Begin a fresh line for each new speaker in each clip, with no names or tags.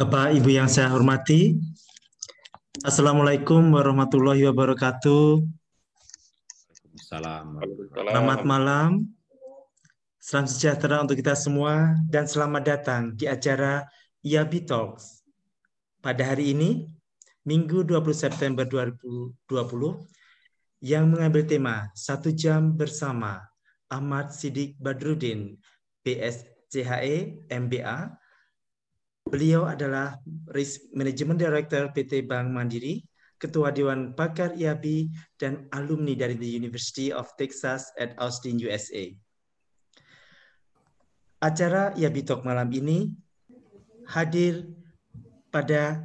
Bapak Ibu yang saya hormati, Assalamualaikum warahmatullahi wabarakatuh. Salam. Selamat malam. Salam sejahtera untuk kita semua dan selamat datang di acara Yabi Talks. Pada hari ini, Minggu 20 September 2020, yang mengambil tema Satu Jam Bersama Ahmad Sidik Badrudin, PSCHE, MBA, Beliau adalah Risk Management Director PT Bank Mandiri, Ketua Dewan Pakar IAB, dan alumni dari The University of Texas at Austin, USA. Acara IAB Talk malam ini hadir pada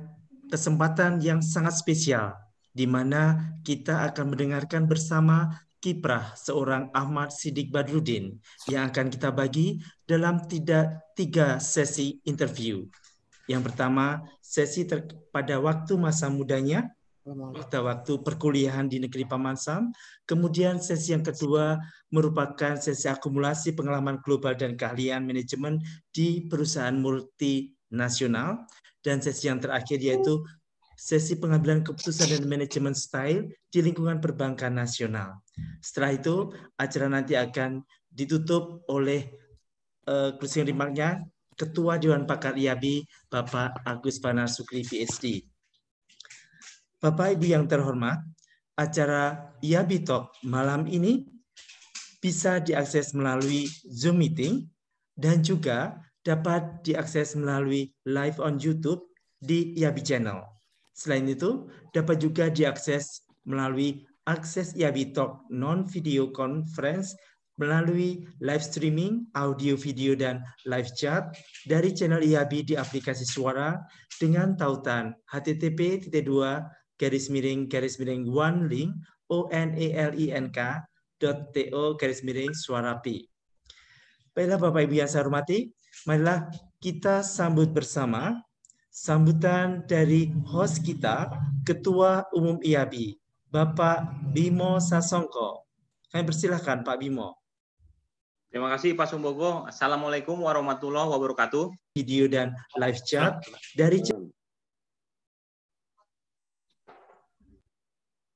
kesempatan yang sangat spesial, di mana kita akan mendengarkan bersama kiprah seorang Ahmad Sidik Badrudin yang akan kita bagi dalam tiga, tiga sesi interview. Yang pertama, sesi ter pada waktu masa mudanya, pada waktu perkuliahan di negeri Paman Sam. Kemudian sesi yang kedua merupakan sesi akumulasi pengalaman global dan keahlian manajemen di perusahaan multinasional. Dan sesi yang terakhir yaitu sesi pengambilan keputusan dan manajemen style di lingkungan perbankan nasional. Setelah itu, acara nanti akan ditutup oleh uh, closing remark-nya Ketua Dewan Pakar IABI, Bapak Agus Sukri, PhD. Bapak Ibu yang terhormat, acara IABI Talk malam ini bisa diakses melalui Zoom meeting dan juga dapat diakses melalui live on YouTube di IABI channel. Selain itu, dapat juga diakses melalui akses IABI Talk non-video conference melalui live streaming, audio, video, dan live chat dari channel IAB di aplikasi suara dengan tautan http.2 dua garis miring garis miring one link o n e l i n k dot t o garis miring suara p. Baiklah Bapak Ibu yang saya hormati, marilah kita sambut bersama sambutan dari host kita, Ketua Umum IABI Bapak Bimo Sasongko. Kami persilahkan Pak Bimo. Terima kasih Pak Sumbogo. Assalamualaikum warahmatullahi wabarakatuh. Video
dan live chat dari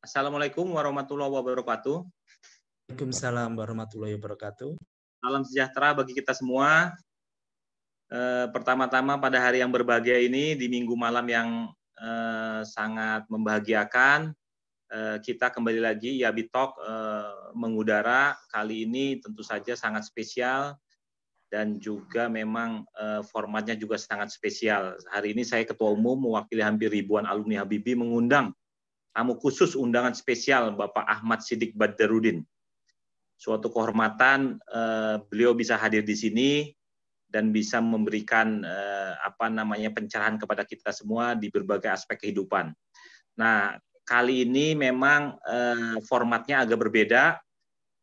Assalamualaikum warahmatullahi wabarakatuh.
Waalaikumsalam warahmatullahi wabarakatuh.
Salam sejahtera bagi kita semua. E, pertama-tama pada hari yang berbahagia ini di minggu malam yang e, sangat membahagiakan, Eh, kita kembali lagi ya Bitok eh, mengudara kali ini tentu saja sangat spesial dan juga memang eh, formatnya juga sangat spesial. Hari ini saya ketua umum mewakili hampir ribuan alumni Habibi mengundang tamu khusus undangan spesial Bapak Ahmad Sidik Badarudin. Suatu kehormatan beliau bisa hadir di sini dan bisa memberikan apa namanya pencerahan kepada kita semua di berbagai aspek kehidupan. Nah, Kali ini memang eh, formatnya agak berbeda.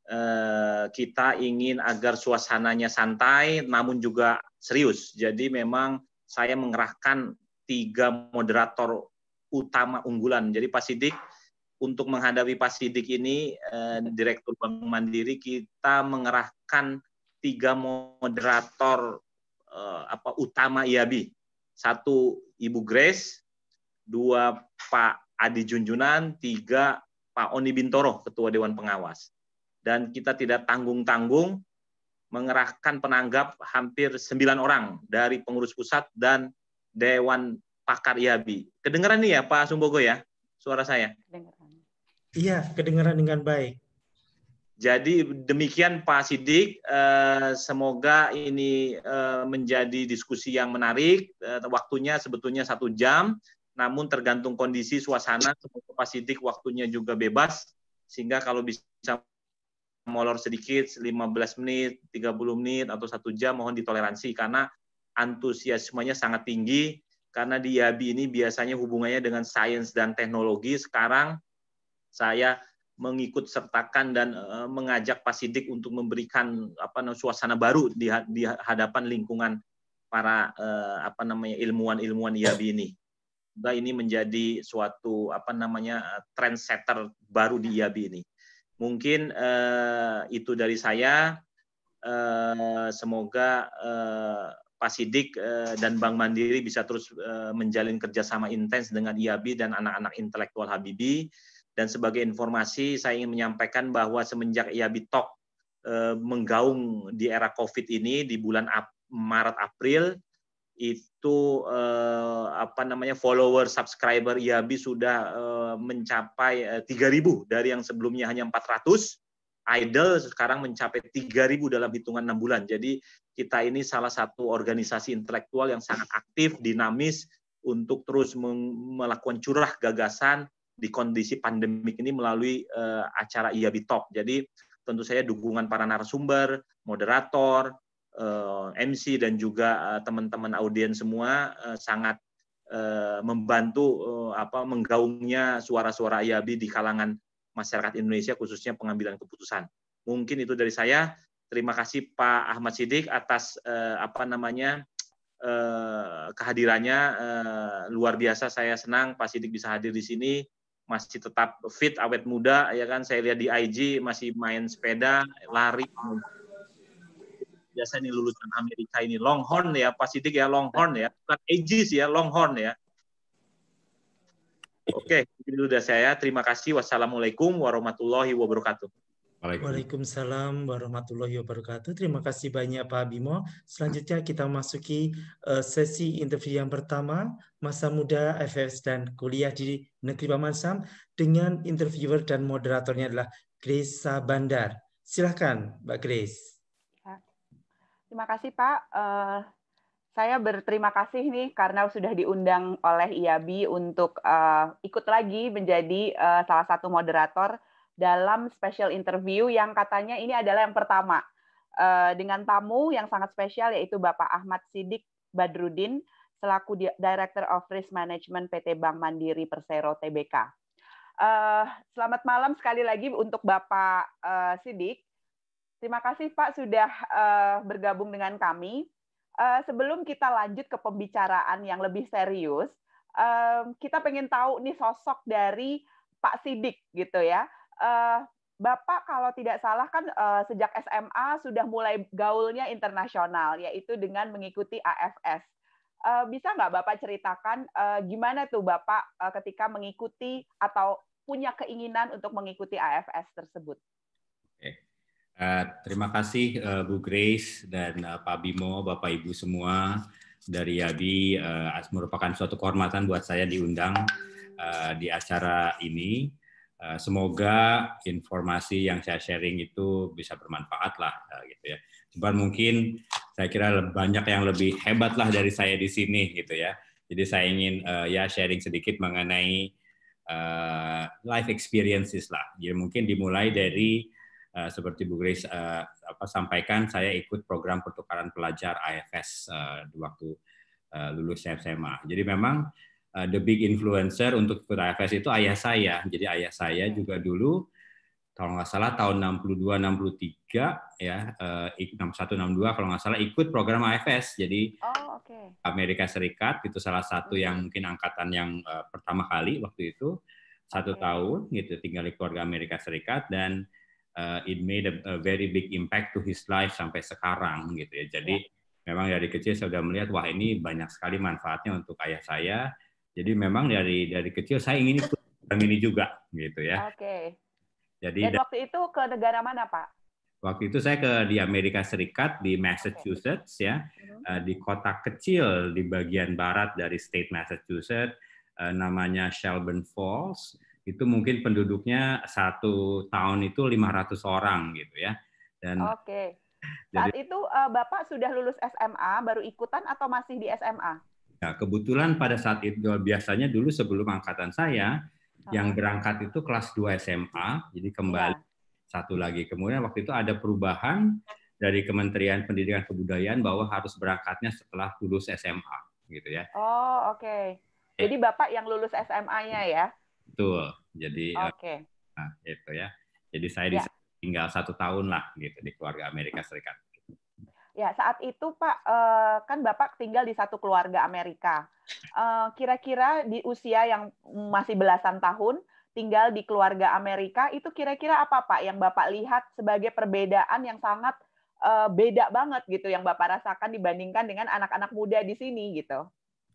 Eh, kita ingin agar suasananya santai, namun juga serius. Jadi memang saya mengerahkan tiga moderator utama unggulan. Jadi Pak Sidik, untuk menghadapi Pak Sidik ini, eh, Direktur Bank Mandiri kita mengerahkan tiga moderator eh, apa utama IABI. Satu Ibu Grace, dua Pak Adi Junjunan, tiga Pak Oni Bintoro, Ketua Dewan Pengawas. Dan kita tidak tanggung-tanggung mengerahkan penanggap hampir sembilan orang dari pengurus pusat dan Dewan Pakar IABI. Kedengeran nih ya Pak Sumbogo ya suara saya? Kedengeran.
Iya, kedengeran dengan baik.
Jadi demikian Pak Sidik, eh, semoga ini eh, menjadi diskusi yang menarik. Eh, waktunya sebetulnya satu jam, namun tergantung kondisi suasana semoga Pasifik waktunya juga bebas sehingga kalau bisa molor sedikit 15 menit, 30 menit atau satu jam mohon ditoleransi karena antusiasmenya sangat tinggi karena di IABI ini biasanya hubungannya dengan sains dan teknologi sekarang saya mengikut sertakan dan eh, mengajak mengajak Sidik untuk memberikan apa suasana baru di, hadapan lingkungan para eh, apa namanya ilmuwan-ilmuwan IABI ini semoga ini menjadi suatu apa namanya eh, trendsetter baru di IAB ini. Mungkin eh, itu dari saya. Eh, semoga eh, Sidik eh, dan Bank Mandiri bisa terus eh, menjalin kerjasama intens dengan IAB dan anak-anak intelektual Habibi. Dan sebagai informasi, saya ingin menyampaikan bahwa semenjak IAB Talk eh, menggaung di era COVID ini di bulan Ap Maret April, itu eh, apa namanya follower subscriber IAB sudah eh, mencapai eh, 3000 dari yang sebelumnya hanya 400 idol sekarang mencapai 3000 dalam hitungan enam bulan. Jadi kita ini salah satu organisasi intelektual yang sangat aktif, dinamis untuk terus melakukan curah gagasan di kondisi pandemik ini melalui eh, acara IAB Talk. Jadi tentu saya dukungan para narasumber, moderator, Eh, MC dan juga eh, teman-teman audiens semua eh, sangat membantu apa menggaungnya suara-suara IAB di kalangan masyarakat Indonesia khususnya pengambilan keputusan. Mungkin itu dari saya. Terima kasih Pak Ahmad Sidik atas apa namanya kehadirannya luar biasa saya senang Pak Sidik bisa hadir di sini masih tetap fit awet muda ya kan saya lihat di IG masih main sepeda lari biasa ini lulusan Amerika ini Longhorn ya Pasifik ya Longhorn ya bukan Aegis ya Longhorn ya Oke, okay, itu sudah saya. Terima kasih. Wassalamualaikum warahmatullahi wabarakatuh.
Waalaikumsalam warahmatullahi wabarakatuh. Terima kasih banyak Pak Bimo. Selanjutnya kita masuki eh, sesi interview yang pertama, masa muda FS dan kuliah di Negeri Paman Sam dengan interviewer dan moderatornya adalah Grace Sabandar. Silahkan, Mbak Grace.
Terima kasih Pak. Uh, saya berterima kasih nih karena sudah diundang oleh IABI untuk uh, ikut lagi menjadi uh, salah satu moderator dalam special interview yang katanya ini adalah yang pertama uh, dengan tamu yang sangat spesial yaitu Bapak Ahmad Sidik Badrudin selaku Director of Risk Management PT Bank Mandiri Persero Tbk. Uh, selamat malam sekali lagi untuk Bapak uh, Sidik. Terima kasih Pak sudah uh, bergabung dengan kami. Uh, sebelum kita lanjut ke pembicaraan yang lebih serius, uh, kita pengen tahu nih sosok dari Pak Sidik gitu ya. Uh, Bapak kalau tidak salah kan uh, sejak SMA sudah mulai gaulnya internasional, yaitu dengan mengikuti AFS. Uh, bisa nggak Bapak ceritakan uh, gimana tuh Bapak uh, ketika mengikuti atau punya keinginan untuk mengikuti AFS tersebut?
Eh, terima kasih eh, Bu Grace dan eh, Pak Bimo, Bapak Ibu semua dari Yabi uh, merupakan suatu kehormatan buat saya diundang di acara ini. semoga informasi yang saya sharing itu bisa bermanfaat lah gitu ya. Cuman mungkin saya kira banyak yang lebih hebat lah dari saya di sini gitu ya. Jadi saya ingin ya sharing sedikit mengenai life experiences lah. Jadi mungkin dimulai dari Eh, seperti Bu Grace uh, apa, sampaikan, saya ikut program pertukaran pelajar IFS uh, eh, waktu uh, lulus SMA. Jadi memang uh, the big influencer untuk ikut IFS itu ayah saya. Jadi ayah saya iya. juga dulu kalau nggak salah tahun 62 63 ya uh, 61 62 kalau nggak salah ikut program IFS. jadi oh, okay. Amerika Serikat itu salah satu iya. yang mungkin angkatan yang uh, pertama kali waktu itu satu okay. tahun gitu tinggal di keluarga Amerika Serikat dan uh, it made a, a very big impact to his life sampai sekarang gitu ya. Jadi yeah. memang dari kecil saya sudah melihat wah ini banyak sekali manfaatnya untuk ayah saya. Jadi memang dari dari kecil saya ingin ikut program ini juga gitu ya. Oke. Okay. Jadi Dan
waktu itu ke negara mana Pak?
Waktu itu saya ke di Amerika Serikat di Massachusetts okay. ya mm-hmm. eh, di kota kecil di bagian barat dari state Massachusetts eh, namanya Shelburne Falls itu mungkin penduduknya satu tahun itu 500 orang gitu ya. Dan Oke. Saat jadi, itu
uh, Bapak sudah lulus SMA baru ikutan atau masih di SMA?
Ya, kebetulan pada saat itu biasanya dulu sebelum angkatan saya
hmm. yang
berangkat itu kelas 2 SMA, jadi kembali ya. satu lagi. Kemudian waktu itu ada perubahan dari Kementerian Pendidikan Kebudayaan bahwa harus berangkatnya setelah lulus SMA gitu ya.
Oh, oke. Okay. Eh. Jadi Bapak yang lulus SMA-nya ya.
Betul. Jadi okay. Eh, nah, itu ya. Jadi saya ya. tinggal satu tahun lah gitu di keluarga Amerika Serikat.
Ya saat itu Pak eh, kan Bapak tinggal di satu keluarga Amerika. Eh, kira-kira di usia yang masih belasan tahun tinggal di keluarga Amerika itu kira-kira apa Pak yang Bapak lihat sebagai perbedaan yang sangat beda banget gitu yang Bapak rasakan dibandingkan dengan anak-anak muda di sini gitu.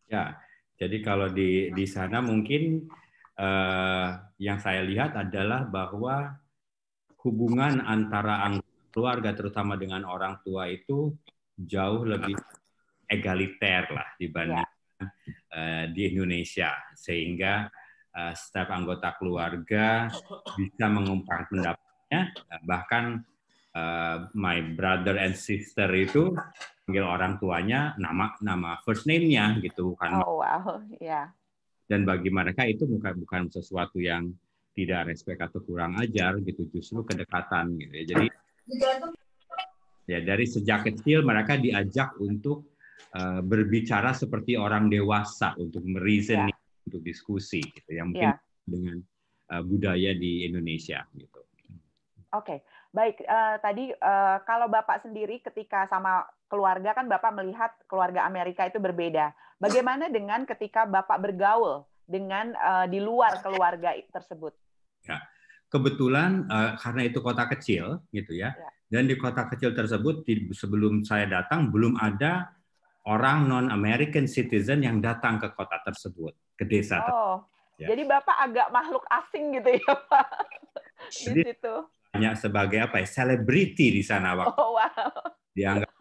Ya, jadi kalau di di sana mungkin Eh, yang saya lihat adalah bahwa hubungan antara keluarga terutama dengan orang tua itu jauh lebih egaliter lah dibanding ya. di Indonesia sehingga eh, setiap anggota keluarga bisa mengumpat pendapatnya bahkan uh, my brother and sister itu panggil orang tuanya nama nama first name-nya gitu kan oh
wow ya yeah
dan bagi mereka itu bukan bukan sesuatu yang tidak respek atau kurang ajar gitu justru kedekatan gitu ya jadi ya dari sejak kecil mereka diajak untuk uh, berbicara seperti orang dewasa untuk mereasoning ya. untuk diskusi gitu ya mungkin ya. dengan uh, budaya di Indonesia gitu oke
okay. Baik, uh, tadi uh, kalau Bapak sendiri ketika sama keluarga kan Bapak melihat keluarga Amerika itu berbeda. Bagaimana dengan ketika Bapak bergaul dengan uh, di luar keluarga tersebut?
Ya. Kebetulan uh, karena itu kota kecil gitu ya. ya. Dan di kota kecil tersebut di, sebelum saya datang belum ada orang non-American citizen yang datang ke kota tersebut, ke desa. Oh. Tersebut. Ya. Jadi
Bapak agak makhluk asing gitu ya, Pak. Di situ
hanya sebagai apa ya selebriti di sana waktu oh, wow. dianggap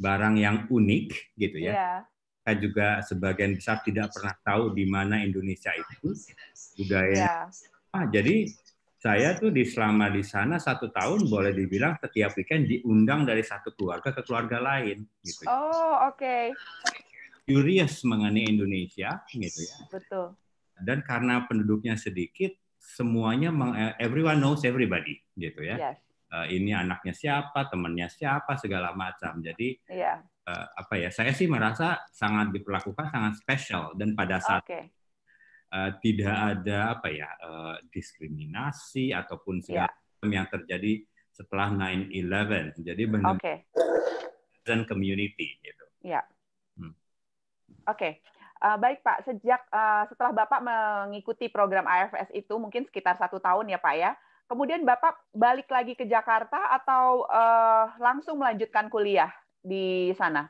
barang yang unik gitu ya. Yeah. Saya juga sebagian besar tidak pernah tahu di mana Indonesia itu budaya. Yeah. Ah, jadi saya tuh di selama di sana satu tahun boleh dibilang setiap weekend diundang dari satu keluarga ke keluarga lain gitu.
Ya. Oh, oke. Okay.
Curious mengenai Indonesia gitu ya. Betul. Dan karena penduduknya sedikit, semuanya meng, eh, everyone knows everybody gitu ya. Yes. Uh, ini anaknya siapa, temannya siapa, segala macam. Jadi yeah. Iya. uh, apa ya? Saya sih merasa sangat diperlakukan sangat special dan pada saat okay. uh, eh, tidak ada apa ya uh, diskriminasi ataupun iya. segala yeah. yang terjadi setelah 9/11. Jadi benar okay. dan community gitu.
Ya. Yeah. Hmm. Oke, okay. Uh, baik Pak, sejak uh, setelah Bapak mengikuti program AFS itu mungkin sekitar satu tahun ya Pak ya. Kemudian Bapak balik lagi ke Jakarta atau uh, langsung melanjutkan kuliah di sana?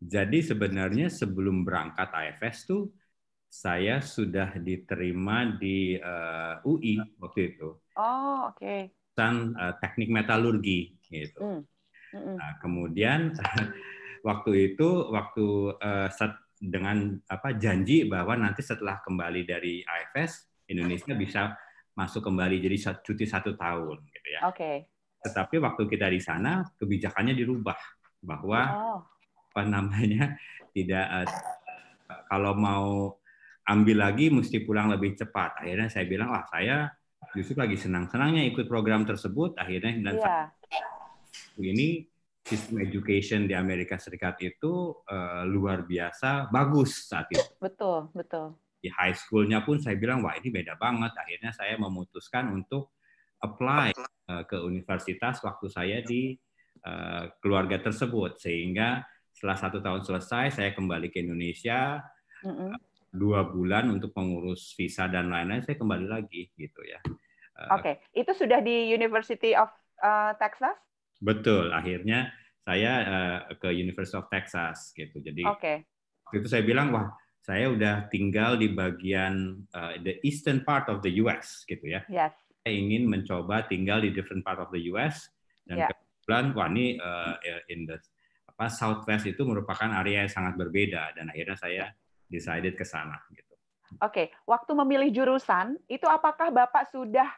Jadi sebenarnya sebelum berangkat AFS tuh saya sudah diterima di uh, UI waktu itu.
Oh oke. Okay.
Dan uh, teknik metalurgi gitu. Mm. Mm -mm. Nah, kemudian waktu itu waktu uh, dengan apa janji bahwa nanti setelah kembali dari AFS Indonesia bisa masuk kembali jadi cuti satu tahun gitu ya. Oke. Okay. Tetapi waktu kita di sana kebijakannya dirubah bahwa oh. apa namanya tidak eh, kalau mau ambil lagi mesti pulang lebih cepat. Akhirnya saya bilang wah saya justru lagi senang-senangnya ikut program tersebut. Akhirnya dan yeah. ini sistem education di Amerika Serikat itu uh, luar biasa bagus saat itu.
Betul, betul.
Di high school-nya pun saya bilang wah ini beda banget. Akhirnya saya memutuskan untuk apply uh, ke universitas waktu saya di uh, keluarga tersebut sehingga setelah satu tahun selesai saya kembali ke Indonesia mm -mm. dua bulan untuk mengurus visa dan lain-lain saya kembali lagi gitu ya. Oke, okay.
itu sudah di University of uh, Texas?
Betul, akhirnya saya uh, ke University of Texas gitu. Jadi okay. waktu itu saya bilang wah saya udah tinggal di bagian uh, the eastern part of the US gitu ya. Yes. Saya ingin mencoba tinggal di different part of the US dan yeah. kebetulan wah ini uh, in the apa Southwest itu merupakan area yang sangat berbeda dan akhirnya saya decided ke sana gitu.
Oke, okay. waktu memilih jurusan itu apakah Bapak sudah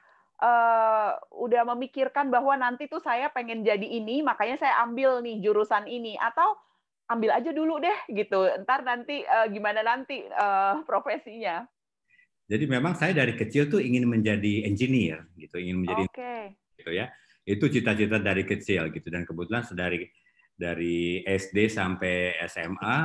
uh, udah memikirkan bahwa nanti tuh saya pengen jadi ini, makanya saya ambil nih jurusan ini atau ambil aja dulu deh gitu. Ntar nanti uh, gimana nanti uh, profesinya.
Jadi memang saya dari kecil tuh ingin menjadi engineer gitu, ingin menjadi okay. gitu ya. Itu cita-cita dari kecil gitu dan kebetulan dari dari SD sampai SMA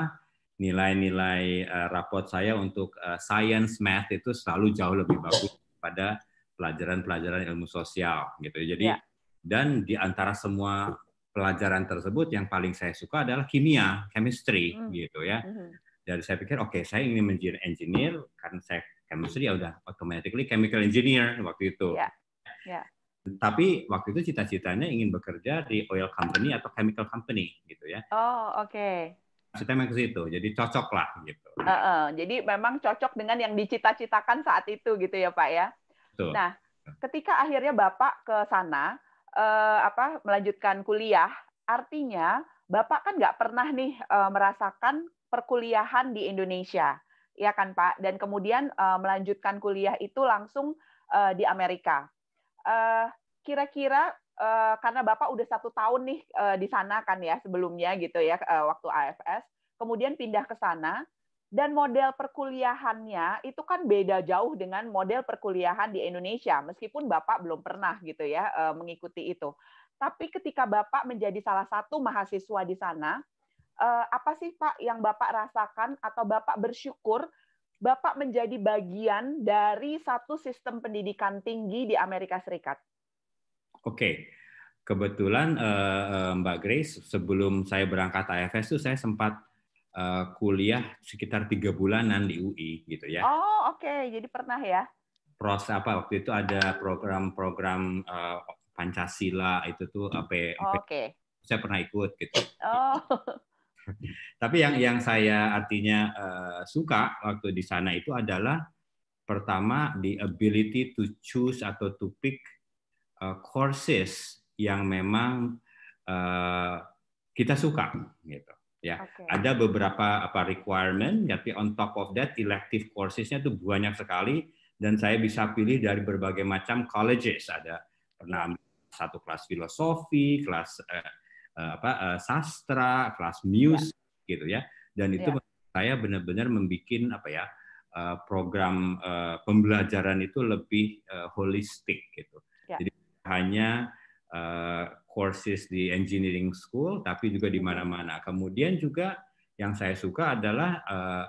nilai-nilai uh, rapot saya untuk uh, science math itu selalu jauh lebih bagus pada pelajaran-pelajaran ilmu sosial gitu. Jadi ya. dan di antara semua pelajaran tersebut yang paling saya suka adalah kimia, chemistry hmm. gitu ya. Jadi hmm. saya pikir oke, okay, saya ingin menjadi engineer karena saya chemistry ya udah automatically chemical engineer waktu itu. Ya. Ya. Tapi waktu itu cita-citanya ingin bekerja di oil company atau chemical company gitu ya.
Oh, oke. Okay
cita-cita ke situ. Jadi cocok lah gitu.
Uh, uh, jadi memang cocok dengan yang dicita-citakan saat itu gitu ya Pak ya? Betul. Nah, nah, ketika akhirnya Bapak ke sana eh, apa melanjutkan kuliah, artinya Bapak kan nggak pernah nih eh, merasakan perkuliahan di Indonesia. Ya kan, Pak? Dan kemudian eh, melanjutkan kuliah itu langsung eh, di Amerika. Eh, kira-kira eh, karena Bapak udah satu tahun nih eh, di sana kan ya sebelumnya gitu ya eh, waktu AFS, kemudian pindah ke sana dan model perkuliahannya itu kan beda jauh dengan model perkuliahan di Indonesia meskipun Bapak belum pernah gitu ya eh, mengikuti itu. Tapi ketika Bapak menjadi salah satu mahasiswa di sana, eh, apa sih Pak yang Bapak rasakan atau Bapak bersyukur Bapak menjadi bagian dari satu sistem pendidikan tinggi di Amerika Serikat?
Oke. Kebetulan eh, Mbak Grace sebelum saya berangkat AFS itu saya sempat Eh, kuliah sekitar tiga bulanan di UI gitu ya.
Oh oke, okay. jadi pernah ya?
Pros apa waktu itu ada program-program uh, Pancasila itu tuh apa? Oh, eh, oke. Okay. Saya pernah ikut gitu. Oh. Tapi yang yang saya artinya uh, suka waktu di sana itu adalah pertama the ability to choose atau to pick uh, courses yang memang uh, kita suka gitu ya okay. ada beberapa apa requirement tapi on top of that elective coursesnya tuh banyak sekali dan saya bisa pilih dari berbagai macam colleges ada pernah satu kelas filosofi kelas uh, apa uh, sastra kelas iya. music yeah. gitu ya dan itu yeah. Iya. saya benar-benar membuat apa ya program uh, pembelajaran itu lebih uh, holistik gitu yeah. jadi hanya uh, courses di engineering school, tapi juga di mana-mana. Kemudian juga yang saya suka adalah uh,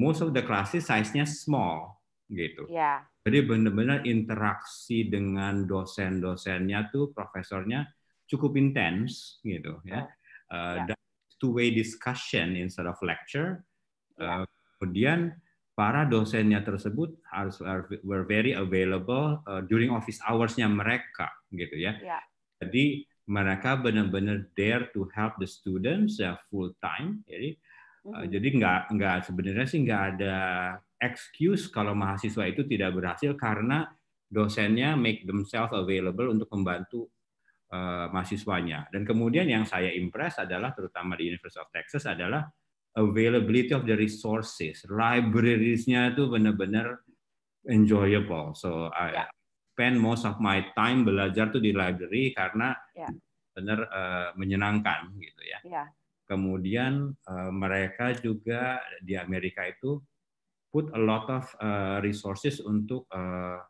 most of the classes size-nya small gitu. Yeah. Jadi benar-benar interaksi dengan dosen-dosennya tuh profesornya cukup intens gitu ya. Uh, ya. eh, yeah. two-way discussion instead of lecture. Uh, kemudian para dosennya tersebut harus were very available uh, during office hours-nya mereka gitu ya. Yeah. Jadi mereka benar-benar dare to help the students uh, full time. Jadi eh, mm-hmm. jadi nggak nggak sebenarnya sih nggak ada excuse kalau mahasiswa itu tidak berhasil karena dosennya make themselves available untuk membantu uh, mahasiswanya. Dan kemudian yang saya impress adalah terutama di University of Texas adalah availability of the resources, libraries-nya itu benar-benar enjoyable. So I, yeah spend most of my time belajar tuh di library karena yeah. benar uh, eh, menyenangkan gitu ya. Yeah. Kemudian uh, mereka juga di Amerika itu put a lot of uh, resources untuk uh,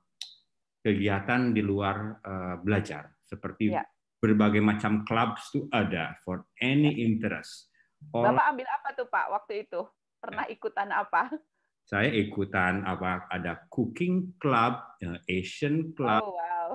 kegiatan di luar uh, belajar seperti yeah. berbagai macam clubs tuh ada for any ya. interest. All... Bapak
ambil apa tuh Pak waktu itu? Pernah ya. ikutan apa?
saya ikutan apa ada cooking club, eh, Asian club, oh, wow.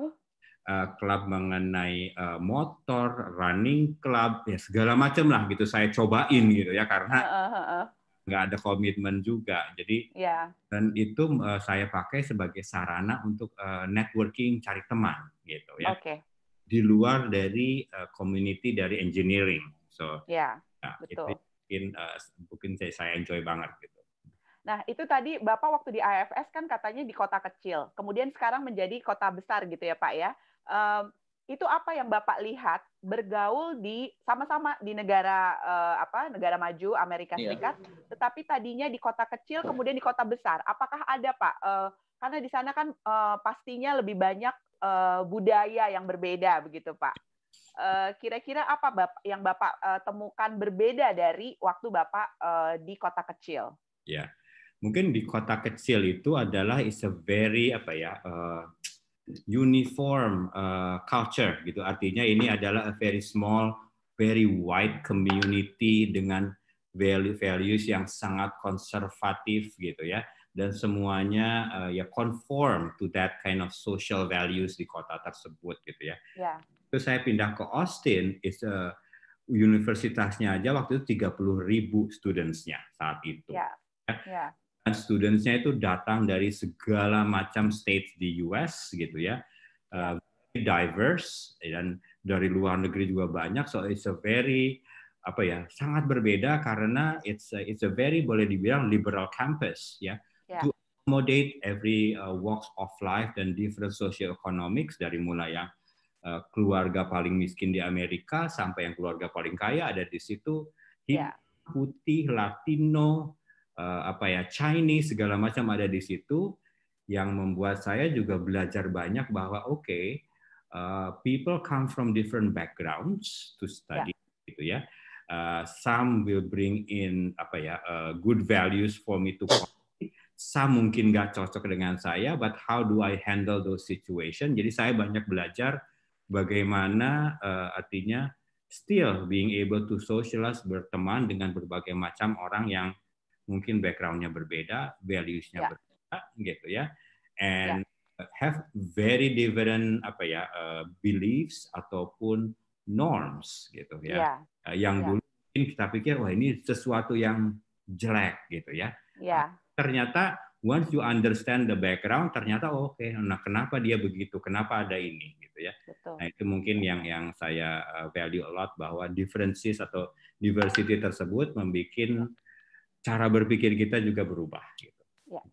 uh, club mengenai uh, motor, running club, ya segala macam lah gitu saya cobain gitu ya karena uh, uh, uh. nggak ada komitmen juga. Jadi yeah. dan itu uh, saya pakai sebagai sarana untuk uh, networking cari teman gitu ya. Okay. Di luar dari uh, community dari engineering, so yeah, nah, betul. itu mungkin uh, mungkin saya, saya enjoy banget gitu.
Nah, itu tadi Bapak waktu di AFS kan katanya di kota kecil, kemudian sekarang menjadi kota besar gitu ya, Pak ya. Um, itu apa yang Bapak lihat bergaul di sama-sama di negara uh, apa negara maju Amerika iya. Serikat, tetapi tadinya di kota kecil iya. kemudian di kota besar. Apakah ada Pak? Uh, karena di sana kan uh, pastinya lebih banyak uh, budaya yang berbeda begitu Pak. kira kira-kira apa Bapak, yang Bapak uh, temukan berbeda dari waktu Bapak uh, di kota kecil?
Ya. Yeah mungkin di kota kecil itu adalah is a very apa ya uh, uniform uh, culture gitu artinya ini adalah a very small very wide community dengan value values yang sangat konservatif gitu ya dan semuanya uh, ya conform to that kind of social values di kota tersebut gitu ya. Yeah. Terus saya pindah ke Austin, is a universitasnya aja waktu itu tiga puluh ribu studentsnya saat itu.
Yeah.
Yeah. Ya
dan studentsnya itu datang dari segala macam state di US gitu ya, uh, diverse dan dari luar negeri juga banyak, so it's a very apa ya sangat berbeda karena it's a, it's a very boleh dibilang liberal campus ya yeah. to accommodate every uh, walks of life dan different socioeconomics dari mulai yang uh, keluarga paling miskin di Amerika sampai yang keluarga paling kaya ada di situ yeah. putih Latino Eh, apa ya Chinese segala macam ada di situ yang membuat saya juga belajar banyak bahwa oke okay, uh, eh, people come from different backgrounds to study yeah. gitu ya uh, some will bring in apa ya uh, good values for me to copy. some mungkin nggak cocok dengan saya but how do I handle those situation jadi saya banyak belajar bagaimana uh, artinya still being able to socialize berteman dengan berbagai macam orang yang mungkin backgroundnya berbeda, valuesnya yeah. berbeda, gitu ya, and yeah. have very different apa ya uh, beliefs ataupun norms gitu ya, yeah. Ya. uh, yang yeah. dulu mungkin kita pikir wah ini sesuatu yang jelek gitu ya, yeah. Ya. ternyata once you understand the background ternyata oh, oke okay, nah kenapa dia begitu kenapa ada ini gitu ya nah itu mungkin yang yang saya eh, value a lot bahwa differences atau diversity tersebut membuat cara berpikir kita juga berubah. Gitu.
Ya.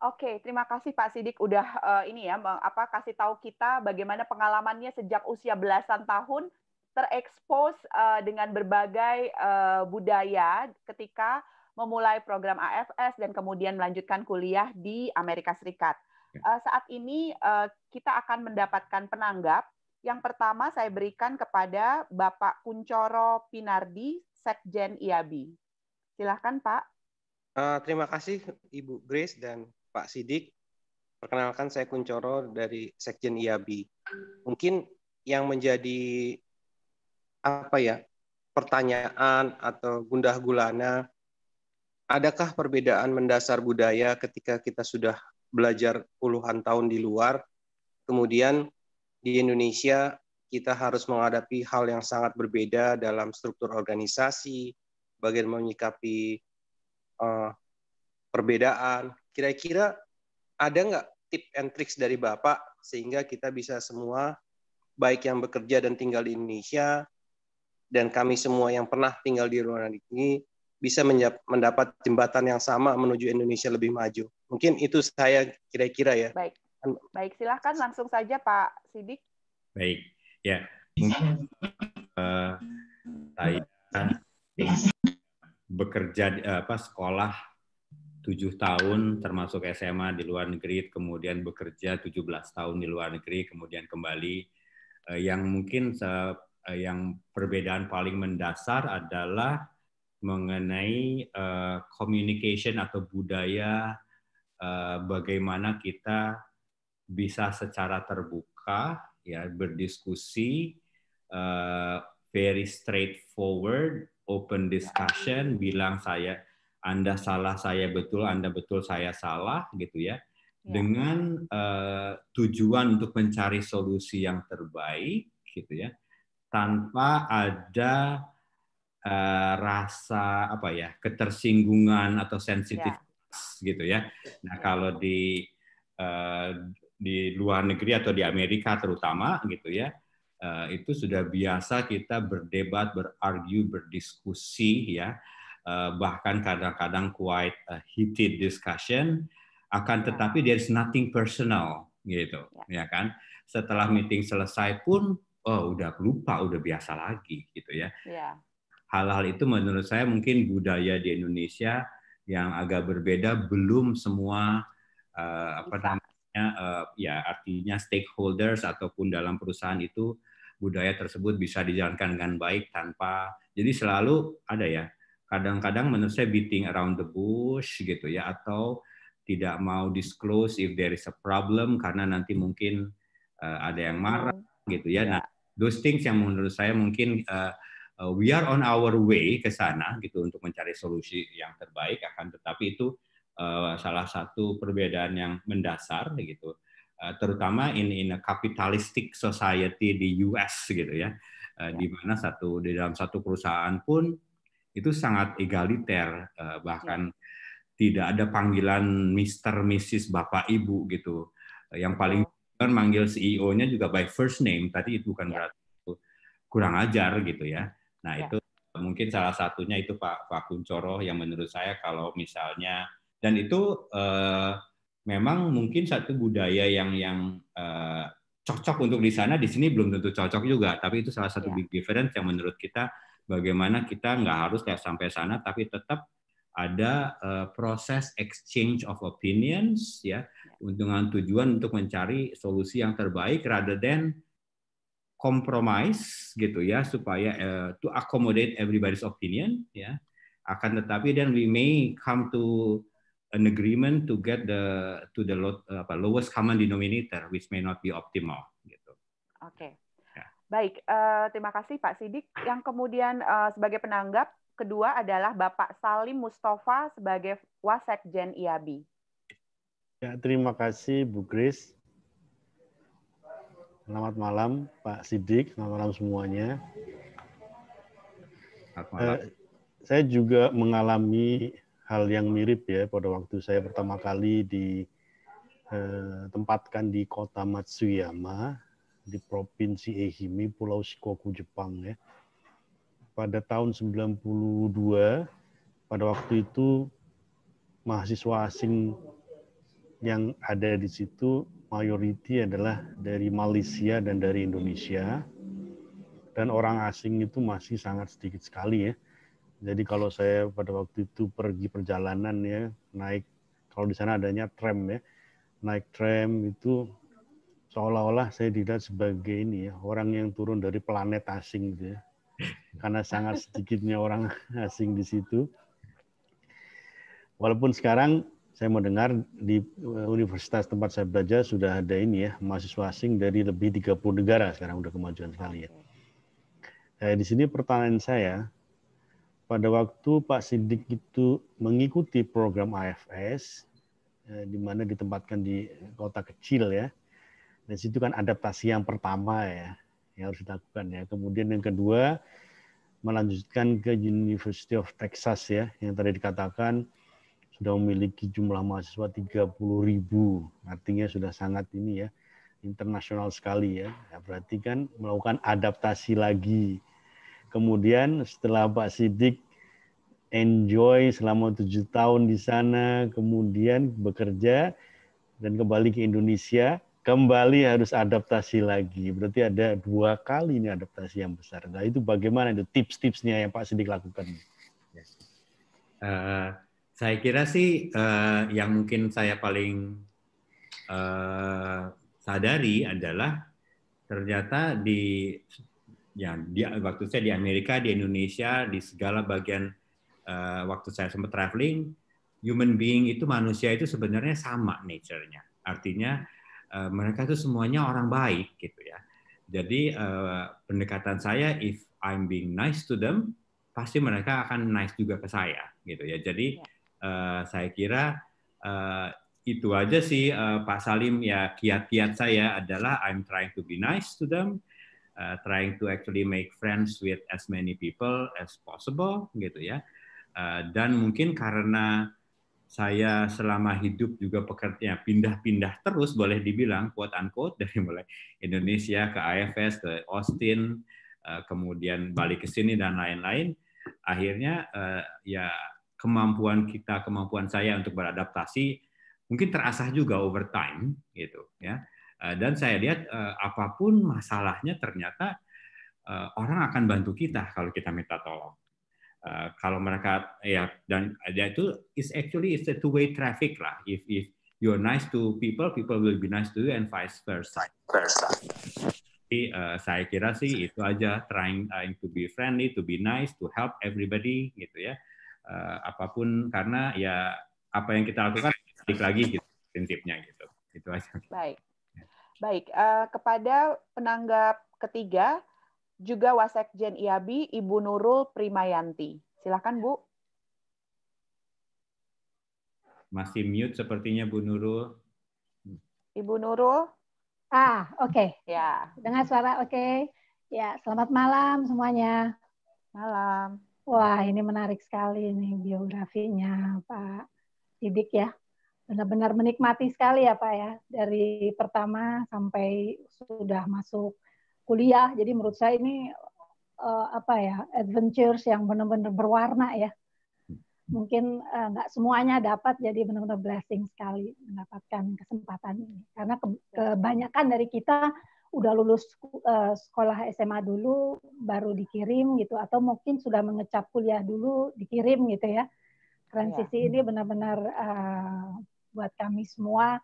Oke, terima kasih Pak Sidik udah uh, ini ya, apa kasih tahu kita bagaimana pengalamannya sejak usia belasan tahun terekspos uh, dengan berbagai uh, budaya ketika memulai program AFS dan kemudian melanjutkan kuliah di Amerika Serikat. Uh, saat ini uh, kita akan mendapatkan penanggap. Yang pertama saya berikan kepada Bapak Kuncoro Pinardi, Sekjen IABI. Silahkan Pak.
Uh, terima kasih Ibu Grace dan Pak Sidik. Perkenalkan saya Kuncoro dari Sekjen IAB. Mungkin yang menjadi apa ya pertanyaan atau gundah gulana adakah perbedaan mendasar budaya ketika kita sudah belajar puluhan tahun di luar kemudian di Indonesia kita harus menghadapi hal yang sangat berbeda dalam struktur organisasi bagian menyikapi uh, perbedaan. Kira-kira ada nggak tip and tricks dari Bapak sehingga kita bisa semua baik yang bekerja dan tinggal di Indonesia
dan kami semua yang pernah tinggal di luar negeri bisa mendapat jembatan
yang
sama menuju Indonesia lebih maju. Mungkin itu saya kira-kira ya. Baik.
Baik, silahkan langsung saja Pak Sidik.
Baik, ya. Mungkin uh, saya Iya. bekerja eh, apa sekolah tujuh tahun termasuk SMA di luar negeri kemudian bekerja 17 tahun di luar negeri kemudian kembali eh, yang mungkin eh, yang perbedaan paling mendasar adalah mengenai uh, communication atau budaya uh, bagaimana kita bisa secara terbuka ya berdiskusi uh, very straightforward open discussion, bilang saya Anda salah, saya betul, Anda betul, saya salah gitu ya. ya. Dengan uh, tujuan untuk mencari solusi yang terbaik gitu ya. Tanpa ada uh, rasa apa ya, ketersinggungan atau sensitif ya. gitu ya. Nah, kalau di uh, di luar negeri atau di Amerika terutama gitu ya Eh, itu sudah biasa kita berdebat, berargu, berdiskusi ya, uh, bahkan kadang-kadang quite a heated discussion. Akan ya. tetapi there nothing personal gitu, ya. ya kan? Setelah meeting selesai pun, oh udah lupa, udah biasa lagi gitu ya. ya. Hal-hal itu menurut saya mungkin budaya di Indonesia yang agak berbeda belum semua uh, apa namanya uh, ya artinya stakeholders ataupun dalam perusahaan itu budaya tersebut bisa dijalankan dengan baik tanpa jadi selalu ada ya kadang-kadang menurut saya beating around the bush gitu ya atau tidak mau disclose if there is a problem karena nanti mungkin uh, ada yang marah hmm. gitu ya. Iya. Nah, those things yang menurut saya mungkin uh, uh, we are on our way ke sana gitu untuk mencari solusi yang terbaik akan tetapi itu uh, salah satu perbedaan yang mendasar gitu Eh, terutama in in a capitalistic society di US gitu ya, uh, di mana satu di dalam satu perusahaan pun itu sangat egaliter eh, bahkan ya. tidak ada panggilan Mister, Mrs, Bapak, Ibu gitu. yang paling kan manggil CEO-nya juga by first name, tadi itu bukan ya. berarti kurang ajar gitu ya. Nah ya. itu mungkin salah satunya itu Pak Pak Kuncoro yang menurut saya kalau misalnya dan itu uh, memang mungkin satu budaya yang yang uh, cocok untuk di sana di sini belum tentu cocok juga tapi itu salah satu iya. big difference yang menurut kita bagaimana kita nggak harus kayak sampai sana tapi tetap ada uh, proses exchange of opinions ya iya. dengan tujuan untuk mencari solusi yang terbaik rather than compromise gitu ya supaya uh, to accommodate everybody's opinion ya akan tetapi dan we may come to an agreement to get the to the low, apa, lowest common denominator which may not be optimal gitu.
Oke. Okay. Ya. Baik, uh, terima kasih Pak Sidik. Yang kemudian uh, sebagai penanggap kedua adalah Bapak Salim Mustafa sebagai Wasekjen IABI.
Ya, terima kasih Bu Kris. Selamat malam Pak Sidik, selamat malam semuanya. Selamat malam. Uh, saya juga mengalami hal yang mirip ya pada waktu saya pertama kali ditempatkan eh, di kota Matsuyama di provinsi Ehime Pulau Shikoku Jepang ya pada tahun 92 pada waktu itu mahasiswa asing yang ada di situ mayoriti adalah dari Malaysia dan dari Indonesia dan orang asing itu masih sangat sedikit sekali ya jadi kalau saya pada waktu itu pergi perjalanan ya, naik kalau di sana adanya tram ya, naik tram itu seolah-olah saya dilihat sebagai ini ya, orang yang turun dari planet asing gitu ya. Karena sangat sedikitnya orang asing di situ. Walaupun sekarang saya mau dengar di eh, universitas tempat saya belajar sudah ada ini ya, mahasiswa asing dari lebih 30 negara sekarang udah kemajuan sekali ya. Nah, di sini pertanyaan saya, pada waktu Pak Sidik itu mengikuti program AFS, eh, di mana ditempatkan di kota kecil ya. Dan situ kan adaptasi yang pertama ya yang harus dilakukan ya. Kemudian yang kedua melanjutkan ke University of Texas ya yang tadi dikatakan sudah memiliki jumlah mahasiswa 30 ribu. Artinya sudah sangat ini ya internasional sekali ya. ya. Berarti kan melakukan adaptasi lagi Kemudian setelah Pak Sidik enjoy selama tujuh tahun di sana, kemudian bekerja dan kembali ke Indonesia, kembali harus adaptasi lagi. Berarti ada dua kali ini adaptasi yang besar. Nah itu bagaimana itu tips-tipsnya yang Pak Sidik lakukan?
Uh, saya kira sih uh, yang mungkin saya paling uh, sadari adalah ternyata di ya di waktu saya di Amerika di Indonesia di segala bagian uh, waktu saya sempat traveling human being itu manusia itu sebenarnya sama nature-nya artinya uh, mereka itu semuanya orang baik gitu ya jadi uh, pendekatan saya if I'm being nice to them pasti mereka akan nice juga ke saya gitu ya jadi uh, saya kira uh, itu aja sih uh, Pak Salim ya kiat-kiat saya adalah I'm trying to be nice to them uh, trying to actually make friends with as many people as possible gitu ya uh, dan mungkin karena saya selama hidup juga pekerjaan pindah-pindah terus boleh dibilang quote unquote dari mulai Indonesia ke AFS ke Austin uh, kemudian balik ke sini dan lain-lain akhirnya uh, ya kemampuan kita kemampuan saya untuk beradaptasi mungkin terasah juga over time gitu ya Eh, dan saya lihat eh, apapun masalahnya ternyata eh, orang akan bantu kita kalau kita minta tolong. Kalau mereka ya dan ya itu is actually is a two way traffic lah. If if you're nice to people, people will be nice to you and vice versa. Jadi saya kira sih itu aja trying, trying to be friendly, to be nice, to help everybody gitu ya. apapun karena ya apa yang kita lakukan balik lagi gitu prinsipnya gitu. Itu aja. Baik.
Baik, uh, kepada penanggap ketiga juga Wasekjen IABI Ibu Nurul Primayanti. Silakan Bu.
Masih mute sepertinya Bu Nurul.
Ibu Nurul.
Ah, oke. Okay. Ya. Dengar suara oke. Okay. Ya, selamat malam semuanya. Malam. Wah, ini menarik sekali nih biografinya Pak Didik ya benar-benar menikmati sekali ya Pak ya dari pertama sampai sudah masuk kuliah. Jadi menurut saya ini uh, apa ya adventures yang benar-benar berwarna ya. Mungkin uh, nggak semuanya dapat jadi benar-benar blessing sekali mendapatkan kesempatan ini karena ke kebanyakan dari kita udah lulus uh, sekolah SMA dulu baru dikirim gitu atau mungkin sudah mengecap kuliah dulu dikirim gitu ya iya. transisi ya. ini benar-benar buat kami semua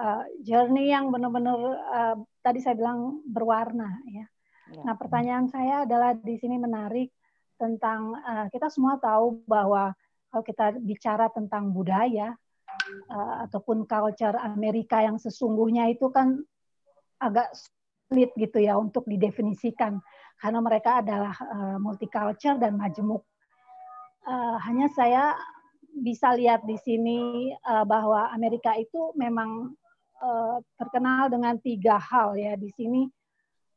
uh, journey yang benar-benar uh, tadi saya bilang berwarna ya. ya. Nah pertanyaan saya adalah di sini menarik tentang uh, kita semua tahu bahwa kalau kita bicara tentang budaya uh, ataupun culture Amerika yang sesungguhnya itu kan agak sulit gitu ya untuk didefinisikan karena mereka adalah uh, multicultural dan majemuk. Uh, hanya saya bisa lihat di sini uh, bahwa Amerika itu memang uh, terkenal dengan tiga hal ya di sini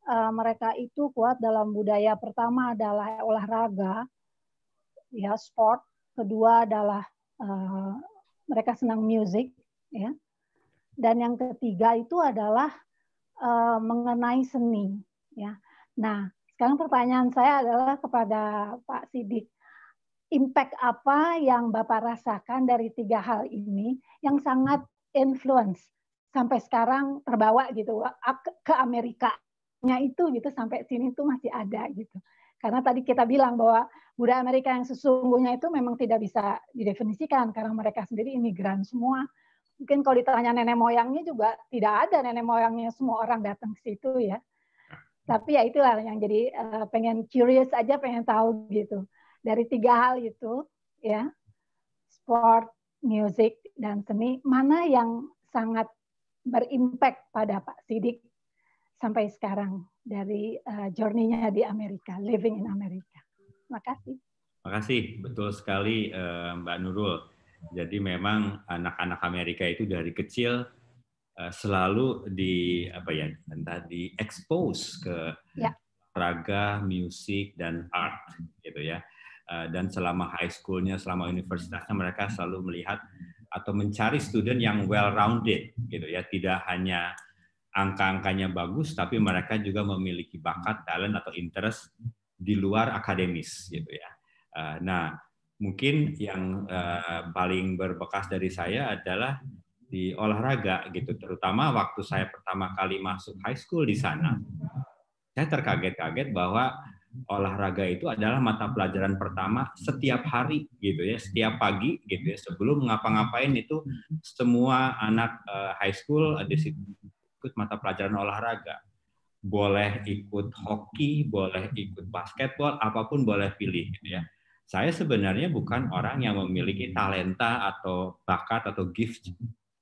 uh, mereka itu kuat dalam budaya pertama adalah olahraga ya sport kedua adalah uh, mereka senang musik ya dan yang ketiga itu adalah uh, mengenai seni ya nah sekarang pertanyaan saya adalah kepada Pak Sidik impact apa yang Bapak rasakan dari tiga hal ini yang sangat influence sampai sekarang terbawa gitu ke Amerikanya itu gitu sampai sini tuh masih ada gitu. Karena tadi kita bilang bahwa budaya Amerika yang sesungguhnya itu memang tidak bisa didefinisikan karena mereka sendiri imigran semua. Mungkin kalau ditanya nenek moyangnya juga tidak ada nenek moyangnya semua orang datang ke situ ya. Tapi ya itulah yang jadi eh, pengen curious aja pengen tahu gitu dari tiga hal itu ya sport, music dan seni mana yang sangat berimpact pada Pak Sidik sampai sekarang dari uh, journey-nya di Amerika, living in Amerika. Makasih.
Makasih, betul sekali uh, Mbak Nurul. Jadi memang anak-anak Amerika itu dari kecil eh, selalu di apa ya, tadi expose ke ya. olahraga, musik dan art gitu ya. Eh, dan selama high schoolnya, selama universitasnya mereka selalu melihat atau mencari student yang well-rounded gitu ya, tidak hanya angka-angkanya bagus, tapi mereka juga memiliki bakat, talent atau interest di luar akademis gitu ya. Eh, nah, mungkin yang eh, paling berbekas dari saya adalah di olahraga gitu terutama waktu saya pertama kali masuk high school di sana saya terkaget-kaget bahwa olahraga itu adalah mata pelajaran pertama setiap hari gitu ya setiap pagi gitu ya sebelum ngapa-ngapain itu semua anak uh, high school ada ikut mata pelajaran olahraga boleh ikut hoki boleh ikut basketball apapun boleh pilih gitu ya saya sebenarnya bukan orang yang memiliki talenta atau bakat atau gift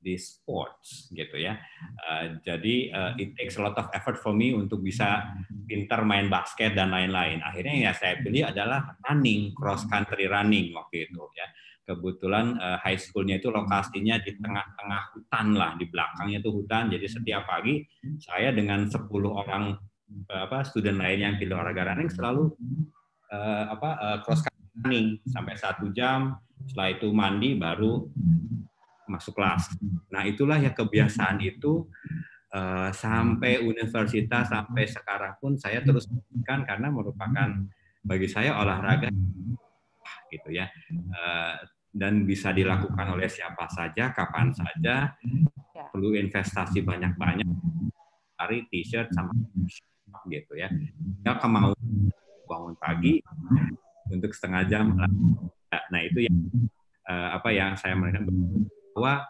di sports gitu ya. Uh, jadi uh, it takes a lot of effort for me untuk bisa pintar main basket dan lain-lain. Akhirnya ya saya pilih adalah running, cross country running waktu itu ya. Kebetulan uh, high schoolnya itu lokasinya di tengah-tengah hutan lah, di belakangnya itu hutan. Jadi setiap pagi saya dengan 10 orang apa student lain yang pilih olahraga running selalu uh, apa uh, cross country running sampai satu jam. Setelah itu mandi baru masuk kelas. Nah itulah ya kebiasaan itu uh, sampai universitas sampai sekarang pun saya terus lakukan karena merupakan bagi saya olahraga gitu ya uh, dan bisa dilakukan oleh siapa saja kapan saja
ya.
perlu investasi banyak-banyak cari t-shirt sama gitu ya ya kemauan bangun pagi untuk setengah jam nah itu yang uh, apa yang saya mereka bahwa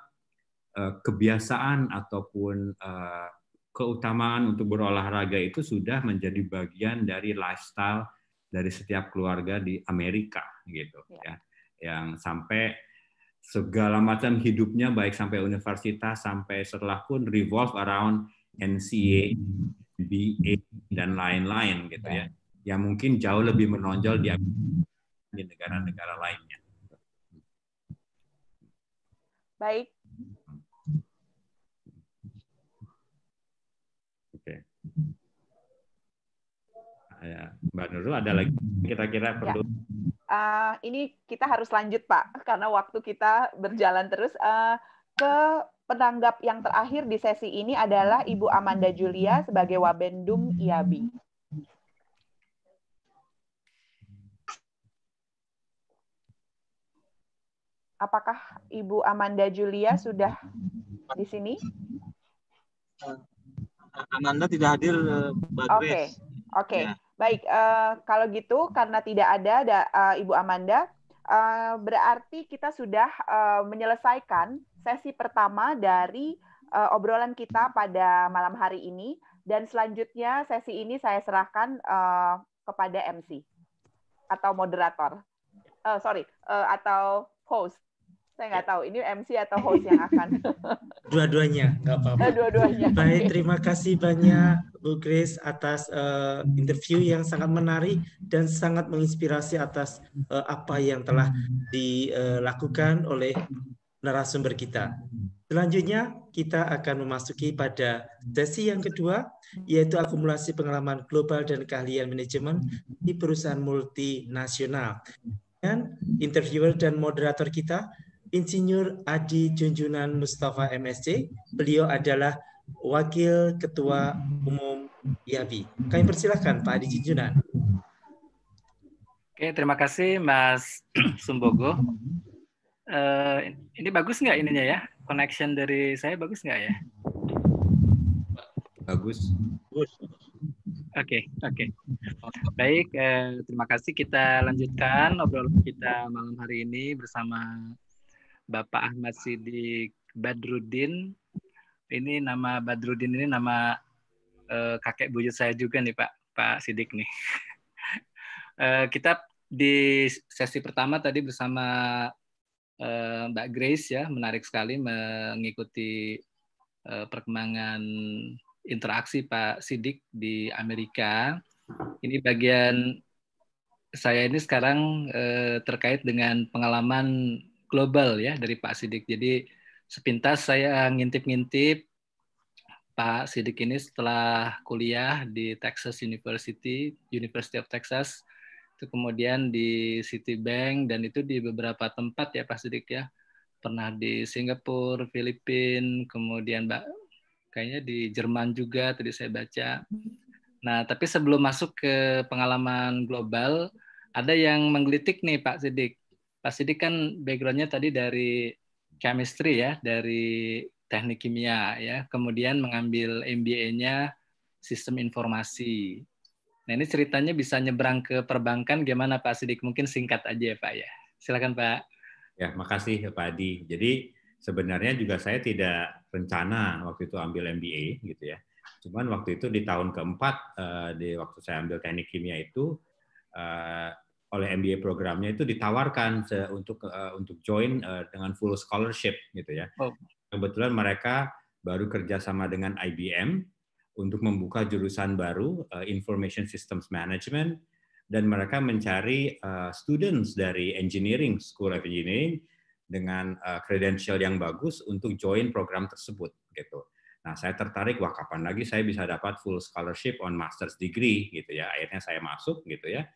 eh, kebiasaan ataupun eh, keutamaan untuk berolahraga itu sudah menjadi bagian dari lifestyle dari setiap keluarga di Amerika gitu ya, ya. yang sampai segala macam hidupnya baik sampai universitas sampai setelah pun revolve around NCA, BA dan lain-lain gitu ya. ya yang mungkin jauh lebih menonjol di negara-negara lainnya. Baik. Oke. Ah, ya, Mbak Nurul ada lagi kira-kira ya. perlu?
Uh, ini kita harus lanjut Pak karena waktu kita berjalan terus uh, ke penanggap yang terakhir di sesi ini adalah Ibu Amanda Julia sebagai Wabendum IABI. Apakah Ibu Amanda Julia sudah di sini?
Amanda tidak hadir, eh, Oke,
oke. Ya. Baik, eh, kalau gitu karena tidak ada, eh, Ibu Amanda, berarti kita sudah menyelesaikan sesi pertama dari obrolan kita pada malam hari ini. Dan selanjutnya sesi ini saya serahkan kepada MC atau moderator. sorry, atau host. Saya nggak tahu ini MC atau host yang akan.
Dua-duanya, nggak apa-apa. Oh, dua-duanya. Baik, terima kasih banyak Bu Grace atas uh, interview yang sangat menarik dan sangat menginspirasi atas uh, apa yang telah dilakukan eh, oleh narasumber kita. Selanjutnya, kita akan memasuki pada sesi yang kedua, yaitu akumulasi pengalaman global dan keahlian manajemen di perusahaan multinasional. Dan interviewer dan moderator kita Insinyur Adi Junjunan Mustafa MSC. Beliau adalah Wakil Ketua Umum IABI. Kami persilahkan Pak Adi Junjunan. Oke, terima kasih Mas Sumbogo. Uh,
ini bagus nggak ininya ya? Connection dari saya bagus nggak ya? Bagus. Bagus. Oke, okay, oke. Okay. Baik, eh, terima kasih. Kita lanjutkan obrolan kita malam hari ini bersama Bapak Ahmad Sidik Badrudin. Ini nama Badrudin ini nama uh, kakek buyut saya juga nih Pak Pak Sidik nih. uh, kita di sesi pertama tadi bersama uh, Mbak Grace ya menarik sekali mengikuti uh, perkembangan interaksi Pak Sidik di Amerika. Ini bagian saya ini sekarang eh, terkait dengan pengalaman global ya dari Pak Sidik. Jadi sepintas saya ngintip-ngintip Pak Sidik ini setelah kuliah di Texas University, University of Texas, itu kemudian di Citibank dan itu di beberapa tempat ya Pak Sidik ya. Pernah di Singapura, Filipina, kemudian Mbak kayaknya di Jerman juga tadi saya baca. Nah, tapi sebelum masuk ke pengalaman global, ada yang menggelitik nih Pak Sidik Pak Sidik kan backgroundnya tadi dari chemistry ya, dari teknik kimia ya, kemudian mengambil MBA-nya sistem informasi. Nah ini ceritanya bisa nyebrang ke perbankan
gimana Pak Sidik? Mungkin singkat aja ya Pak ya. Silakan Pak. Ya, makasih ya, Pak Adi. Jadi sebenarnya juga saya tidak rencana waktu itu ambil MBA gitu ya. Cuman waktu itu di tahun keempat eh, di waktu saya ambil teknik kimia itu eh, oleh MBA programnya itu ditawarkan untuk eh, untuk join eh, dengan full scholarship gitu ya. Oh. Kebetulan mereka baru kerjasama dengan IBM untuk membuka jurusan baru eh, Information Systems Management dan mereka mencari students dari Engineering School of Engineering dengan uh, yang bagus untuk join program tersebut gitu. Nah, saya tertarik, wah kapan lagi saya bisa dapat full scholarship on master's degree gitu ya. Akhirnya saya masuk gitu ya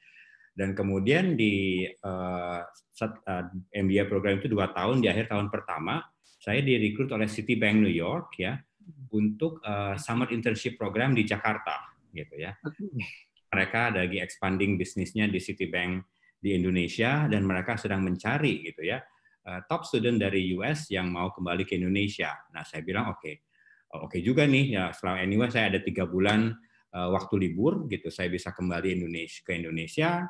dan kemudian di uh, eh, eh, MBA program itu dua tahun di akhir tahun pertama saya direkrut oleh Citibank New York ya untuk uh, summer internship program di Jakarta gitu ya mereka lagi expanding bisnisnya di Citibank di Indonesia dan mereka sedang mencari gitu ya uh, top student dari US yang mau kembali ke Indonesia nah saya bilang oke okay, oh, oke okay juga nih ya selama anyway saya ada tiga bulan waktu libur gitu saya bisa kembali Indonesia ke Indonesia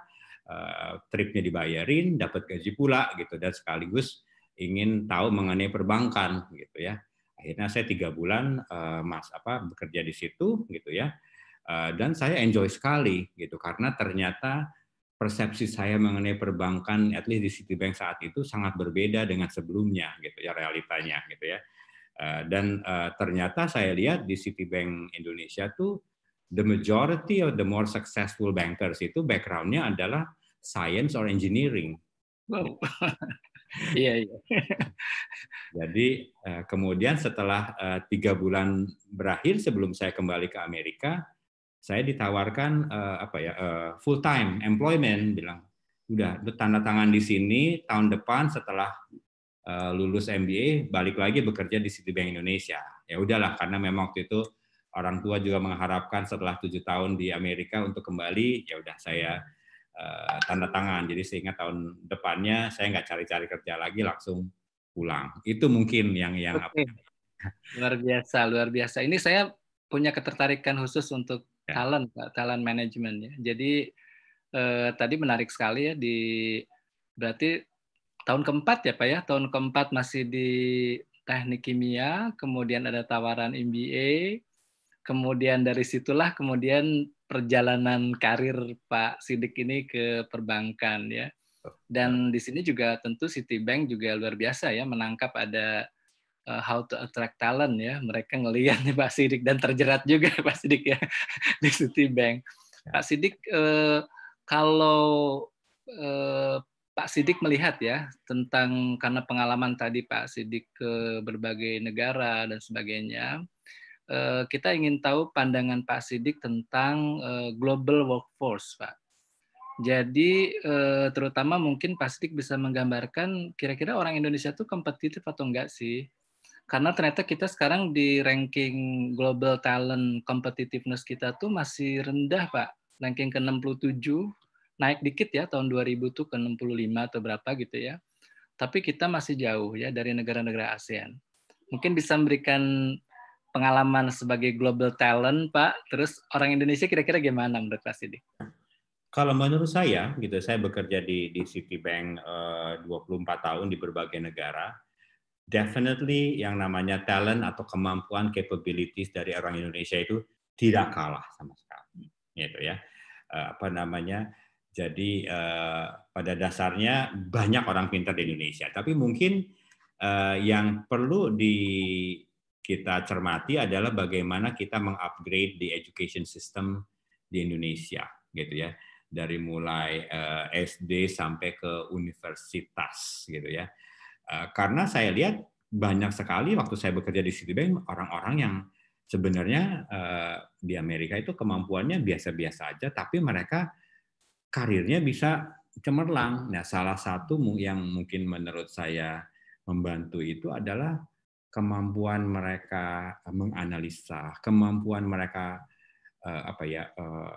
Eh, tripnya dibayarin, dapat gaji pula gitu dan sekaligus ingin tahu mengenai perbankan gitu ya. Akhirnya saya tiga bulan uh, mas apa bekerja di situ gitu ya. Uh, dan saya enjoy sekali gitu karena ternyata persepsi saya mengenai perbankan at least di Citibank saat itu sangat berbeda dengan sebelumnya gitu ya realitanya gitu ya. dan uh, ternyata saya lihat di Citibank Indonesia tuh the majority of the more successful bankers itu backgroundnya adalah science or engineering. Wow. Iya, iya. Jadi eh, kemudian setelah eh, tiga bulan berakhir sebelum saya kembali ke Amerika, saya ditawarkan eh, apa ya full time employment bilang udah tanda tangan di sini tahun depan setelah lulus MBA balik lagi bekerja di Citibank Indonesia. Ya udahlah karena memang waktu itu orang tua juga mengharapkan setelah tujuh tahun di Amerika untuk kembali ya udah saya uh, tanda tangan jadi sehingga tahun depannya saya nggak cari-cari kerja lagi langsung pulang itu mungkin yang yang ya?
luar biasa luar biasa ini saya punya ketertarikan khusus untuk ya. talent talent management ya jadi eh, tadi menarik sekali ya di berarti tahun keempat ya pak ya tahun keempat masih di teknik kimia kemudian ada tawaran MBA kemudian dari situlah kemudian perjalanan karir Pak Sidik ini ke perbankan ya. Oh, dan ya. di sini juga tentu Citibank juga luar biasa ya menangkap ada uh, how to attract talent ya. Mereka ngelihat nih Pak Sidik dan terjerat juga Pak Sidik ya di Citibank. Ya. Pak Sidik eh, kalau eh, Pak Sidik melihat ya tentang karena pengalaman tadi Pak Sidik ke berbagai negara dan sebagainya, Eh, kita ingin tahu pandangan Pak Sidik tentang eh, global workforce, Pak. Jadi eh, terutama mungkin Pak Sidik bisa menggambarkan kira-kira orang Indonesia itu kompetitif atau enggak sih? Karena ternyata kita sekarang di ranking global talent competitiveness kita tuh masih rendah, Pak. Ranking ke-67, naik dikit ya tahun 2000 tuh ke 65 atau berapa gitu ya. Tapi kita masih jauh ya dari negara-negara ASEAN. Mungkin bisa memberikan pengalaman sebagai global talent, Pak. Terus orang Indonesia kira-kira gimana menurut Pak Sidik?
Kalau menurut saya, gitu, saya bekerja di di Citibank eh, uh, 24 tahun di berbagai negara. Definitely yang namanya talent atau kemampuan capabilities dari orang Indonesia itu tidak kalah sama sekali, gitu ya. Uh, apa namanya? Jadi uh, pada dasarnya banyak orang pintar di Indonesia, tapi mungkin uh, yang perlu di kita cermati adalah bagaimana kita mengupgrade the education system di Indonesia gitu ya dari mulai uh, eh, SD sampai ke universitas gitu ya. Uh, karena saya lihat banyak sekali waktu saya bekerja di Citibank orang-orang yang sebenarnya uh, di Amerika itu kemampuannya biasa-biasa aja tapi mereka karirnya bisa cemerlang. Nah, salah satu yang mungkin menurut saya membantu itu adalah kemampuan mereka eh, menganalisa, kemampuan mereka uh, apa ya uh,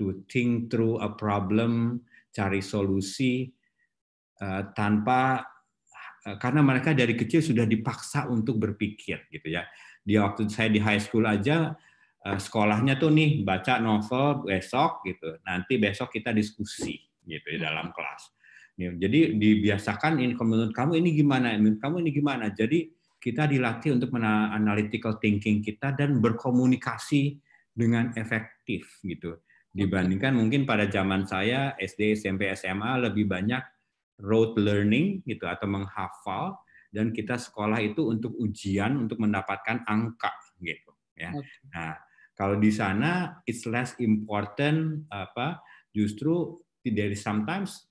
to think through a problem, cari solusi uh, tanpa uh, karena mereka dari kecil sudah dipaksa untuk berpikir gitu ya. Di waktu saya di high school aja uh, sekolahnya tuh nih baca novel besok gitu. Nanti besok kita diskusi gitu ya, dalam kelas. Jadi dibiasakan ini menurut kamu ini gimana, menurut kamu ini gimana. Jadi kita dilatih untuk analytical thinking kita dan berkomunikasi dengan efektif gitu. Dibandingkan mungkin pada zaman saya SD, SMP, SMA lebih banyak road learning gitu atau menghafal dan kita sekolah itu untuk ujian untuk mendapatkan angka gitu ya. Nah, kalau di sana it's less important apa justru dari sometimes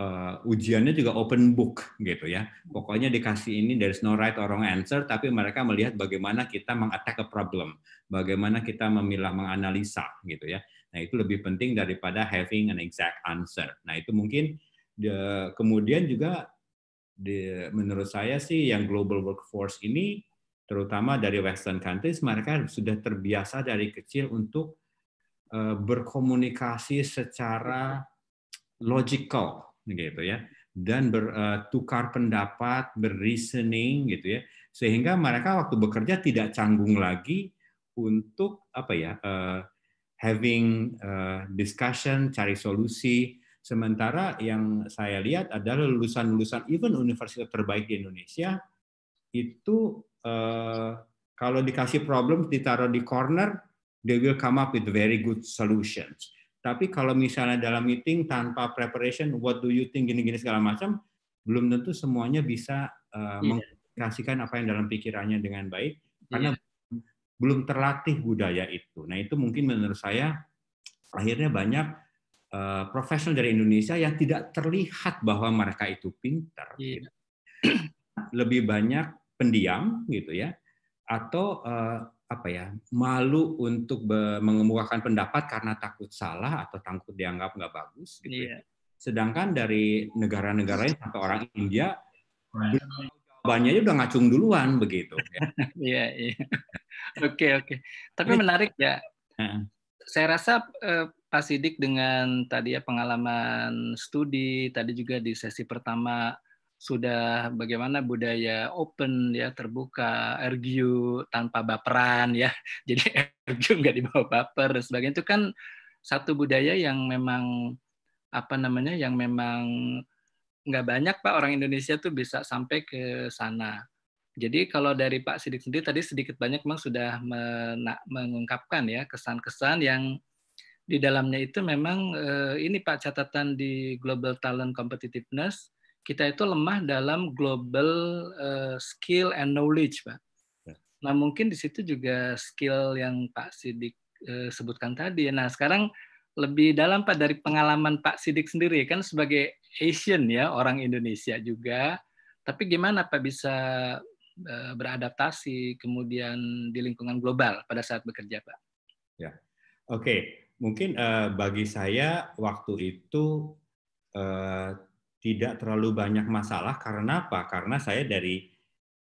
uh, ujiannya juga open book gitu ya. Pokoknya dikasih ini there's no right or wrong answer, tapi mereka melihat bagaimana kita mengattack a problem, bagaimana kita memilah menganalisa gitu ya. Nah itu lebih penting daripada having an exact answer. Nah itu mungkin the, kemudian juga the, menurut saya sih yang global workforce ini terutama dari Western countries mereka sudah terbiasa dari kecil untuk eh, berkomunikasi secara logical gitu ya dan bertukar eh, pendapat, berreasoning gitu ya. Sehingga mereka waktu bekerja tidak canggung lagi untuk apa ya eh, having eh, discussion, cari solusi. Sementara yang saya lihat adalah lulusan-lulusan even universitas terbaik di Indonesia itu kalau dikasih problem ditaruh di corner, they will come up with very good solutions tapi kalau misalnya dalam meeting tanpa preparation, what do you think gini-gini segala macam, belum tentu semuanya bisa uh, eh, yeah. mengkomunikasikan apa yang dalam pikirannya dengan baik iya. karena yeah. belum terlatih budaya itu. Nah itu mungkin menurut saya akhirnya banyak uh, profesional dari Indonesia yang tidak terlihat bahwa mereka itu pintar. Yeah. Gitu. Lebih banyak pendiam gitu ya, atau uh, apa ya malu untuk mengemukakan pendapat karena takut salah atau takut dianggap nggak bagus gitu yeah. Iya. sedangkan dari negara-negara lain atau orang India right. jawabannya aja udah ngacung duluan begitu ya.
iya iya
oke oke tapi
menarik ya saya rasa uh, Pak Sidik dengan tadi ya pengalaman studi tadi juga di sesi pertama sudah bagaimana budaya open ya terbuka argue tanpa baperan ya jadi argue nggak dibawa baper dan sebagainya itu kan satu budaya yang memang apa namanya yang memang nggak banyak pak orang Indonesia tuh bisa sampai ke sana jadi kalau dari Pak Sidik sendiri tadi sedikit banyak memang sudah mengungkapkan ya kesan-kesan yang di dalamnya itu memang eh, ini Pak catatan di Global Talent Competitiveness kita itu lemah dalam global uh, skill and knowledge, Pak. Ya. Nah, mungkin di situ juga skill yang Pak Sidik uh, sebutkan tadi. Nah, sekarang lebih dalam Pak dari pengalaman Pak Sidik sendiri kan sebagai Asian ya, orang Indonesia juga. Tapi gimana Pak bisa uh, beradaptasi kemudian di lingkungan global pada saat bekerja, Pak?
Ya. Oke, okay. mungkin uh, bagi saya waktu itu uh, tidak terlalu banyak masalah karena apa? Karena saya dari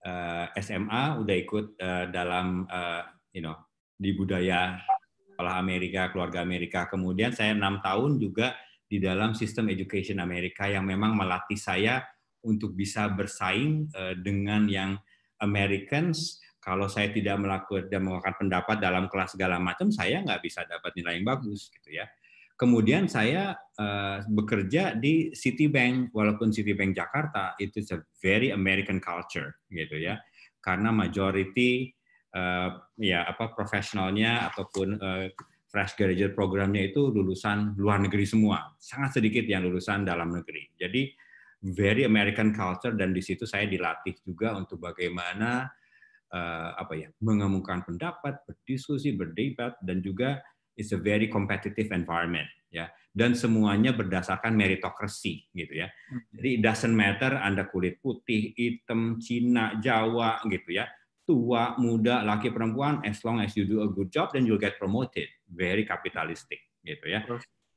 uh, eh, SMA udah ikut uh, dalam uh, you know di budaya sekolah Amerika, keluarga Amerika. Kemudian saya enam tahun juga di dalam sistem education Amerika yang memang melatih saya untuk bisa bersaing uh, dengan yang Americans. Kalau saya tidak melakukan dan mengeluarkan pendapat dalam kelas segala macam, saya nggak bisa dapat nilai yang bagus gitu ya. Kemudian saya uh, bekerja di Citibank, walaupun Citibank Jakarta itu a very American culture gitu ya, karena majority uh, ya apa profesionalnya ataupun uh, fresh graduate programnya itu lulusan luar negeri semua, sangat sedikit yang lulusan dalam negeri. Jadi very American culture dan di situ saya dilatih juga untuk bagaimana uh, apa ya mengemukakan pendapat, berdiskusi, berdebat dan juga it's a very competitive environment ya dan semuanya berdasarkan meritokrasi gitu ya hmm. jadi it doesn't matter anda kulit putih hitam Cina Jawa gitu ya tua muda laki perempuan as long as you do a good job then you'll get promoted very kapitalistik gitu ya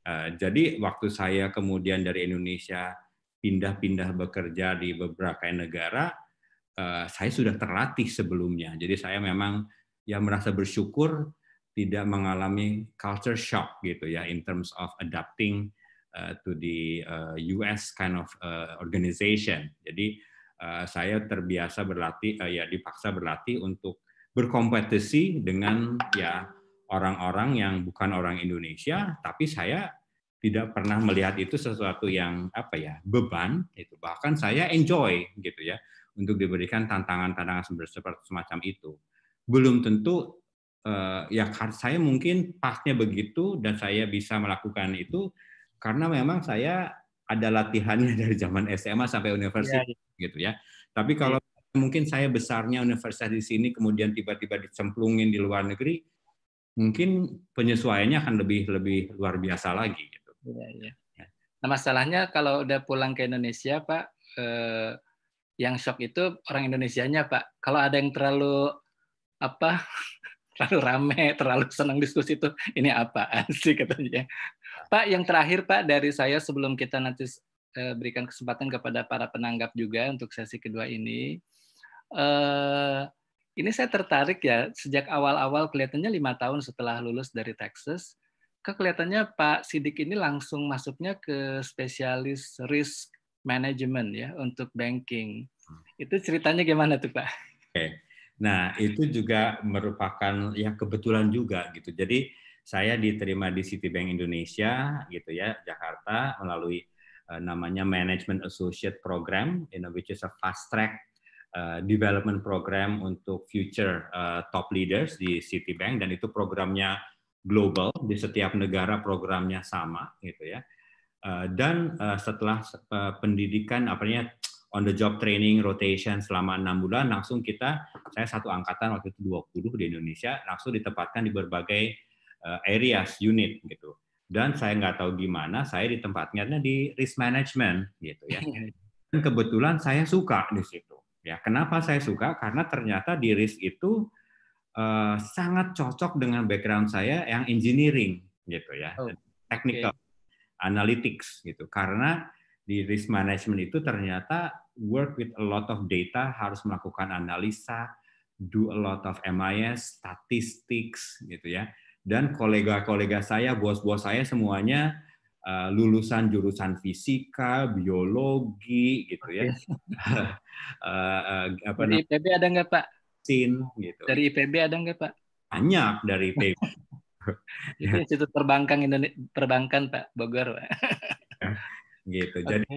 uh, jadi waktu saya kemudian dari Indonesia pindah-pindah bekerja di beberapa negara uh, saya sudah terlatih sebelumnya jadi saya memang ya merasa bersyukur tidak mengalami culture shock gitu ya in terms of adapting uh, to the uh, eh, US kind of uh, organization. Jadi uh, saya terbiasa berlatih uh, ya dipaksa berlatih untuk berkompetisi dengan ya orang-orang yang bukan orang Indonesia tapi saya tidak pernah melihat itu sesuatu yang apa ya beban itu bahkan saya enjoy gitu ya untuk diberikan tantangan-tantangan semacam itu belum tentu Eh, ya saya mungkin pasnya begitu dan saya bisa melakukan itu karena memang saya ada latihannya dari zaman SMA sampai universitas ya. gitu ya. Tapi kalau ya. mungkin saya besarnya universitas di sini kemudian tiba-tiba dicemplungin di luar negeri, mungkin penyesuaiannya akan lebih lebih luar biasa lagi gitu. Iya, iya. Nah
masalahnya kalau udah pulang ke Indonesia Pak, eh, yang shock itu orang Indonesianya Pak. Kalau ada yang terlalu apa terlalu rame, terlalu senang diskusi itu ini apaan sih katanya. Pak, yang terakhir Pak dari saya sebelum kita nanti eh, berikan kesempatan kepada para penanggap juga untuk sesi kedua ini. Eh, ini saya tertarik ya sejak awal-awal kelihatannya lima tahun setelah lulus dari Texas, ke kelihatannya Pak Sidik ini langsung masuknya ke spesialis risk management ya untuk banking. Hmm. Itu ceritanya gimana tuh Pak?
Okay. Nah, itu juga merupakan ya kebetulan juga gitu. Jadi saya diterima di Citibank Indonesia gitu ya, Jakarta melalui uh, namanya Management Associate Program, in which is a fast track Uh, development program untuk future uh, top leaders di Citibank dan itu programnya global di setiap negara programnya sama gitu ya uh, dan uh, setelah uh, pendidikan apanya on the job training rotation selama enam bulan langsung kita saya satu angkatan waktu itu 20 di Indonesia langsung ditempatkan di berbagai uh, areas unit gitu dan saya nggak tahu gimana saya ditempatkannya di risk management gitu ya dan kebetulan saya suka di situ ya kenapa saya suka karena ternyata di risk itu uh, sangat cocok dengan background saya yang engineering gitu ya oh, technical okay. analytics gitu karena di risk management itu ternyata work with a lot of data, harus melakukan analisa, do a lot of MIS, statistics gitu ya. Dan kolega-kolega saya, bos-bos saya semuanya uh, lulusan jurusan fisika, biologi gitu ya. uh, uh, apa dari
IPB ada nggak Pak?
Sin gitu. Dari IPB ada nggak Pak? Banyak dari IPB. Itu Institut
Perbankan Indonesia, Perbankan Pak Bogor. Ya
gitu. Okay. Jadi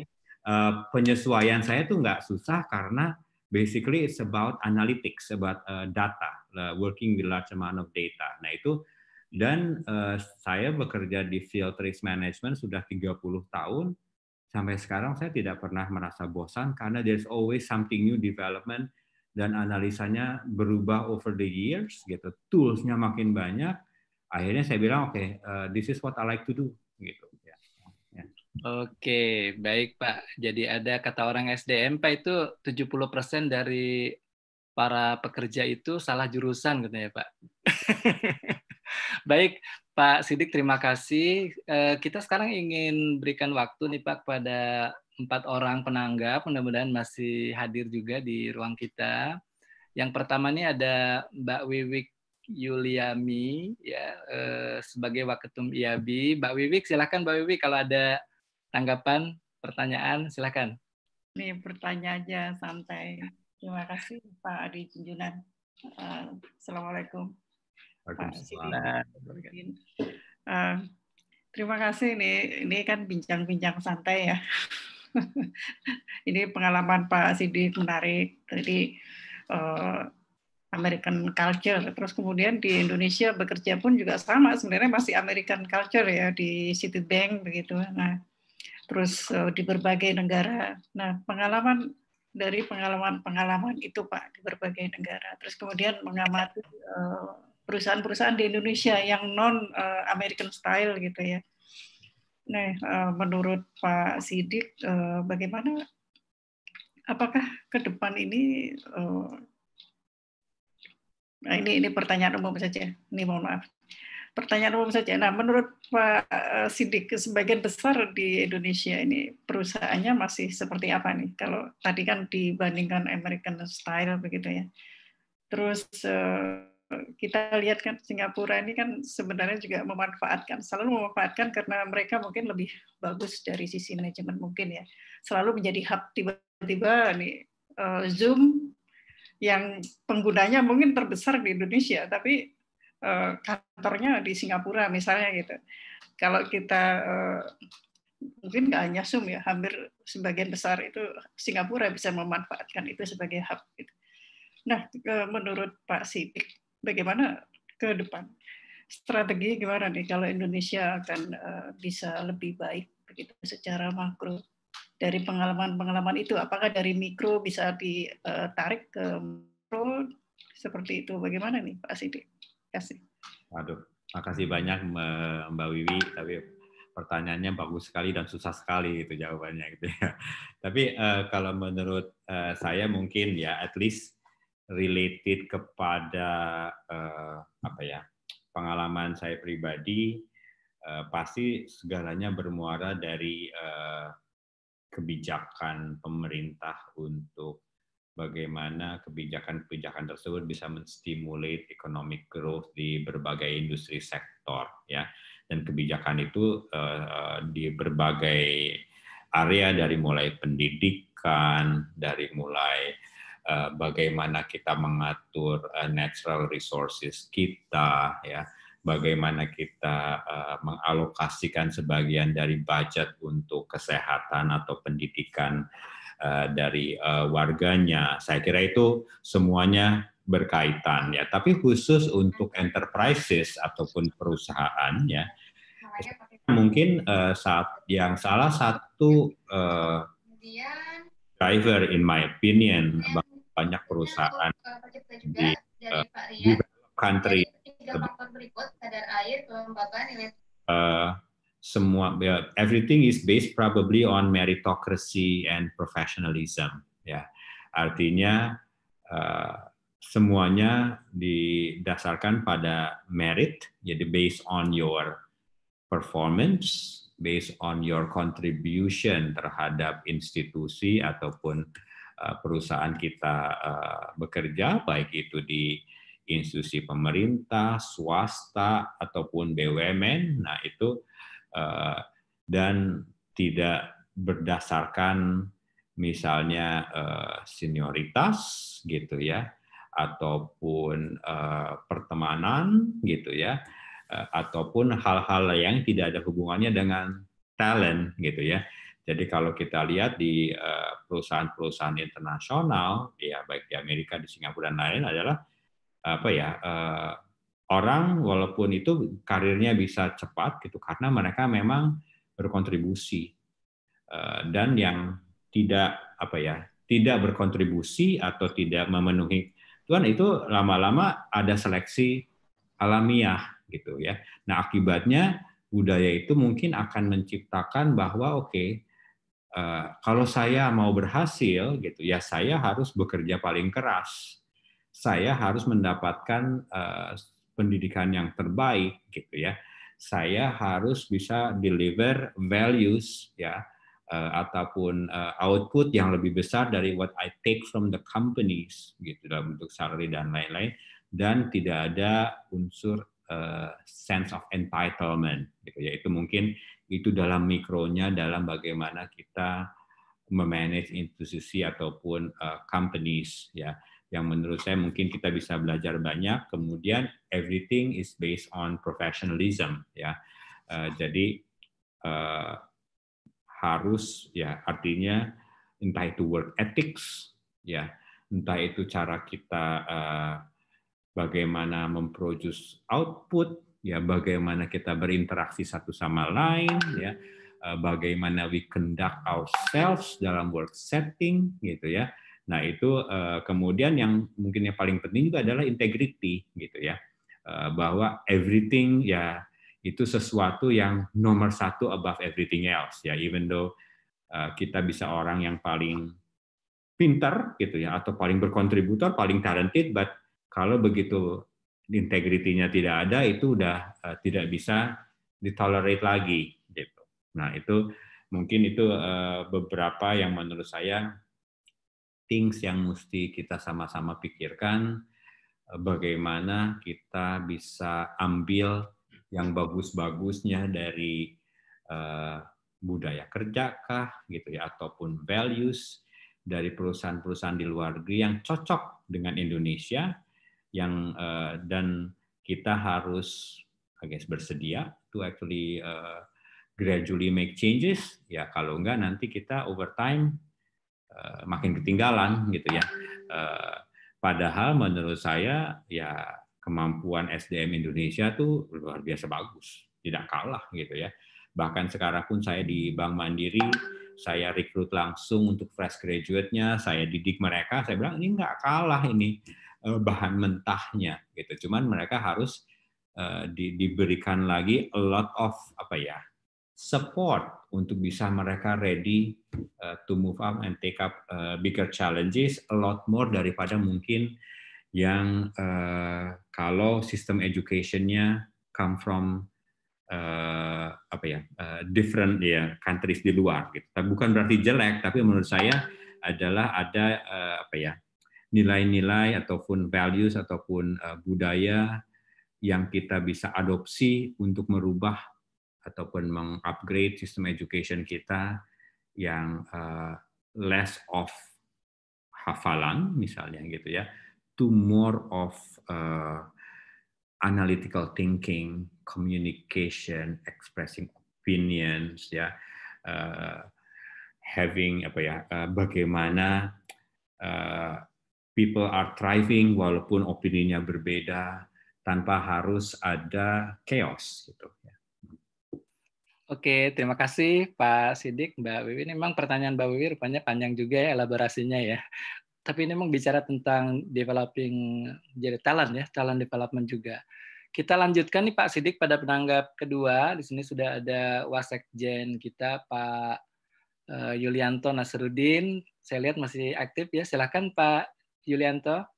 uh, penyesuaian saya tuh nggak susah karena basically it's about analytics, about uh, data, uh, working with large amount of data. Nah itu dan uh, saya bekerja di field risk management sudah 30 tahun sampai sekarang saya tidak pernah merasa bosan karena there's always something new development dan analisanya berubah over the years gitu toolsnya makin banyak akhirnya saya bilang oke okay, uh, this is what I like to do gitu
Oke, baik Pak. Jadi ada kata orang SDM, Pak itu 70% dari para pekerja itu salah jurusan katanya Pak. baik, Pak Sidik terima kasih. Eh, kita sekarang ingin berikan waktu nih Pak kepada empat orang penanggap, mudah-mudahan masih hadir juga di ruang kita. Yang pertama nih ada Mbak Wiwik Yuliami ya eh, sebagai Waketum IABI. Mbak Wiwik, silahkan Mbak Wiwik kalau ada tanggapan, pertanyaan, silakan.
Ini bertanya aja santai. Terima kasih Pak Adi Junjunan. Uh, Assalamualaikum. Waalaikumsalam. Uh, terima kasih nih. Ini kan bincang-bincang santai
ya.
ini pengalaman Pak Sidik menarik. Jadi eh, American culture. Terus kemudian di Indonesia bekerja pun juga sama sebenarnya masih American culture ya di Citibank begitu. Nah, terus eh, di berbagai negara. Nah, pengalaman dari pengalaman-pengalaman itu Pak di berbagai negara. Terus kemudian mengamati eh, perusahaan-perusahaan di Indonesia yang non eh, American style gitu ya. Nah, menurut Pak Sidik, bagaimana? Apakah ke depan ini? Nah, ini ini pertanyaan umum saja. Ini mohon maaf pertanyaan umum saja. Nah, menurut Pak eh, Sidik, sebagian besar di Indonesia ini perusahaannya masih seperti apa nih? Kalau tadi kan dibandingkan American Style begitu ya. Terus eh, kita lihat kan Singapura ini kan sebenarnya juga memanfaatkan, selalu memanfaatkan karena mereka mungkin lebih bagus dari sisi manajemen mungkin ya. Selalu menjadi hub tiba-tiba nih eh, Zoom yang penggunanya mungkin terbesar di Indonesia, tapi Eh, kantornya di Singapura misalnya gitu. Kalau kita eh, mungkin nggak hanya Zoom ya, hampir sebagian besar itu Singapura bisa memanfaatkan itu sebagai hub. Gitu. Nah, menurut Pak Sidik, bagaimana ke depan? Strategi gimana nih kalau Indonesia akan eh, bisa lebih baik begitu secara makro? Dari pengalaman-pengalaman itu, apakah dari mikro bisa ditarik ke makro seperti itu? Bagaimana nih Pak Sidik? kasih.
Waduh, makasih banyak Mbak Wiwi. Tapi pertanyaannya bagus sekali dan susah sekali itu jawabannya gitu ya. Tapi uh, kalau menurut uh, saya mungkin ya at least related kepada uh, apa ya pengalaman saya pribadi uh, pasti segalanya bermuara dari uh, kebijakan pemerintah untuk bagaimana kebijakan-kebijakan tersebut bisa menstimulate economic growth di berbagai industri sektor ya dan kebijakan itu uh, di berbagai area dari mulai pendidikan dari mulai uh, bagaimana kita mengatur uh, natural resources kita ya bagaimana kita uh, mengalokasikan sebagian dari budget untuk kesehatan atau pendidikan uh, Eh, dari eh, warganya. Saya kira itu semuanya berkaitan ya. Tapi khusus untuk enterprises ataupun perusahaan ya, mungkin uh, saat yang salah satu uh, driver in my opinion banyak perusahaan di uh, country uh, semua ya, everything is based probably on meritocracy and professionalism ya artinya uh, semuanya didasarkan pada merit jadi based on your performance based on your contribution terhadap institusi ataupun eh, perusahaan kita eh, bekerja baik itu di institusi pemerintah swasta ataupun BUMN nah itu Eh, dan tidak berdasarkan misalnya eh, senioritas gitu ya ataupun eh, pertemanan gitu ya ataupun hal-hal yang tidak ada hubungannya dengan talent gitu ya. Jadi kalau kita lihat di perusahaan-perusahaan internasional ya baik di Amerika, di Singapura dan lain adalah apa ya orang walaupun itu karirnya bisa cepat gitu karena mereka memang berkontribusi eh, dan yang tidak apa ya tidak berkontribusi atau tidak memenuhi Tuhan itu lama-lama ada seleksi alamiah gitu ya. Nah akibatnya budaya itu mungkin akan menciptakan bahwa oke okay, eh, kalau saya mau berhasil gitu ya saya harus bekerja paling keras, saya harus mendapatkan eh, pendidikan yang terbaik gitu ya saya harus bisa deliver values ya uh, ataupun uh, output yang lebih besar dari what I take from the companies gitu dalam bentuk salary dan lain-lain dan tidak ada unsur uh, sense of entitlement gitu yaitu mungkin itu dalam mikronya dalam bagaimana kita memanage institusi ataupun uh, companies ya yang menurut saya mungkin kita bisa belajar banyak kemudian everything is based on professionalism ya uh, jadi uh, harus ya artinya entah itu work ethics ya entah itu cara kita uh, bagaimana memproduce output ya bagaimana kita berinteraksi satu sama lain ya bagaimana we conduct ourselves dalam work setting gitu ya nah itu kemudian yang mungkin yang paling penting juga adalah integrity gitu ya Eh, bahwa everything ya itu sesuatu yang nomor satu above everything else ya even though eh, kita bisa orang yang paling pintar gitu ya atau paling berkontributor paling talented but kalau begitu integritinya tidak ada itu udah eh, tidak bisa ditolerate lagi gitu nah itu mungkin itu beberapa yang menurut saya things yang mesti kita sama-sama pikirkan Eh, bagaimana kita bisa ambil yang bagus-bagusnya dari eh, budaya kerja kah gitu ya ataupun values dari perusahaan-perusahaan di luar negeri yang cocok dengan Indonesia yang eh, dan kita harus I guess bersedia to actually gradually make changes ya kalau enggak nanti kita over time makin ketinggalan gitu ya Padahal menurut saya ya kemampuan SDM Indonesia tuh luar biasa bagus, tidak kalah gitu ya. Bahkan sekarang pun saya di Bank Mandiri, saya rekrut langsung untuk fresh graduate-nya, saya didik mereka, saya bilang ini nggak kalah ini eh, bahan mentahnya gitu. Cuman mereka harus uh, di, diberikan lagi a lot of apa ya support untuk bisa mereka ready eh, to move up and take up eh, bigger challenges a lot more daripada mungkin yang eh, kalau sistem educationnya come from uh, apa ya uh, different ya yeah, countries di luar gitu. Tapi bukan berarti jelek, tapi menurut saya adalah ada uh, apa ya nilai-nilai ataupun values ataupun uh, budaya yang kita bisa adopsi untuk merubah ataupun mengupgrade sistem education kita yang uh, less of hafalan misalnya gitu ya to more of uh, analytical thinking communication expressing opinions ya uh, having apa ya uh, bagaimana uh, people are thriving walaupun opininya berbeda tanpa harus ada chaos gitu ya
Oke, terima kasih Pak Sidik, Mbak Wiwi. Ini memang pertanyaan Mbak Wiwi rupanya panjang juga ya elaborasinya ya. Tapi ini memang bicara tentang developing jadi talent ya, talent development juga. Kita lanjutkan nih Pak Sidik pada penanggap kedua. Di sini sudah ada Wasekjen kita Pak eh, Yulianto Nasrudin. Saya lihat masih aktif ya. Silahkan Pak Yulianto.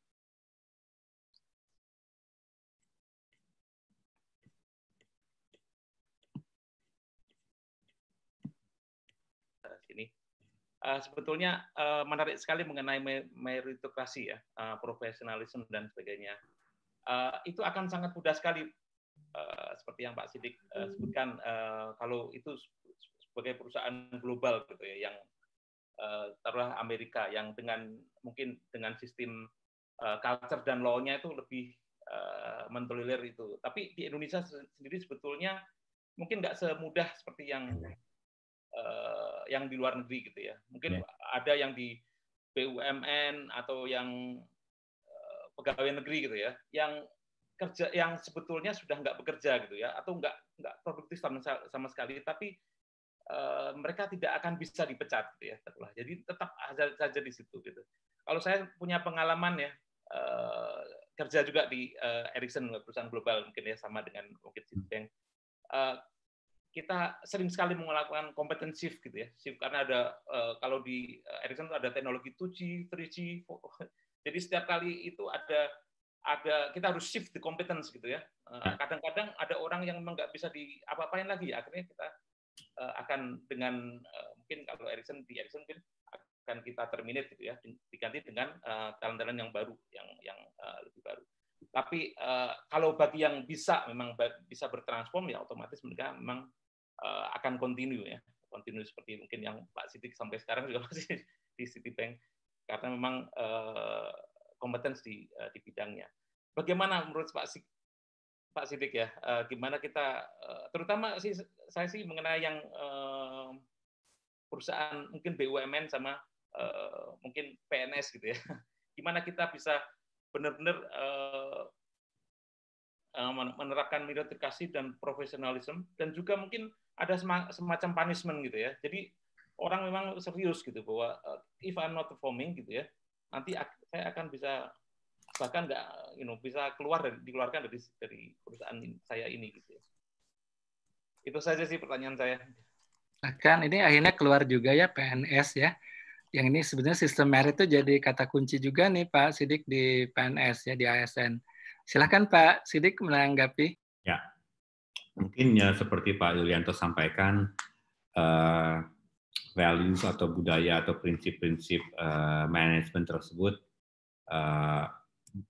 Eh, sebetulnya uh, menarik sekali mengenai meritokrasi ya, uh, profesionalisme dan sebagainya. Uh, itu akan sangat mudah sekali uh, seperti yang Pak Sidik uh, sebutkan uh, kalau itu sebagai perusahaan global gitu ya yang uh, taruhlah Amerika yang dengan mungkin dengan sistem uh, culture dan law-nya itu lebih uh, mentolerir itu. Tapi di Indonesia sendiri sebetulnya mungkin nggak semudah seperti yang hmm uh, yang di luar negeri gitu ya. Mungkin yeah. ada yang di BUMN atau yang uh, pegawai negeri gitu ya, yang kerja yang sebetulnya sudah nggak bekerja gitu ya, atau nggak nggak produktif sama sama sekali, tapi uh, mereka tidak akan bisa dipecat gitu ya. Tetaplah. Jadi tetap saja di situ gitu. Kalau saya punya pengalaman ya uh, kerja juga di uh, Ericsson perusahaan global mungkin ya sama dengan mungkin Citibank. Uh, kita sering sekali melakukan kompetensi gitu ya shift karena ada eh, kalau di eh, Ericsson ada teknologi 2G, 3G, jadi setiap kali itu ada ada kita harus shift the competence gitu ya. Eh, ya. Kadang-kadang ada orang yang memang nggak bisa di apa-apain lagi, akhirnya kita akan dengan mungkin kalau Ericsson di Ericsson mungkin akan kita terminate gitu ya, diganti dengan talent-talent yang baru, yang yang lebih baru. Tapi uh, kalau bagi yang bisa memang bisa bertransform ya otomatis mereka memang uh, akan continue ya continue seperti mungkin yang Pak Sidik sampai sekarang juga masih di Citibank karena memang uh, eh, kompetensi di uh, di bidangnya. Bagaimana menurut Pak Sidik, Pak Sidik ya, gimana kita terutama sih saya sih mengenai yang perusahaan mungkin BUMN sama mungkin PNS gitu ya. Gimana kita bisa benar-benar menerapkan meritokrasi dan profesionalisme dan juga mungkin ada semacam punishment gitu ya. Jadi orang memang serius gitu bahwa eh, if I'm not performing gitu ya, nanti saya akan bisa bahkan nggak you know bisa keluar dari dikeluarkan dari dari perusahaan saya ini gitu ya. Itu saja sih pertanyaan saya.
Bahkan ini akhirnya keluar juga ya PNS ya. Yang ini sebenarnya sistem merit itu jadi kata kunci juga nih Pak Sidik di PNS ya di ASN. Silahkan Pak Sidik menanggapi.
Ya, Mungkin ya seperti Pak Yulianto sampaikan, uh, values atau budaya atau prinsip-prinsip uh, eh, manajemen tersebut uh,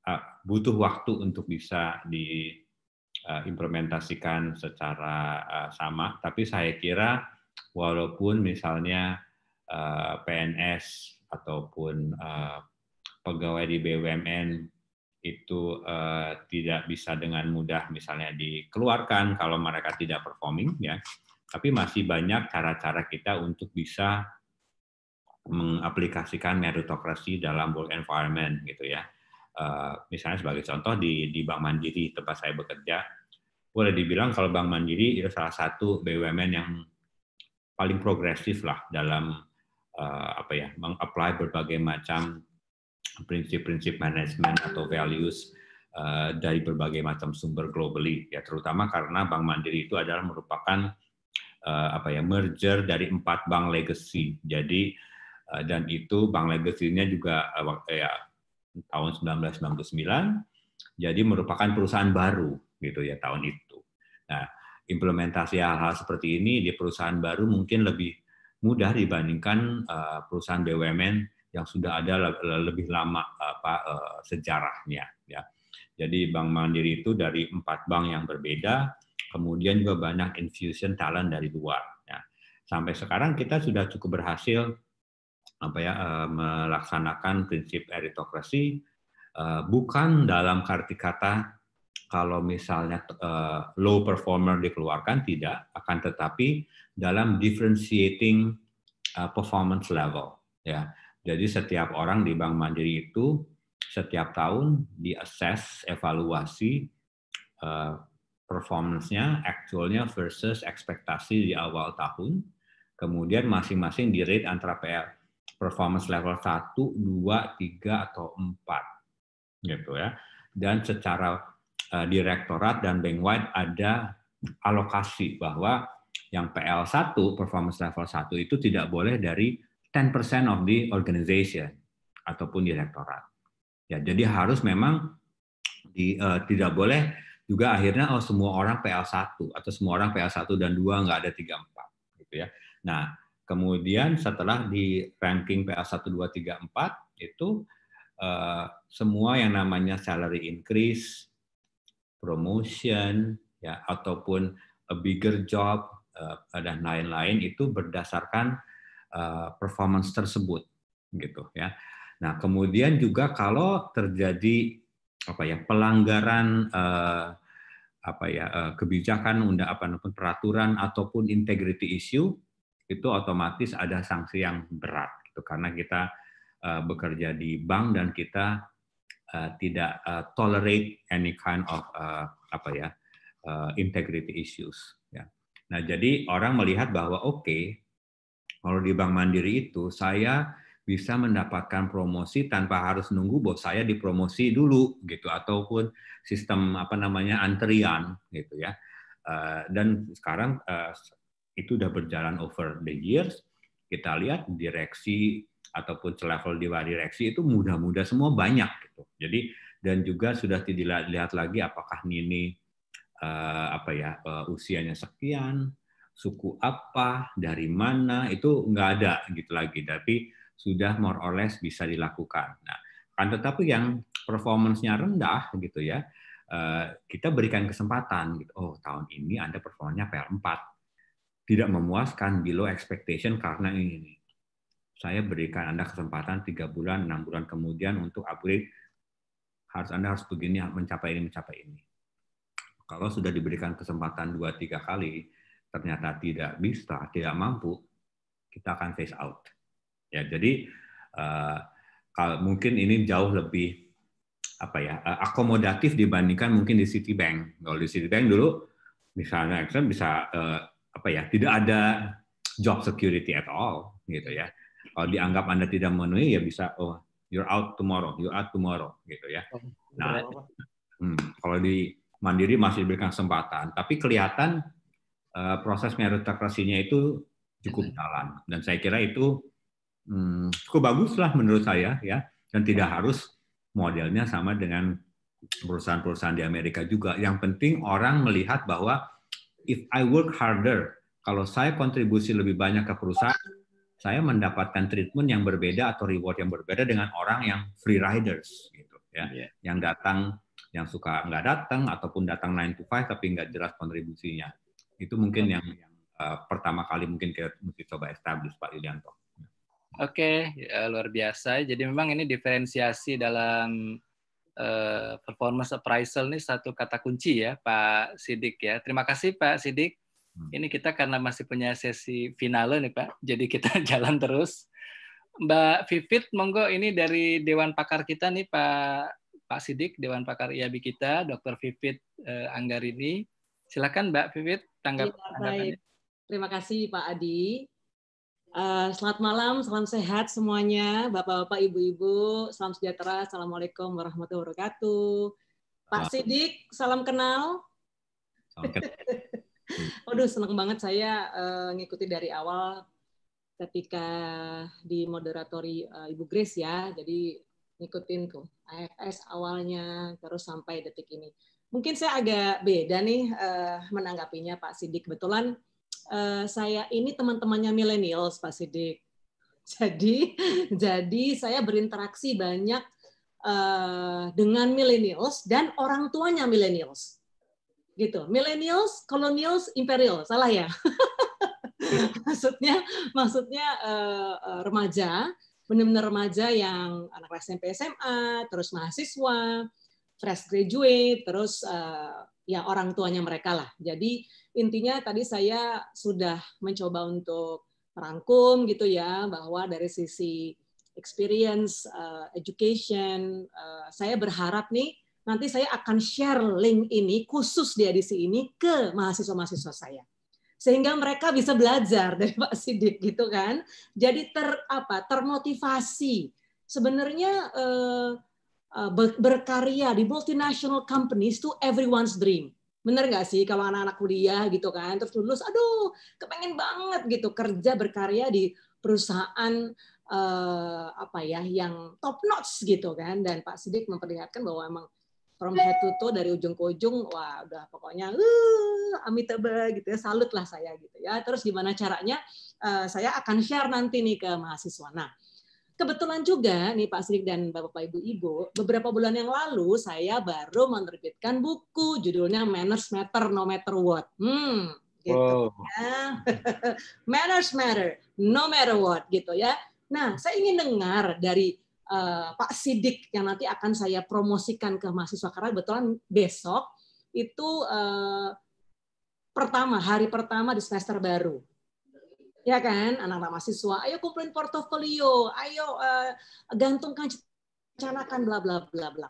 uh, butuh waktu untuk bisa diimplementasikan uh, secara uh, sama. Tapi saya kira walaupun misalnya uh, PNS ataupun uh, pegawai di BUMN itu uh, tidak bisa dengan mudah misalnya dikeluarkan kalau mereka tidak performing ya tapi masih banyak cara-cara kita untuk bisa mengaplikasikan meritokrasi dalam work environment gitu ya uh, misalnya sebagai contoh di di Bank Mandiri tempat saya bekerja boleh dibilang kalau Bank Mandiri itu salah satu BUMN yang paling progresif lah dalam uh, apa ya mengapply berbagai macam prinsip-prinsip manajemen atau values eh, dari berbagai macam sumber globally ya terutama karena Bank Mandiri itu adalah merupakan eh, apa ya merger dari empat bank legacy jadi eh, dan itu bank legacy-nya juga ya tahun 1999 jadi merupakan perusahaan baru gitu ya tahun itu nah implementasi hal-hal seperti ini di perusahaan baru mungkin lebih mudah dibandingkan perusahaan BUMN yang sudah ada lebih lama apa, eh, sejarahnya. Ya. Jadi Bank Mandiri itu dari empat bank yang berbeda, kemudian juga banyak infusion talent dari luar. Ya. Sampai sekarang kita sudah cukup berhasil apa ya eh, melaksanakan prinsip eritokrasi eh, bukan dalam arti kata kalau misalnya low performer dikeluarkan tidak akan tetapi dalam differentiating performance level ya jadi setiap orang di Bank Mandiri itu setiap tahun diassess, evaluasi uh, performance-nya, actualnya versus ekspektasi di awal tahun. Kemudian masing-masing di rate antara PL performance level 1, 2, 3 atau 4 gitu ya. Dan secara uh, direktorat dan bank-wide ada alokasi bahwa yang PL1 performance level 1 itu tidak boleh dari 10% of the organization ataupun direktorat. Ya, jadi harus memang di, uh, tidak boleh juga akhirnya oh semua orang PL1 atau semua orang PL1 dan 2 nggak ada 3 4 gitu ya. Nah, kemudian setelah di ranking PL1 2 3 4 itu uh, semua yang namanya salary increase, promotion ya ataupun a bigger job uh, dan lain-lain itu berdasarkan Eh, performance tersebut gitu ya. Nah, kemudian juga kalau terjadi apa ya pelanggaran eh, apa ya eh, kebijakan undang apa namun peraturan ataupun integrity issue itu otomatis ada sanksi yang berat gitu karena kita eh, bekerja di bank dan kita eh, tidak eh, tolerate any kind of eh, apa ya eh, integrity issues ya. Nah, jadi orang melihat bahwa oke okay, kalau di Bank Mandiri itu saya bisa mendapatkan promosi tanpa harus nunggu bos saya dipromosi dulu gitu ataupun sistem apa namanya antrian gitu ya eh, dan sekarang eh, itu sudah berjalan over the years kita lihat direksi ataupun level di bawah direksi itu muda-muda semua banyak gitu jadi dan juga sudah tidak dilihat lagi apakah ini eh, apa ya usianya sekian suku apa, dari mana, itu nggak ada gitu lagi. Tapi sudah more or less bisa dilakukan. Nah, kan tetapi yang performance-nya rendah gitu ya, eh, kita berikan kesempatan gitu. Oh, tahun ini Anda performanya PR4. Tidak memuaskan below expectation karena ini. Saya berikan Anda kesempatan tiga bulan, enam bulan kemudian untuk upgrade harus Anda harus begini mencapai ini mencapai ini. Kalau sudah diberikan kesempatan dua tiga kali, ternyata tidak bisa, tidak mampu, kita akan face out. Ya, jadi uh, mungkin ini jauh lebih apa ya eh, akomodatif dibandingkan mungkin di Citibank. Kalau di Citibank dulu misalnya kan bisa uh, apa ya tidak ada job security at all gitu ya. Kalau dianggap anda tidak memenuhi ya bisa oh you're out tomorrow, you're out tomorrow gitu ya. Oh, nah, hmm, kalau di Mandiri masih diberikan kesempatan, tapi kelihatan Eh, proses meritokrasinya itu cukup jalan dan saya kira itu hmm, cukup bagus lah menurut saya ya dan tidak harus modelnya sama dengan perusahaan-perusahaan di Amerika juga. Yang penting orang melihat bahwa if I work harder, kalau saya kontribusi lebih banyak ke perusahaan, saya mendapatkan treatment yang berbeda atau reward yang berbeda dengan orang yang free riders gitu ya, yeah. yang datang yang suka nggak datang ataupun datang 9 to 5 tapi nggak jelas kontribusinya itu mungkin hmm. yang, yang uh, eh, pertama kali mungkin kita mesti coba establish Pak Yulianto.
Oke, okay, ya, luar biasa. Jadi memang ini diferensiasi dalam uh, performance appraisal ini satu kata kunci ya Pak Sidik ya. Terima kasih Pak Sidik. Hmm. Ini kita karena masih punya sesi final nih Pak, jadi kita jalan terus. Mbak Vivit, monggo ini dari Dewan Pakar kita nih Pak Pak Sidik, Dewan Pakar IAB kita, Dr. Vivit eh, Anggarini. Silakan Mbak Vivit tanggap. Ya, baik.
Terima kasih Pak Adi. Uh, selamat malam, salam sehat semuanya, bapak-bapak, ibu-ibu, salam sejahtera, assalamualaikum warahmatullahi wabarakatuh. Pak Sidik, salam kenal. Salam kenal. Aduh, senang banget saya uh, ngikuti dari awal ketika di moderatori uh, Ibu Grace ya, jadi ngikutin tuh AFS awalnya terus sampai detik ini. Mungkin saya agak beda nih uh, menanggapinya Pak Sidik. Kebetulan uh, saya ini teman-temannya millennials Pak Sidik. Jadi jadi saya berinteraksi banyak uh, dengan millennials dan orang tuanya millennials. Gitu. Millennials, colonials, imperial. Salah ya? maksudnya maksudnya uh, uh, remaja benar-benar remaja yang anak SMP SMA terus mahasiswa fresh graduate, terus uh, ya orang tuanya mereka lah. Jadi intinya tadi saya sudah mencoba untuk merangkum gitu ya bahwa dari sisi experience, uh, education, uh, saya berharap nih nanti saya akan share link ini khusus di edisi ini ke mahasiswa-mahasiswa saya sehingga mereka bisa belajar dari Pak Sidik gitu kan. Jadi ter apa termotivasi. Sebenarnya eh, Eh, berkarya di multinational companies to everyone's dream. Bener nggak sih kalau anak-anak kuliah gitu kan, terus lulus, aduh kepengen banget gitu kerja berkarya di perusahaan uh, apa ya yang top notch gitu kan. Dan Pak Sidik memperlihatkan bahwa emang from head to toe dari ujung ke ujung, wah udah pokoknya uh, amitabha gitu ya, salut lah saya gitu ya. Terus gimana caranya? Uh, saya akan share nanti nih ke mahasiswa. Nah, Kebetulan juga nih Pak Sidik dan Bapak Ibu Ibu, beberapa bulan yang lalu saya baru menerbitkan buku judulnya Manners Matter No Matter What. Hmm,
gitu wow. ya.
Manners Matter No Matter What gitu ya. Nah, saya ingin dengar dari uh, Pak Sidik yang nanti akan saya promosikan ke mahasiswa karena kebetulan besok itu uh, pertama hari pertama di semester baru ya kan anak-anak mahasiswa ayo kumpulin portofolio ayo uh, gantungkan rencanakan bla bla bla bla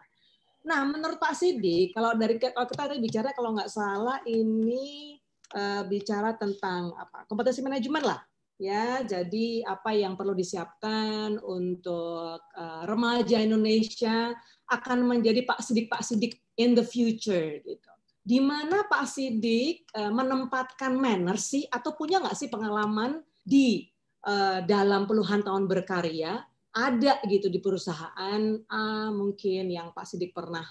nah menurut Pak Sidik kalau dari kalau kita tadi bicara kalau nggak salah ini uh, bicara tentang apa kompetensi manajemen lah ya jadi apa yang perlu disiapkan untuk uh, remaja Indonesia akan menjadi Pak Sidik Pak Sidik in the future gitu di mana Pak Sidik eh, menempatkan manner sih atau punya nggak sih pengalaman di eh, dalam puluhan tahun berkarya ada gitu di perusahaan A mungkin yang Pak Sidik pernah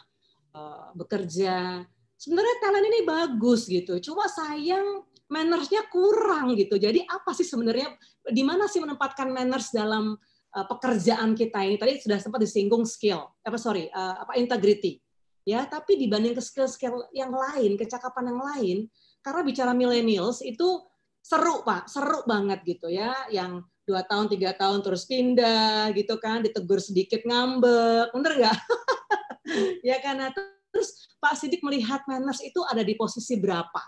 eh, bekerja sebenarnya talent ini bagus gitu cuma sayang mannersnya kurang gitu jadi apa sih sebenarnya di mana sih menempatkan manners dalam pekerjaan kita ini tadi sudah sempat disinggung skill apa sorry apa integrity ya tapi dibanding ke skill-skill yang lain kecakapan yang lain karena bicara millennials itu seru pak seru banget gitu ya yang dua tahun tiga tahun terus pindah gitu kan ditegur sedikit ngambek bener nggak ya karena terus Pak Sidik melihat manners itu ada di posisi berapa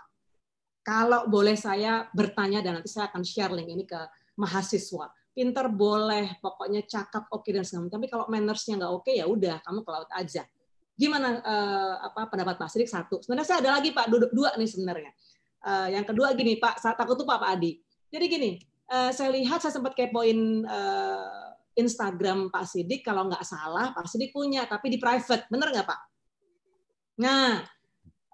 kalau boleh saya bertanya dan nanti saya akan share link ini ke mahasiswa pinter boleh pokoknya cakap oke okay, dan segala macam tapi kalau mannersnya nggak oke okay, ya udah kamu ke laut aja Gimana uh, apa pendapat Pak Sidik satu? Sebenarnya saya ada lagi Pak duduk dua nih sebenarnya. Uh, yang kedua gini Pak, saya takut tuh Pak, Pak Adi. Jadi gini, uh, saya lihat saya sempat kepoin uh, Instagram Pak Sidik kalau nggak salah Pak Sidik punya tapi di private, bener nggak Pak? Nah,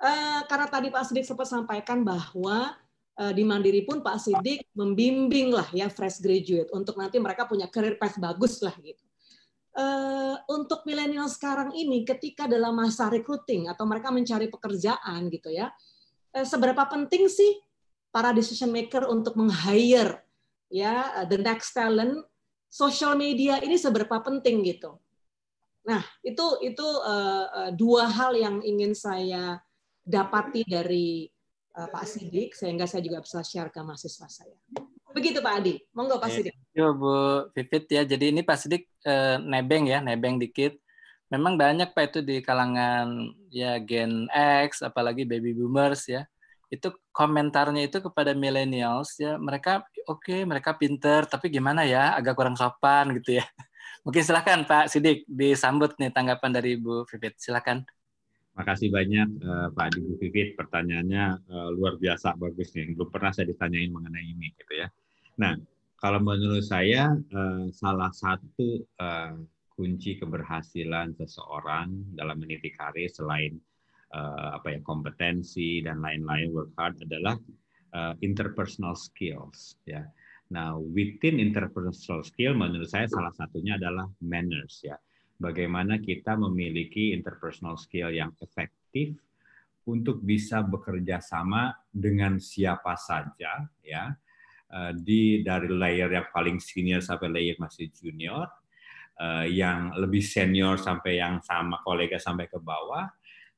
eh, karena tadi Pak Sidik sempat sampaikan bahwa eh, di Mandiri pun Pak Sidik membimbing lah ya fresh graduate untuk nanti mereka punya career path bagus lah gitu. Eh, untuk milenial sekarang ini ketika dalam masa recruiting atau mereka mencari pekerjaan gitu ya eh, seberapa penting sih para decision maker untuk meng-hire ya eh, the next talent social media ini seberapa penting gitu nah itu itu dua hal yang ingin saya dapati dari Pak Sidik sehingga saya juga bisa share ke mahasiswa saya. Begitu Pak Adi. Monggo Pak iya, Sidik.
Yo iya, Bu Vivit ya. Jadi ini Pak Sidik eh, nebeng ya, nebeng dikit. Memang banyak Pak itu di kalangan ya Gen X, apalagi baby boomers ya. Itu komentarnya itu kepada millennials ya. Mereka oke, okay, mereka pinter, tapi gimana ya, agak kurang sopan gitu ya. Mungkin silahkan Pak Sidik disambut nih tanggapan dari Bu Vivit.
Silakan. Makasih banyak eh, Pak Adi Bu Vivit. Pertanyaannya eh, luar biasa bagus nih. Belum pernah saya ditanyain mengenai ini gitu ya Nah, kalau menurut saya eh, salah satu eh, kunci keberhasilan seseorang dalam meniti karir selain eh, apa ya kompetensi dan lain-lain work hard adalah interpersonal skills ya. Nah, within interpersonal skill menurut saya salah satunya adalah manners ya. Bagaimana kita memiliki interpersonal skill yang efektif untuk bisa bekerja sama dengan siapa saja ya Eh, di dari layer yang paling senior sampai layer masih junior, uh, yang lebih senior sampai yang sama kolega sampai ke bawah,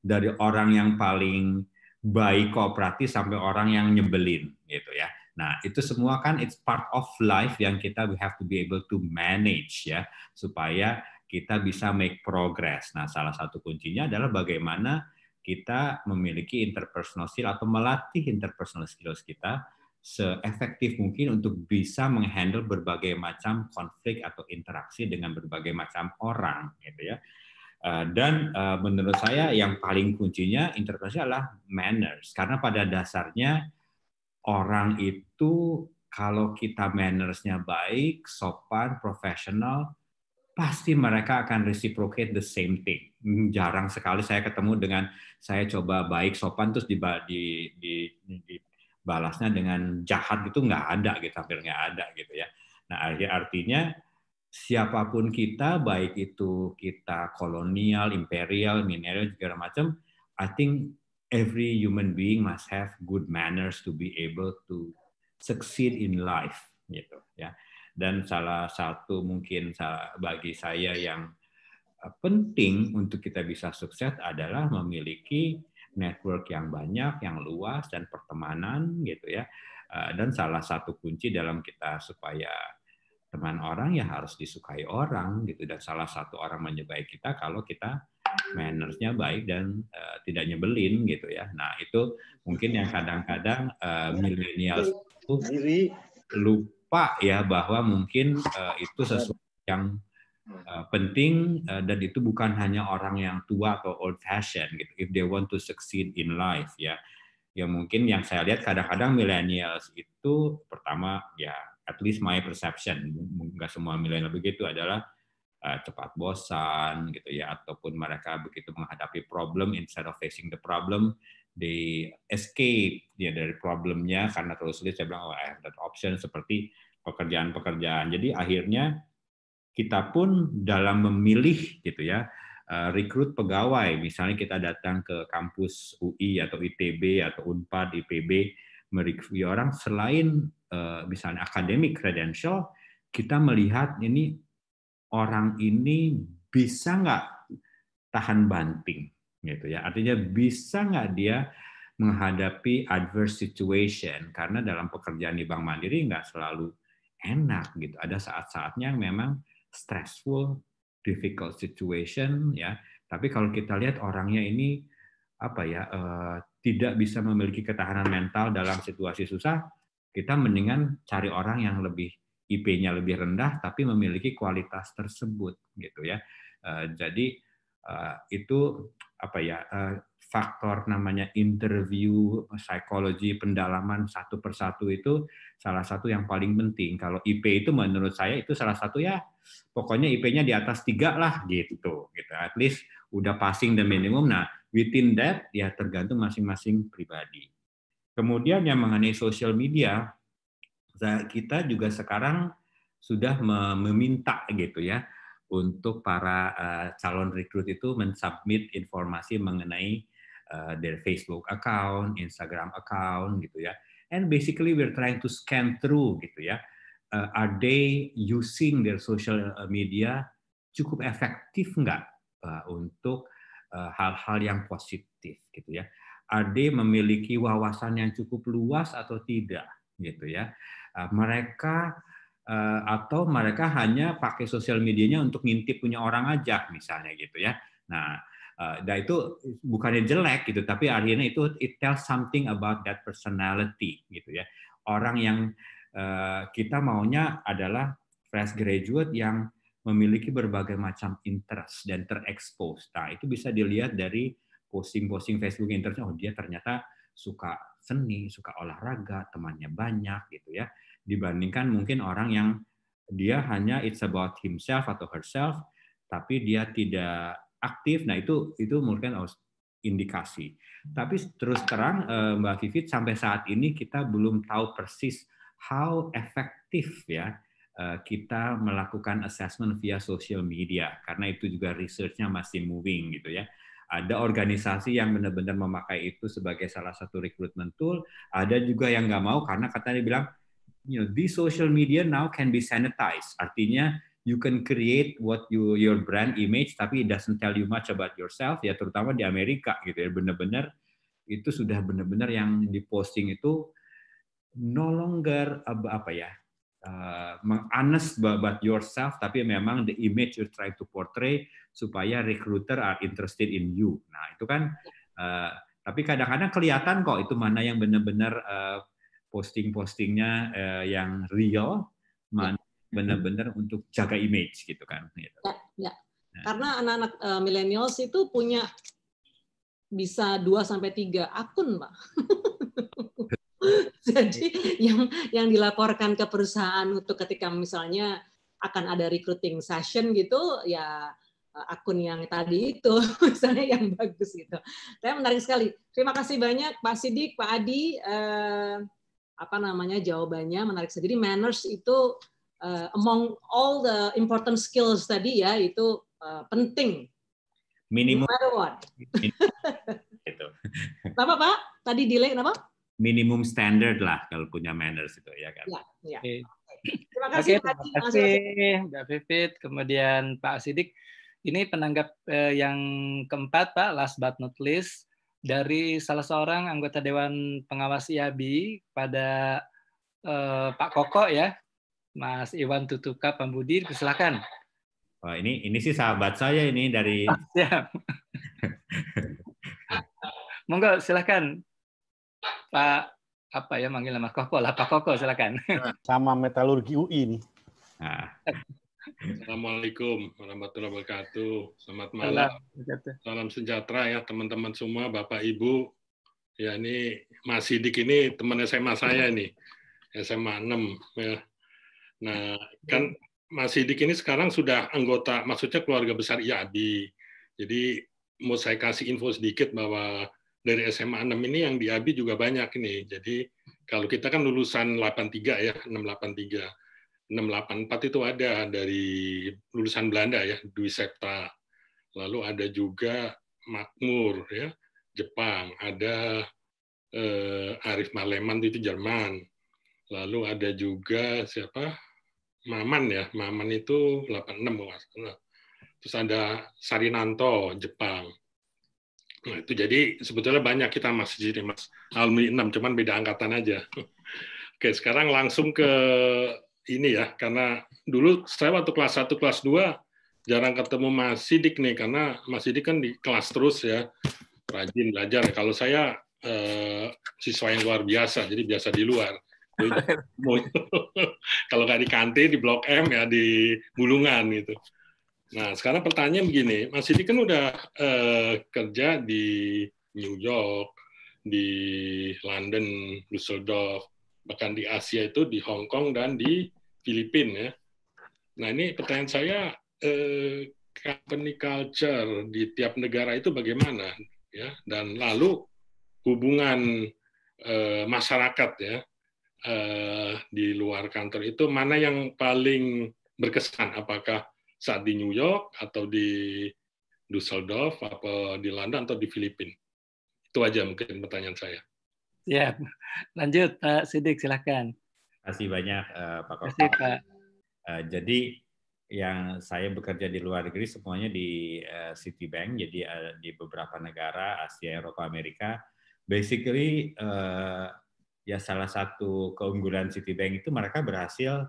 dari orang yang paling baik kooperatif sampai orang yang nyebelin gitu ya. Nah, itu semua kan it's part of life yang kita we have to be able to manage ya supaya kita bisa make progress. Nah, salah satu kuncinya adalah bagaimana kita memiliki interpersonal skill atau melatih interpersonal skills kita seefektif mungkin untuk bisa menghandle berbagai macam konflik atau interaksi dengan berbagai macam orang gitu ya. Eh, dan eh, menurut saya yang paling kuncinya interaksi adalah manners karena pada dasarnya orang itu kalau kita mannersnya baik, sopan, profesional, pasti mereka akan reciprocate the same thing. Hmm, jarang sekali saya ketemu dengan saya coba baik sopan terus di, di, di, di balasnya dengan jahat itu nggak ada gitu hampir nggak ada gitu ya nah artinya siapapun kita baik itu kita kolonial imperial mineral segala macam I think every human being must have good manners to be able to succeed in life gitu ya dan salah satu mungkin bagi saya yang eh, penting untuk kita bisa sukses adalah memiliki network yang banyak, yang luas dan pertemanan gitu ya. Eh, dan salah satu kunci dalam kita supaya teman orang ya harus disukai orang gitu dan salah satu orang menyukai kita kalau kita mannersnya baik dan uh, tidak nyebelin gitu ya. Nah itu mungkin yang kadang-kadang uh, eh, milenial itu lupa ya bahwa mungkin uh, itu sesuatu yang Hmm. Eh, penting uh, dan itu bukan hanya orang yang tua atau old fashion gitu if they want to succeed in life ya ya mungkin yang saya lihat kadang-kadang millennials itu pertama ya at least my perception nggak semua millennial begitu adalah uh, cepat bosan gitu ya ataupun mereka begitu menghadapi problem instead of facing the problem they escape ya dari problemnya karena terus saya bilang oh I have that option seperti pekerjaan-pekerjaan jadi akhirnya kita pun dalam memilih gitu ya eh, rekrut pegawai, misalnya kita datang ke kampus UI atau ITB atau Unpad, IPB merekrut orang selain eh, misalnya akademik credential, kita melihat ini orang ini bisa nggak tahan banting gitu ya. Artinya bisa nggak dia menghadapi adverse situation karena dalam pekerjaan di Bank Mandiri nggak selalu enak gitu. Ada saat-saatnya memang stressful, difficult situation ya. Tapi kalau kita lihat orangnya ini apa ya uh, tidak bisa memiliki ketahanan mental dalam situasi susah, kita mendingan cari orang yang lebih IP-nya lebih rendah tapi memiliki kualitas tersebut gitu ya. Uh, jadi uh, itu apa ya Uh, faktor namanya interview, psikologi, pendalaman satu persatu itu salah satu yang paling penting. Kalau IP itu menurut saya itu salah satu ya pokoknya IP-nya di atas tiga lah gitu. gitu. At least udah passing the minimum. Nah, within that ya tergantung masing-masing pribadi. Kemudian yang mengenai social media, kita juga sekarang sudah meminta gitu ya untuk para eh, calon rekrut itu mensubmit informasi mengenai uh, their Facebook account, Instagram account gitu ya. And basically we're trying to scan through gitu ya. Uh, are they using their social eh, media cukup efektif nggak uh, untuk hal-hal uh, yang positif gitu ya? Are they memiliki wawasan yang cukup luas atau tidak gitu ya? Uh, mereka uh, atau mereka hanya pakai sosial medianya untuk ngintip punya orang aja misalnya gitu ya. Nah, nah itu bukannya jelek gitu tapi akhirnya itu it tells something about that personality gitu ya orang yang eh, kita maunya adalah fresh graduate yang memiliki berbagai macam interest dan terekspos. Nah, itu bisa dilihat dari posting-posting Facebook interest. Oh, dia ternyata suka seni, suka olahraga, temannya banyak gitu ya. Dibandingkan mungkin orang yang dia hanya it's about himself atau herself, tapi dia tidak aktif. Nah itu itu mungkin indikasi. Tapi terus terang eh, Mbak Vivit sampai saat ini kita belum tahu persis how efektif ya eh, kita melakukan assessment via social media karena itu juga researchnya masih moving gitu ya. Ada organisasi yang benar-benar memakai itu sebagai salah satu recruitment tool. Ada juga yang nggak mau karena katanya bilang, you know, di social media now can be sanitized. Artinya you can create what you your brand image tapi it doesn't tell you much about yourself ya terutama di Amerika gitu ya benar-benar itu sudah benar-benar yang di posting itu no longer apa ya uh, honest about yourself tapi memang the image you try to portray supaya recruiter are interested in you nah itu kan uh, tapi kadang-kadang kelihatan kok itu mana yang benar-benar uh, eh, posting-postingnya uh, yang real mana benar-benar untuk jaga image gitu kan. Gitu. Ya,
ya. Nah. Karena anak-anak uh, millennials itu punya bisa 2 sampai 3 akun, Pak. Jadi yang yang dilaporkan ke perusahaan untuk ketika misalnya akan ada recruiting session gitu ya eh, akun yang tadi itu misalnya yang bagus gitu. Saya menarik sekali. Terima kasih banyak Pak Sidik, Pak Adi eh, apa namanya jawabannya menarik sendiri manners itu uh, among all the important skills tadi ya itu uh, penting. Minimum. No what. itu. Kenapa Pak? Tadi delay kenapa?
Minimum standard lah kalau punya manners itu ya kan. Ya, ya. Okay.
Terima kasih,
terima
kasih
Mbak Vivit, kemudian Pak Sidik. Ini penanggap eh, yang keempat Pak, last but not least, dari salah seorang anggota Dewan Pengawas IABI pada uh, Pak Koko ya, Mas Iwan Tutuka Pambudi,
silakan. oh, ini ini sih sahabat saya ini dari ah,
Siap. Monggo silakan. Pak apa ya manggil Mas Koko lah, Pak Koko silakan. Ah,
sama metalurgi UI nih.
Ah. Assalamualaikum warahmatullahi wabarakatuh. Selamat malam. Salam sejahtera ya teman-teman semua, Bapak Ibu. Ya ini Mas Sidik ini teman SMA saya ini. SMA 6 ya. Nah, iya. kan Mas Sidik ini sekarang sudah anggota, maksudnya keluarga besar IABI. Jadi mau saya kasih info sedikit bahwa dari SMA 6 ini yang di IABI juga banyak ini Jadi kalau kita kan lulusan 83 ya, 683. 684 itu ada dari lulusan Belanda ya, Dwi Septa. Lalu ada juga Makmur ya, Jepang. Ada eh, Arif Maleman itu Jerman. Lalu ada juga siapa? Maman ya, Maman itu 86 Terus ada Sarinanto, Jepang. Nah, itu jadi sebetulnya banyak kita Mas di sini Mas alumni 6 cuman beda angkatan aja. Oke, sekarang langsung ke ini ya karena dulu saya waktu kelas 1 kelas 2 jarang ketemu Mas Sidik nih karena Mas Sidik kan di kelas terus ya. Rajin belajar. Kalau saya eh, siswa yang luar biasa, jadi biasa di luar. kalau nggak di kantin di blok M ya di Bulungan gitu. Nah sekarang pertanyaan begini, Mas Sidi kan udah eh, kerja di New York, di London, Düsseldorf, bahkan di Asia itu di Hong Kong dan di Filipina ya. Nah ini pertanyaan saya, eh, company culture di tiap negara itu bagaimana ya? Dan lalu hubungan eh, masyarakat ya eh, di luar kantor itu mana yang paling berkesan? Apakah saat di New York atau di Dusseldorf apa di London atau di Filipina? Itu aja mungkin pertanyaan saya.
Ya, lanjut Pak Sidik silahkan. Terima
kasih banyak eh, Pak Koko. Kasih, Pak. Eh, jadi
yang saya bekerja di luar negeri semuanya di eh, Citibank, jadi di beberapa negara Asia, Eropa, Amerika. Basically ya salah satu keunggulan Citibank itu mereka berhasil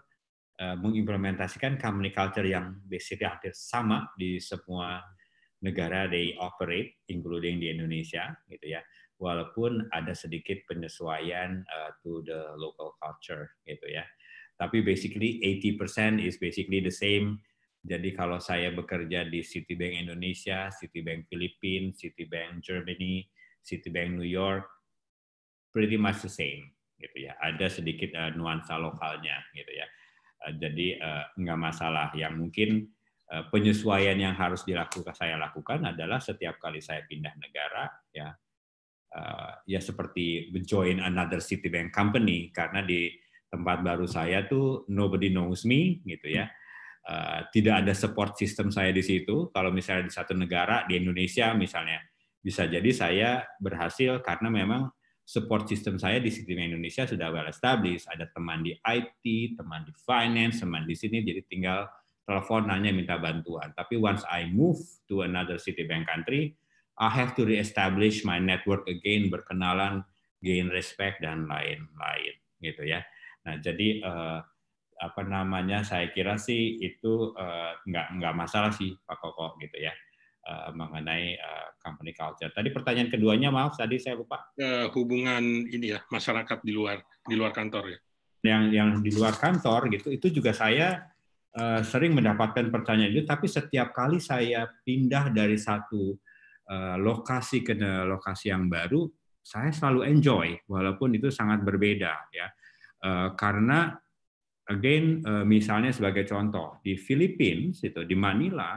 uh, mengimplementasikan company culture yang basically hampir sama di semua negara they operate, including di Indonesia, gitu ya. Walaupun ada sedikit penyesuaian uh, to the local culture, gitu ya. Tapi basically 80% is basically the same. Jadi kalau saya bekerja di Citibank Indonesia, Citibank Filipina, Citibank Germany, Citibank New York, pretty much the same gitu ya ada sedikit uh, nuansa lokalnya gitu ya uh, jadi uh, nggak masalah yang mungkin uh, penyesuaian yang harus dilakukan saya lakukan adalah setiap kali saya pindah negara ya uh, ya seperti join another city bank company karena di tempat baru saya tuh nobody knows me gitu ya uh, tidak ada support system saya di situ kalau misalnya di satu negara di Indonesia misalnya bisa jadi saya berhasil karena memang support system saya di sistem Indonesia sudah well established. Ada teman di IT, teman di finance, teman di sini. Jadi tinggal telepon nanya minta bantuan. Tapi once I move to another Citibank country, I have to reestablish my network again, berkenalan, gain respect dan lain-lain gitu ya. Nah jadi eh, apa namanya saya kira sih itu eh, nggak nggak masalah sih Pak Koko gitu ya. Eh, mengenai eh, company culture. Tadi pertanyaan keduanya maaf tadi saya lupa.
Eh, hubungan ini ya masyarakat di luar di luar kantor ya.
Yang yang di luar kantor gitu itu juga saya sering mendapatkan pertanyaan itu tapi setiap kali saya pindah dari satu lokasi ke lokasi yang baru saya selalu enjoy walaupun itu sangat berbeda ya. karena again misalnya sebagai contoh di Filipina itu di Manila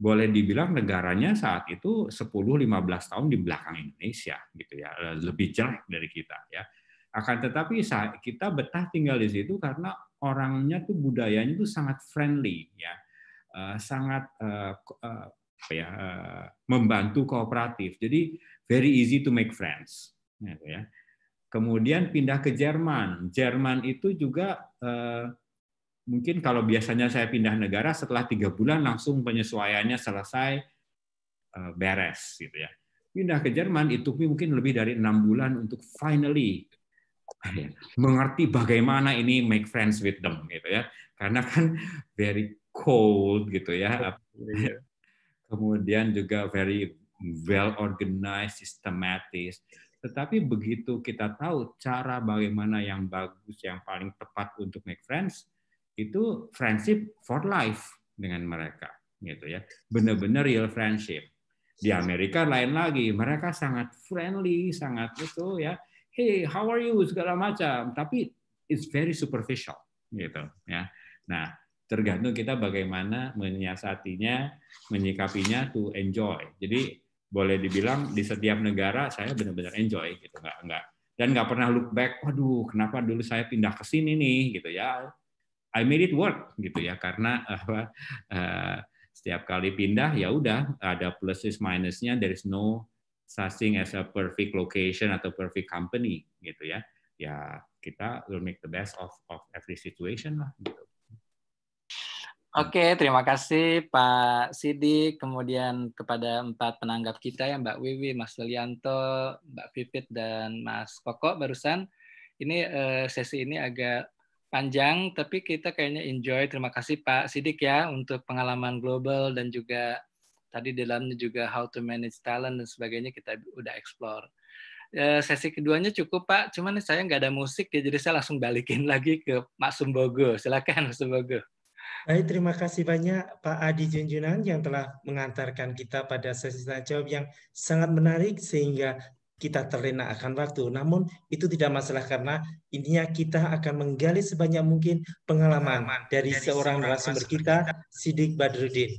boleh dibilang negaranya saat itu 10-15 tahun di belakang Indonesia gitu ya eh, lebih jelek dari kita ya akan tetapi kita betah tinggal di situ karena orangnya tuh budayanya tuh sangat friendly ya eh, sangat eh, apa ya membantu kooperatif jadi very easy to make friends gitu ya kemudian pindah ke Jerman Jerman itu juga mungkin kalau biasanya saya pindah negara setelah tiga bulan langsung penyesuaiannya selesai eh, beres gitu ya pindah ke Jerman itu mungkin lebih dari enam bulan untuk finally ya, mengerti bagaimana ini make friends with them gitu ya karena kan very cold gitu ya iya. kemudian juga very well organized systematic tetapi begitu kita tahu cara bagaimana yang bagus yang paling tepat untuk make friends itu friendship for life dengan mereka gitu ya benar-benar real friendship di Amerika lain lagi mereka sangat friendly sangat itu ya hey how are you segala macam tapi it's very superficial gitu ya nah tergantung kita bagaimana menyiasatinya menyikapinya to enjoy jadi boleh dibilang di setiap negara saya benar-benar enjoy gitu nggak nggak dan nggak pernah look back waduh kenapa dulu saya pindah ke sini nih gitu ya I made it work gitu ya karena eh, apa uh, setiap kali pindah ya udah ada plus minusnya there is no such as a perfect location atau perfect company gitu ya ya kita will make the best of of every situation lah gitu.
Oke, terima kasih Pak Sidik, kemudian kepada empat penanggap kita ya Mbak Wiwi, Mas Lianto, Mbak Pipit, dan Mas Koko barusan. Ini eh, sesi ini agak panjang, tapi kita kayaknya enjoy. Terima kasih Pak Sidik ya untuk pengalaman global dan juga tadi dalamnya juga how to manage talent dan sebagainya kita udah explore. Eh, sesi keduanya cukup Pak, cuman saya nggak ada musik ya, jadi saya langsung balikin lagi ke Mak Sumbogo. Silakan Mak Sumbogo.
Baik, terima kasih banyak Pak Adi Junjunan yang telah mengantarkan kita pada sesi tanya jawab yang sangat menarik sehingga kita terlena akan waktu. Namun itu tidak masalah karena intinya kita akan menggali sebanyak mungkin pengalaman dari, dari seorang narasumber kita, Sidik Badruddin.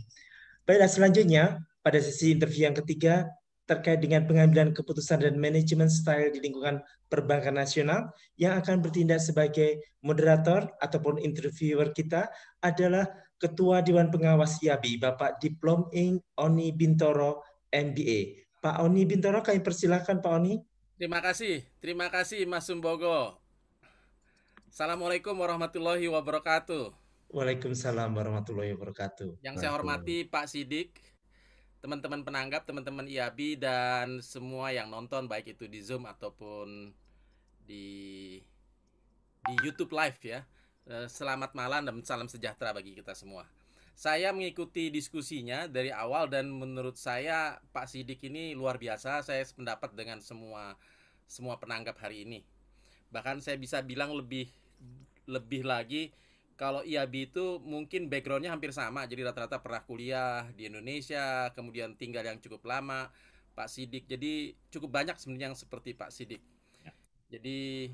Baiklah selanjutnya pada sesi interview yang ketiga terkait dengan pengambilan keputusan dan manajemen style di lingkungan perbankan nasional yang akan bertindak sebagai moderator ataupun interviewer kita adalah Ketua Dewan Pengawas YABI, Bapak Diplom Ing Oni Bintoro, MBA. Pak Oni Bintoro kami persilahkan Pak Oni.
Terima kasih, terima kasih Mas Sumbogo. Assalamualaikum warahmatullahi wabarakatuh.
Waalaikumsalam warahmatullahi wabarakatuh. Yang saya
hormati Pak Sidik, teman-teman penanggap, teman-teman IAB dan semua yang nonton baik itu di Zoom ataupun di di YouTube live ya. Eh, selamat malam dan salam sejahtera bagi kita semua saya mengikuti diskusinya dari awal dan menurut saya Pak Sidik ini luar biasa. Saya sependapat dengan semua semua penanggap hari ini. Bahkan saya bisa bilang lebih lebih lagi kalau IAB itu mungkin backgroundnya hampir sama jadi rata-rata pernah kuliah di Indonesia kemudian tinggal yang cukup lama Pak Sidik jadi cukup banyak sebenarnya yang seperti Pak Sidik ya. jadi 10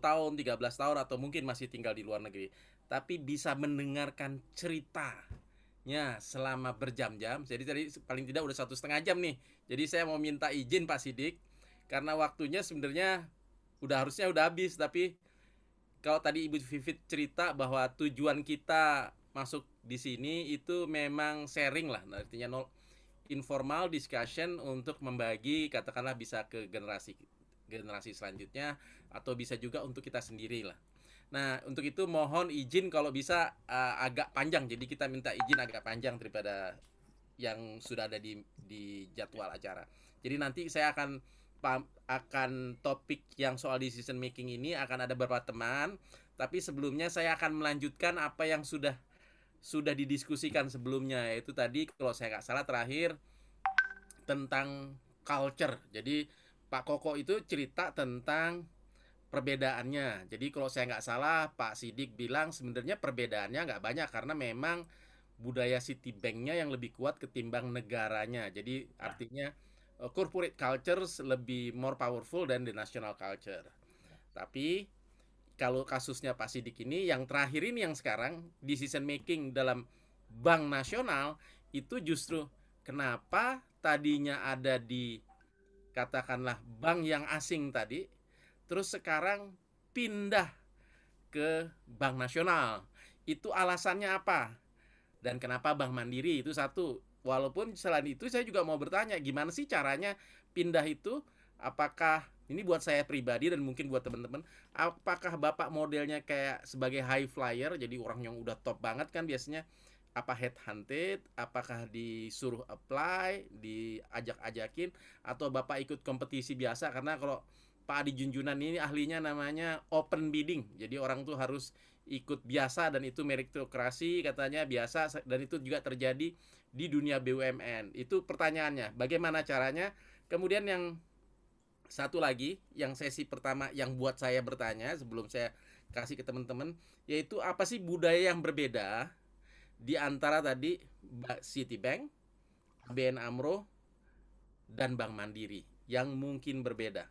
tahun 13 tahun atau mungkin masih tinggal di luar negeri tapi bisa mendengarkan ceritanya selama berjam-jam. Jadi tadi paling tidak udah satu setengah jam nih. Jadi saya mau minta izin Pak Sidik karena waktunya sebenarnya udah harusnya udah habis tapi kalau tadi Ibu Vivit cerita bahwa tujuan kita masuk di sini itu memang sharing lah artinya nol informal discussion untuk membagi katakanlah bisa ke generasi generasi selanjutnya atau bisa juga untuk kita sendiri lah Nah, untuk itu mohon izin kalau bisa uh, agak panjang. Jadi kita minta izin agak panjang daripada yang sudah ada di di jadwal acara. Jadi nanti saya akan akan topik yang soal decision making ini akan ada beberapa teman, tapi sebelumnya saya akan melanjutkan apa yang sudah sudah didiskusikan sebelumnya yaitu tadi kalau saya nggak salah terakhir tentang culture. Jadi Pak Koko itu cerita tentang perbedaannya. Jadi kalau saya nggak salah Pak Sidik bilang sebenarnya perbedaannya nggak banyak karena memang budaya Citibanknya yang lebih kuat ketimbang negaranya. Jadi ya. artinya uh, corporate culture lebih more powerful than the national culture. Ya. Tapi kalau kasusnya Pak Sidik ini yang terakhir ini yang sekarang decision making dalam bank nasional itu justru kenapa tadinya ada di katakanlah bank yang asing tadi Terus sekarang pindah ke Bank Nasional. Itu alasannya apa? Dan kenapa Bank Mandiri itu satu. Walaupun selain itu saya juga mau bertanya gimana sih caranya pindah itu? Apakah ini buat saya pribadi dan mungkin buat teman-teman, apakah Bapak modelnya kayak sebagai high flyer jadi orang yang udah top banget kan biasanya apa head hunted apakah disuruh apply, diajak-ajakin, atau bapak ikut kompetisi biasa karena kalau Pak Adi Junjunan ini ahlinya namanya open bidding. Jadi orang tuh harus ikut biasa dan itu meritokrasi katanya biasa dan itu juga terjadi di dunia BUMN. Itu pertanyaannya, bagaimana caranya? Kemudian yang satu lagi yang sesi pertama yang buat saya bertanya sebelum saya kasih ke teman-teman yaitu apa sih budaya yang berbeda di antara tadi Citibank, BN Amro dan Bank Mandiri yang mungkin berbeda.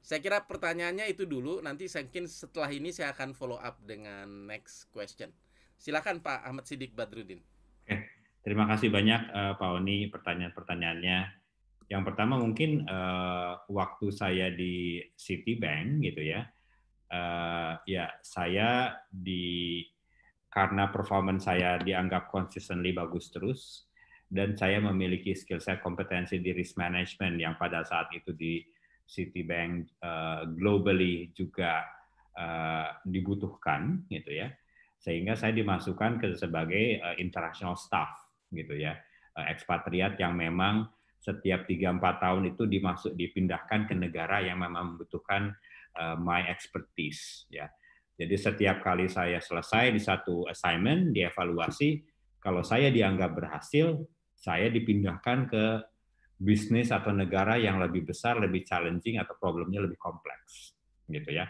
Saya kira pertanyaannya itu dulu. Nanti saya mungkin setelah ini saya akan follow up dengan next question. Silakan Pak Ahmad Sidik Badrudin.
Oke, terima kasih banyak uh, Pak Oni pertanyaan-pertanyaannya. Yang pertama mungkin uh, waktu saya di Citibank gitu ya, uh, ya saya di karena performance saya dianggap consistently bagus terus dan saya memiliki skill set kompetensi di risk management yang pada saat itu di Citibank uh, globally juga uh, dibutuhkan gitu ya sehingga saya dimasukkan ke sebagai uh, international staff gitu ya uh, ekspatriat yang memang setiap 3-4 tahun itu dimasuk dipindahkan ke negara yang memang membutuhkan uh, my expertise ya jadi setiap kali saya selesai di satu assignment dievaluasi kalau saya dianggap berhasil saya dipindahkan ke bisnis atau negara yang lebih besar, lebih challenging atau problemnya lebih kompleks, gitu ya.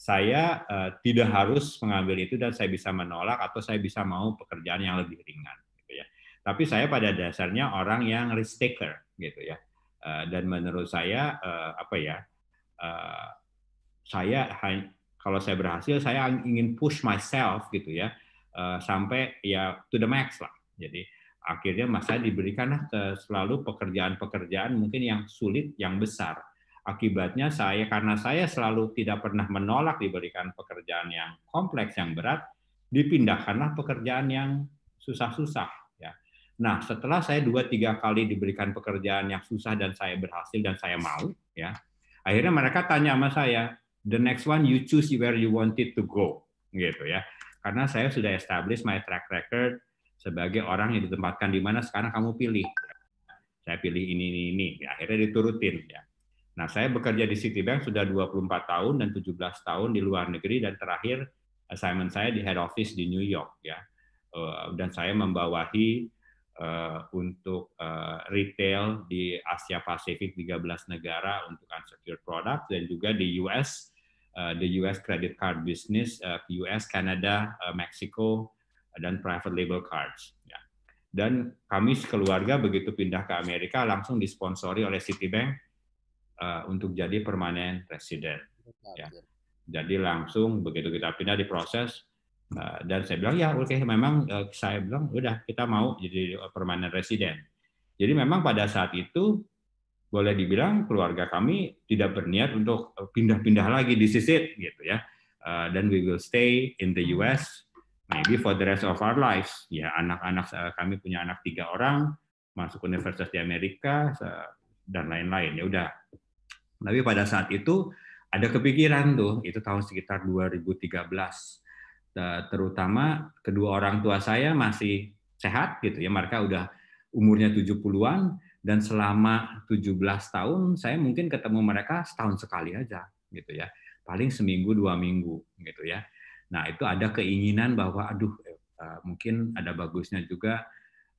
Saya uh, tidak harus mengambil itu dan saya bisa menolak atau saya bisa mau pekerjaan yang lebih ringan, gitu ya. Tapi saya pada dasarnya orang yang risk taker, gitu ya. Uh, dan menurut saya uh, apa ya, uh, saya kalau saya berhasil saya ingin push myself gitu ya uh, sampai ya to the max lah. Jadi akhirnya Mas saya diberikan selalu pekerjaan-pekerjaan mungkin yang sulit, yang besar. Akibatnya saya karena saya selalu tidak pernah menolak diberikan pekerjaan yang kompleks, yang berat, dipindahkanlah pekerjaan yang susah-susah. Ya. Nah, setelah saya dua tiga kali diberikan pekerjaan yang susah dan saya berhasil dan saya mau, ya, akhirnya mereka tanya sama saya, the next one you choose where you wanted to go, gitu ya. Karena saya sudah establish my track record, sebagai orang yang ditempatkan di mana sekarang kamu pilih. Ya. Saya pilih ini, ini, ini. akhirnya diturutin. Ya. Nah, saya bekerja di Citibank sudah 24 tahun dan 17 tahun di luar negeri dan terakhir assignment saya di head office di New York ya. Eh, dan saya membawahi eh, untuk eh, retail di Asia Pasifik 13 negara untuk unsecured product dan juga di US the US credit card business US Canada Mexico dan private label cards. Ya. Dan kami sekeluarga begitu pindah ke Amerika langsung disponsori oleh Citibank uh, untuk jadi permanen resident. Ya. ya. Jadi langsung begitu kita pindah diproses uh, eh, dan saya bilang ya oke okay, memang uh, saya bilang udah kita mau jadi permanen resident. Jadi memang pada saat itu boleh dibilang keluarga kami tidak berniat untuk pindah-pindah lagi di sisi gitu ya. Uh, dan we will stay in the hmm. US maybe for the rest of our lives. Ya, anak-anak eh, kami punya anak tiga orang, masuk universitas di Amerika dan lain-lain. Ya udah. Tapi pada saat itu ada kepikiran tuh, itu tahun sekitar 2013. Terutama kedua orang tua saya masih sehat gitu ya, mereka udah umurnya 70-an dan selama 17 tahun saya mungkin ketemu mereka setahun sekali aja gitu ya. Paling seminggu dua minggu gitu ya. Nah, itu ada keinginan bahwa aduh eh, eh, mungkin ada bagusnya juga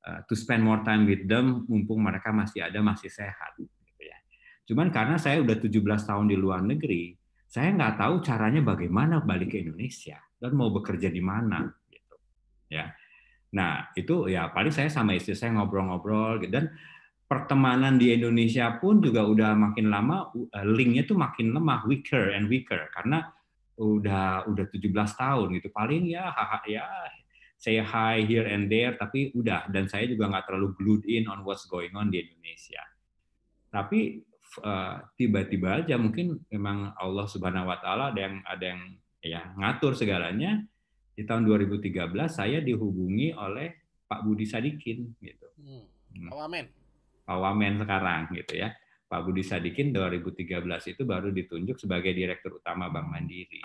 eh, to spend more time with them mumpung mereka masih ada masih sehat gitu ya. Cuman karena saya udah 17 tahun di luar negeri, saya nggak tahu caranya bagaimana balik ke Indonesia dan mau bekerja di mana gitu. Ya. Nah, itu ya paling saya sama istri saya ngobrol-ngobrol gitu. dan pertemanan di Indonesia pun juga udah makin lama linknya tuh makin lemah, weaker and weaker karena udah udah 17 tahun gitu. Paling ya haha ya say hi here and there tapi udah dan saya juga nggak terlalu glued in on what's going on di Indonesia. Tapi eh, tiba-tiba uh, aja mungkin memang Allah Subhanahu wa taala ada yang ada yang ya ngatur segalanya. Di tahun 2013 saya dihubungi oleh Pak Budi Sadikin gitu. Hmm. hmm. Pak Wamen. Pak Wamen sekarang gitu ya. Pak Budi Sadikin 2013 itu baru ditunjuk sebagai Direktur Utama Bank Mandiri.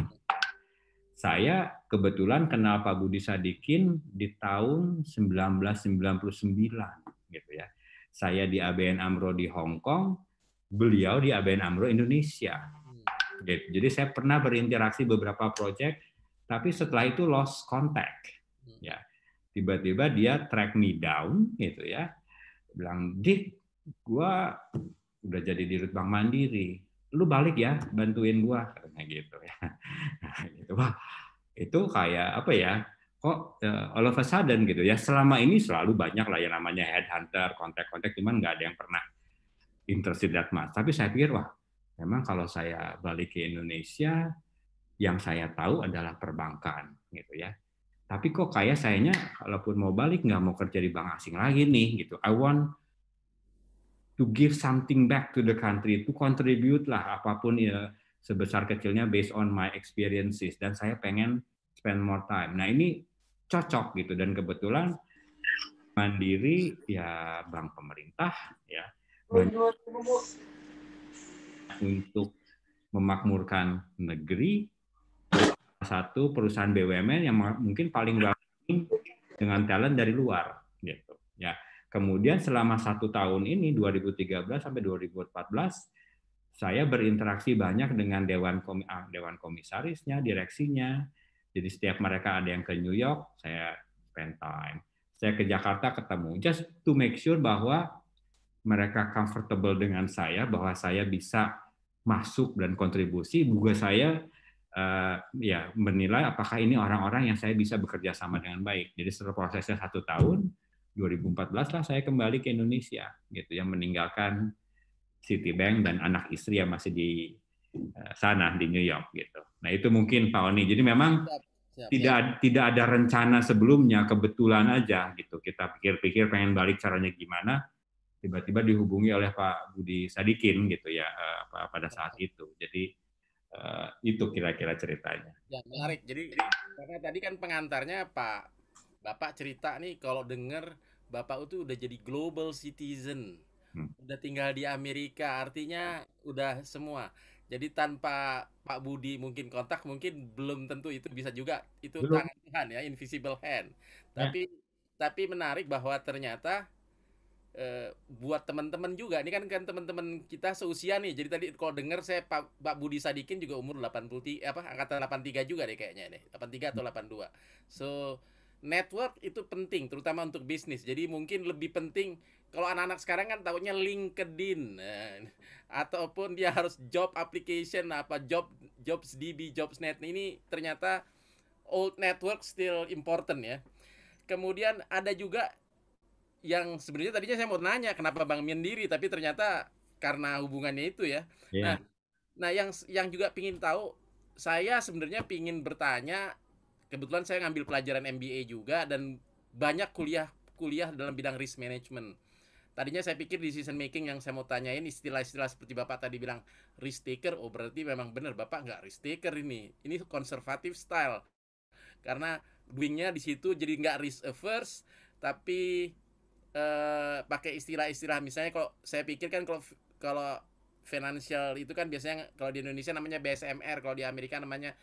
Saya kebetulan kenal Pak Budi Sadikin di tahun 1999 gitu ya. Saya di ABN AMRO di Hong Kong, beliau di ABN AMRO Indonesia. Gitu. Jadi saya pernah berinteraksi beberapa proyek, tapi setelah itu lost contact. Ya, tiba-tiba dia track me down gitu ya, bilang Dik, gua udah jadi dirut bank mandiri lu balik ya bantuin gua katanya gitu ya nah, gitu wah itu kayak apa ya kok uh, all of a sudden gitu ya selama ini selalu banyak lah yang namanya headhunter kontak-kontak cuman nggak ada yang pernah interested that much tapi saya pikir wah memang kalau saya balik ke Indonesia yang saya tahu adalah perbankan gitu ya tapi kok kayak sayanya kalaupun mau balik nggak mau kerja di bank asing lagi nih gitu I want to give something back to the country, to contribute lah apapun ya sebesar kecilnya based on my experiences dan saya pengen spend more time. Nah ini cocok gitu dan kebetulan mandiri ya bank pemerintah ya untuk memakmurkan negeri satu perusahaan BUMN yang mungkin paling welcoming dengan talent dari luar gitu ya Kemudian selama satu tahun ini 2013 sampai 2014 saya berinteraksi banyak dengan dewan ah, dewan komisarisnya, direksinya. Jadi setiap mereka ada yang ke New York, saya spend time. Saya ke Jakarta ketemu just to make sure bahwa mereka comfortable dengan saya, bahwa saya bisa masuk dan kontribusi. Juga saya uh, ya menilai apakah ini orang-orang yang saya bisa bekerja sama dengan baik. Jadi setelah prosesnya satu tahun, 2014 lah saya kembali ke Indonesia gitu yang meninggalkan Citibank dan anak istri yang masih di eh, sana di New York gitu. Nah itu mungkin Pak Oni. Jadi memang siap, siap, tidak tidak ada rencana sebelumnya kebetulan aja gitu. Kita pikir-pikir pengen balik caranya gimana. Tiba-tiba dihubungi oleh Pak Budi Sadikin gitu ya eh, pada saat itu. Jadi eh, itu kira-kira ceritanya.
Ya menarik. Jadi karena tadi kan pengantarnya Pak Bapak cerita nih kalau dengar Bapak itu udah jadi global citizen. Hmm. Udah tinggal di Amerika, artinya udah semua. Jadi tanpa Pak Budi mungkin kontak mungkin belum tentu itu bisa juga itu belum. tangan Tuhan ya, invisible hand. Ya. Tapi tapi menarik bahwa ternyata e, buat teman-teman juga ini kan kan teman-teman kita seusia nih. Jadi tadi kalau dengar saya Pak, Pak Budi Sadikin juga umur 83 apa angkatan 83 juga deh kayaknya deh. 83 atau 82. So network itu penting terutama untuk bisnis. Jadi mungkin lebih penting kalau anak-anak sekarang kan tahunya LinkedIn eh, ataupun dia harus job application apa job jobs DB, jobs net ini ternyata old network still important ya. Kemudian ada juga yang sebenarnya tadinya saya mau nanya kenapa Bang diri tapi ternyata karena hubungannya itu ya. Yeah. Nah, nah yang yang juga pingin tahu saya sebenarnya pingin bertanya kebetulan saya ngambil pelajaran MBA juga dan banyak kuliah kuliah dalam bidang risk management. Tadinya saya pikir decision making yang saya mau tanyain istilah-istilah seperti Bapak tadi bilang risk taker, oh berarti memang benar Bapak nggak risk taker ini. Ini konservatif style. Karena doingnya di situ jadi nggak risk averse, tapi eh, pakai istilah-istilah misalnya kalau saya pikir kan kalau kalau financial itu kan biasanya kalau di Indonesia namanya BSMR, kalau di Amerika namanya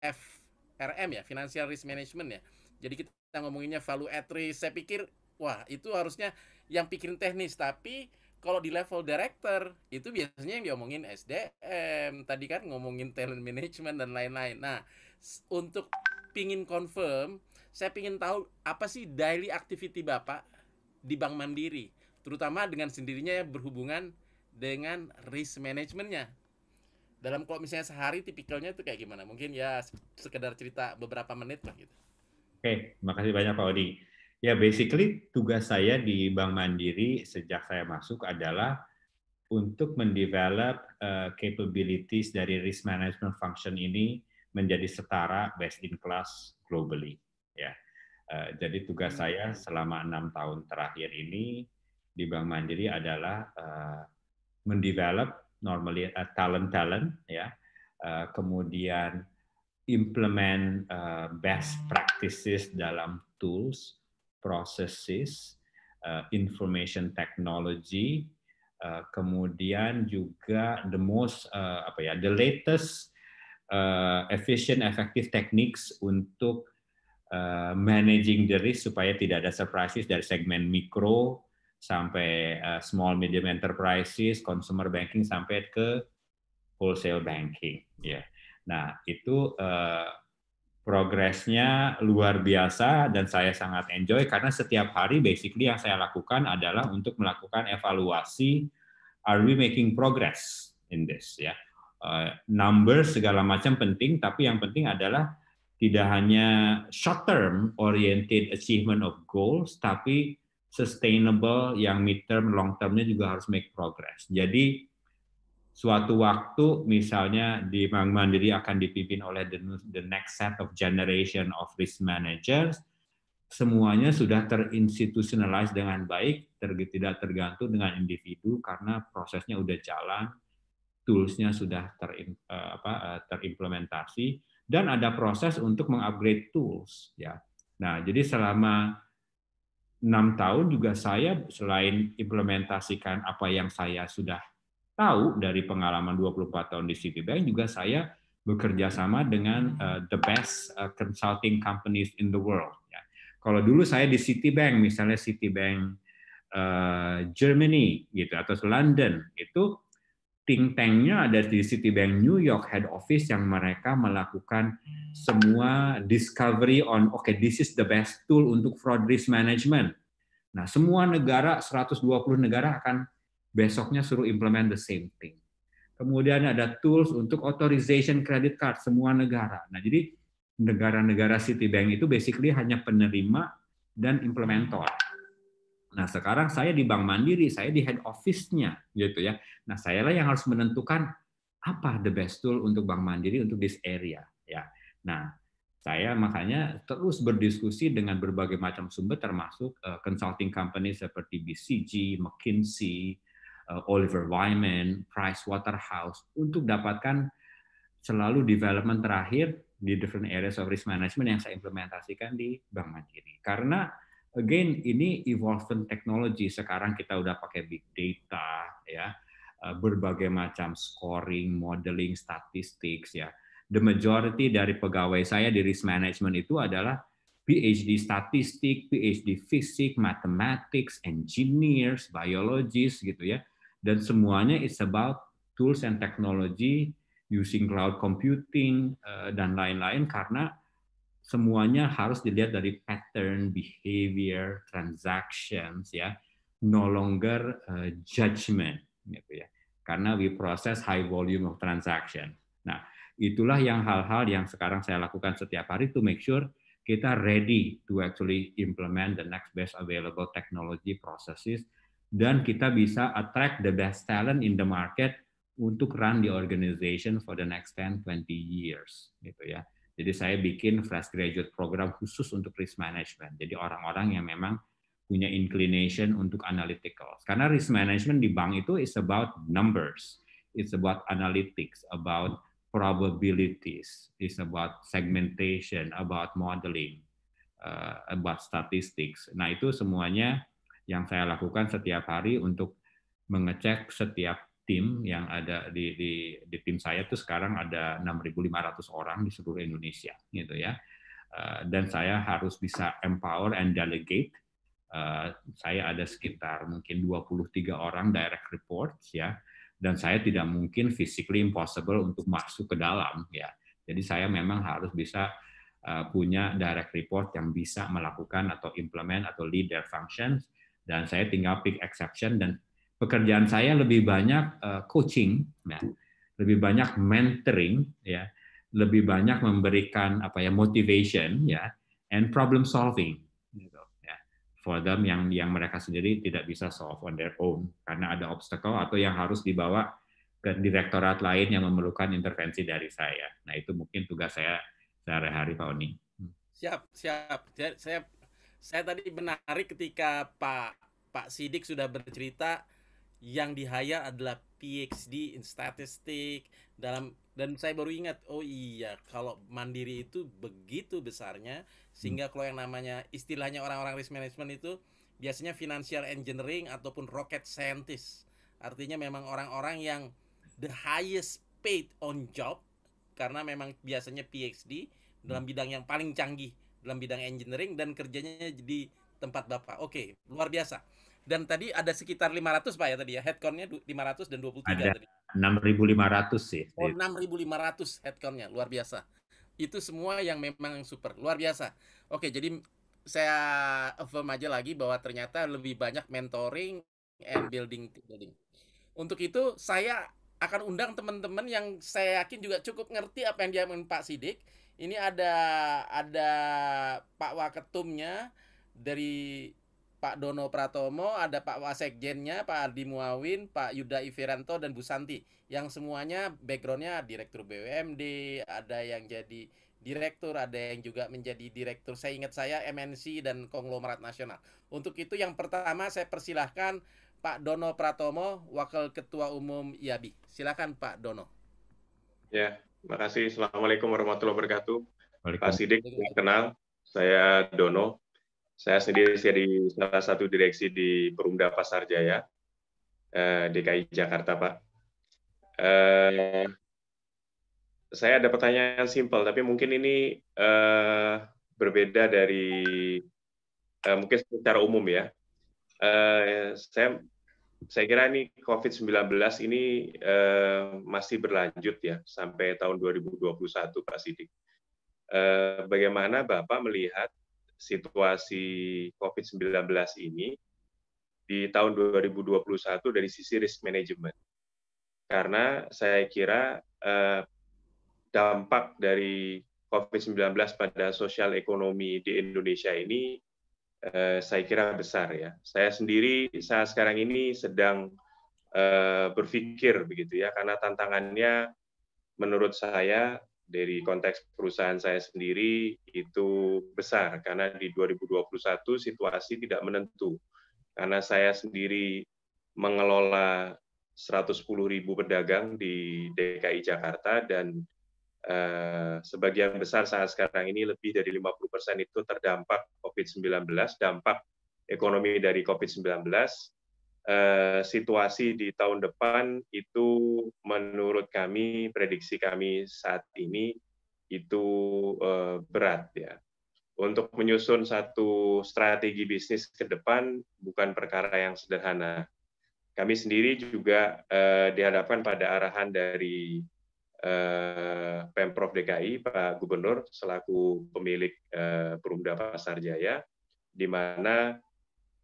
F RM ya, financial risk management ya. Jadi kita ngomonginnya value at risk. Saya pikir wah itu harusnya yang pikirin teknis, tapi kalau di level director itu biasanya yang diomongin SDM, tadi kan ngomongin talent management dan lain-lain. Nah, untuk pingin confirm, saya pingin tahu apa sih daily activity Bapak di Bank Mandiri, terutama dengan sendirinya ya, berhubungan dengan risk managementnya dalam kalau misalnya sehari tipikalnya itu kayak gimana? Mungkin ya sekedar cerita beberapa menit lah gitu.
Oke, okay, makasih banyak Pak Odi. Ya basically tugas saya di Bank Mandiri sejak saya masuk adalah untuk mendevelop uh, capabilities dari risk management function ini menjadi setara best in class globally. Ya, uh, jadi tugas hmm. saya selama enam tahun terakhir ini di Bank Mandiri adalah uh, mendevelop normally uh, talent talent ya uh, kemudian implement uh, best practices dalam tools processes uh, information technology uh, kemudian juga the most uh, apa ya the latest uh, efficient effective techniques untuk uh, managing the risk supaya tidak ada surprises dari segmen mikro sampai eh, small medium enterprises, consumer banking sampai ke wholesale banking. Ya, nah itu eh, progresnya luar biasa dan saya sangat enjoy karena setiap hari basically yang saya lakukan adalah untuk melakukan evaluasi are we making progress in this ya. Yeah. Uh, number segala macam penting tapi yang penting adalah tidak hanya short term oriented achievement of goals tapi sustainable yang midterm long termnya juga harus make progress. Jadi suatu waktu misalnya di Bank Mandiri akan dipimpin oleh the, the next set of generation of risk managers, semuanya sudah terinstitutionalize dengan baik, ter, tidak tergantung dengan individu karena prosesnya udah jalan, toolsnya sudah ter, eh, apa, eh, terimplementasi, dan ada proses untuk mengupgrade tools. Ya, nah jadi selama enam tahun juga saya selain implementasikan apa yang saya sudah tahu dari pengalaman 24 tahun di Citibank juga saya bekerja sama dengan uh, the best uh, consulting companies in the world. Ya. Kalau dulu saya di Citibank, misalnya Citibank uh, eh, Germany gitu atau London itu think tanknya ada di Citibank New York head office yang mereka melakukan semua discovery on oke okay, this is the best tool untuk fraud risk management. Nah, semua negara 120 negara akan besoknya suruh implement the same thing. Kemudian ada tools untuk authorization credit card semua negara. Nah, jadi negara-negara Citibank itu basically hanya penerima dan implementor. Nah, sekarang saya di Bank Mandiri, saya di head office-nya gitu ya. Nah, sayalah yang harus menentukan apa the best tool untuk Bank Mandiri untuk this area ya. Nah, saya makanya terus berdiskusi dengan berbagai macam sumber termasuk eh, consulting company seperti BCG, McKinsey, eh, Oliver Wyman, Price Waterhouse untuk dapatkan selalu development terakhir di different areas of risk management yang saya implementasikan di Bank Mandiri. Karena again ini evolving technology. Sekarang kita udah pakai big data ya, eh, berbagai macam scoring, modeling, statistics ya. The majority dari pegawai saya di risk management itu adalah PhD statistik, PhD fisik, mathematics, engineers, biologists gitu ya. Dan semuanya it's about tools and technology using cloud computing eh, dan lain-lain karena semuanya harus dilihat dari pattern, behavior, transactions ya, no longer uh, judgment gitu ya. Karena we process high volume of transaction. Nah, itulah yang hal-hal yang sekarang saya lakukan setiap hari to make sure kita ready to actually implement the next best available technology processes dan kita bisa attract the best talent in the market untuk run the organization for the next 10 20 years gitu ya. Jadi saya bikin fresh graduate program khusus untuk risk management. Jadi orang-orang yang memang punya inclination untuk analytical. Karena risk management di bank itu is about numbers, it's about analytics, about probabilities, it's about segmentation, about modeling, uh, about statistics. Nah itu semuanya yang saya lakukan setiap hari untuk mengecek setiap tim yang ada di, di, di tim saya itu sekarang ada 6.500 orang di seluruh Indonesia gitu ya eh, dan saya harus bisa empower and delegate eh, saya ada sekitar mungkin 23 orang direct reports ya dan saya tidak mungkin physically impossible untuk masuk ke dalam ya jadi saya memang harus bisa eh, punya direct report yang bisa melakukan atau implement atau lead their functions dan saya tinggal pick exception dan pekerjaan saya lebih banyak eh, coaching, ya, lebih banyak mentoring, ya, lebih banyak memberikan apa ya motivation, ya, and problem solving, gitu, ya, for them yang yang mereka sendiri tidak bisa solve on their own karena ada obstacle atau yang harus dibawa ke direktorat lain yang memerlukan intervensi dari saya. Nah itu mungkin tugas saya sehari-hari Pak Oni.
Hmm. Siap, siap. Saya saya tadi menarik ketika Pak Pak Sidik sudah bercerita yang dihaya adalah PhD in statistik dalam dan saya baru ingat oh iya kalau mandiri itu begitu besarnya hmm. sehingga kalau yang namanya istilahnya orang-orang risk management itu biasanya financial engineering ataupun rocket scientist artinya memang orang-orang yang the highest paid on job karena memang biasanya PhD dalam hmm. bidang yang paling canggih dalam bidang engineering dan kerjanya di tempat bapak oke luar biasa dan tadi ada sekitar 500 Pak ya tadi ya, headcount-nya 500 dan 23 ada tadi.
6.500 sih.
Oh, 6.500 headcount-nya, luar biasa. Itu semua yang memang super, luar biasa. Oke, jadi saya affirm aja lagi bahwa ternyata lebih banyak mentoring and building building. Untuk itu saya akan undang teman-teman yang saya yakin juga cukup ngerti apa yang diamin Pak Sidik. Ini ada ada Pak Waketumnya dari Pak Dono Pratomo, ada Pak Wasekjennya, Pak Ardi Muawin, Pak Yuda Iveranto dan Bu Santi yang semuanya backgroundnya direktur BUMD, ada yang jadi direktur, ada yang juga menjadi direktur. Saya ingat saya MNC dan konglomerat nasional. Untuk itu yang pertama saya persilahkan Pak Dono Pratomo, Wakil Ketua Umum IABI. Silakan Pak Dono.
Ya, terima kasih. Assalamualaikum warahmatullahi wabarakatuh. Pak Sidik, kenal. Saya Dono, saya sendiri saya di salah satu direksi di Perumda Pasar Jaya, eh, DKI Jakarta, Pak. Eh, saya ada pertanyaan simpel, tapi mungkin ini eh, berbeda dari eh, mungkin secara umum ya. Eh, saya saya kira ini COVID-19 ini eh, masih berlanjut ya sampai tahun 2021 Pak Sidik. Eh, bagaimana Bapak melihat situasi COVID-19 ini di tahun 2021 dari sisi risk management. Karena saya kira eh, dampak dari COVID-19 pada sosial ekonomi di Indonesia ini eh, saya kira besar ya. Saya sendiri saat sekarang ini sedang eh, berpikir begitu ya karena tantangannya menurut saya dari konteks perusahaan saya sendiri itu besar karena di 2021 situasi tidak menentu. Karena saya sendiri mengelola 110 ribu pedagang di DKI Jakarta dan uh, sebagian besar saat sekarang ini lebih dari 50 persen itu terdampak COVID-19, dampak ekonomi dari COVID-19 Eh, situasi di tahun depan itu menurut kami prediksi kami saat ini itu eh, berat ya. Untuk menyusun satu strategi bisnis ke depan bukan perkara yang sederhana. Kami sendiri juga eh, dihadapkan pada arahan dari Pemprov DKI Pak Gubernur selaku pemilik eh, Perumda Pasar Jaya di mana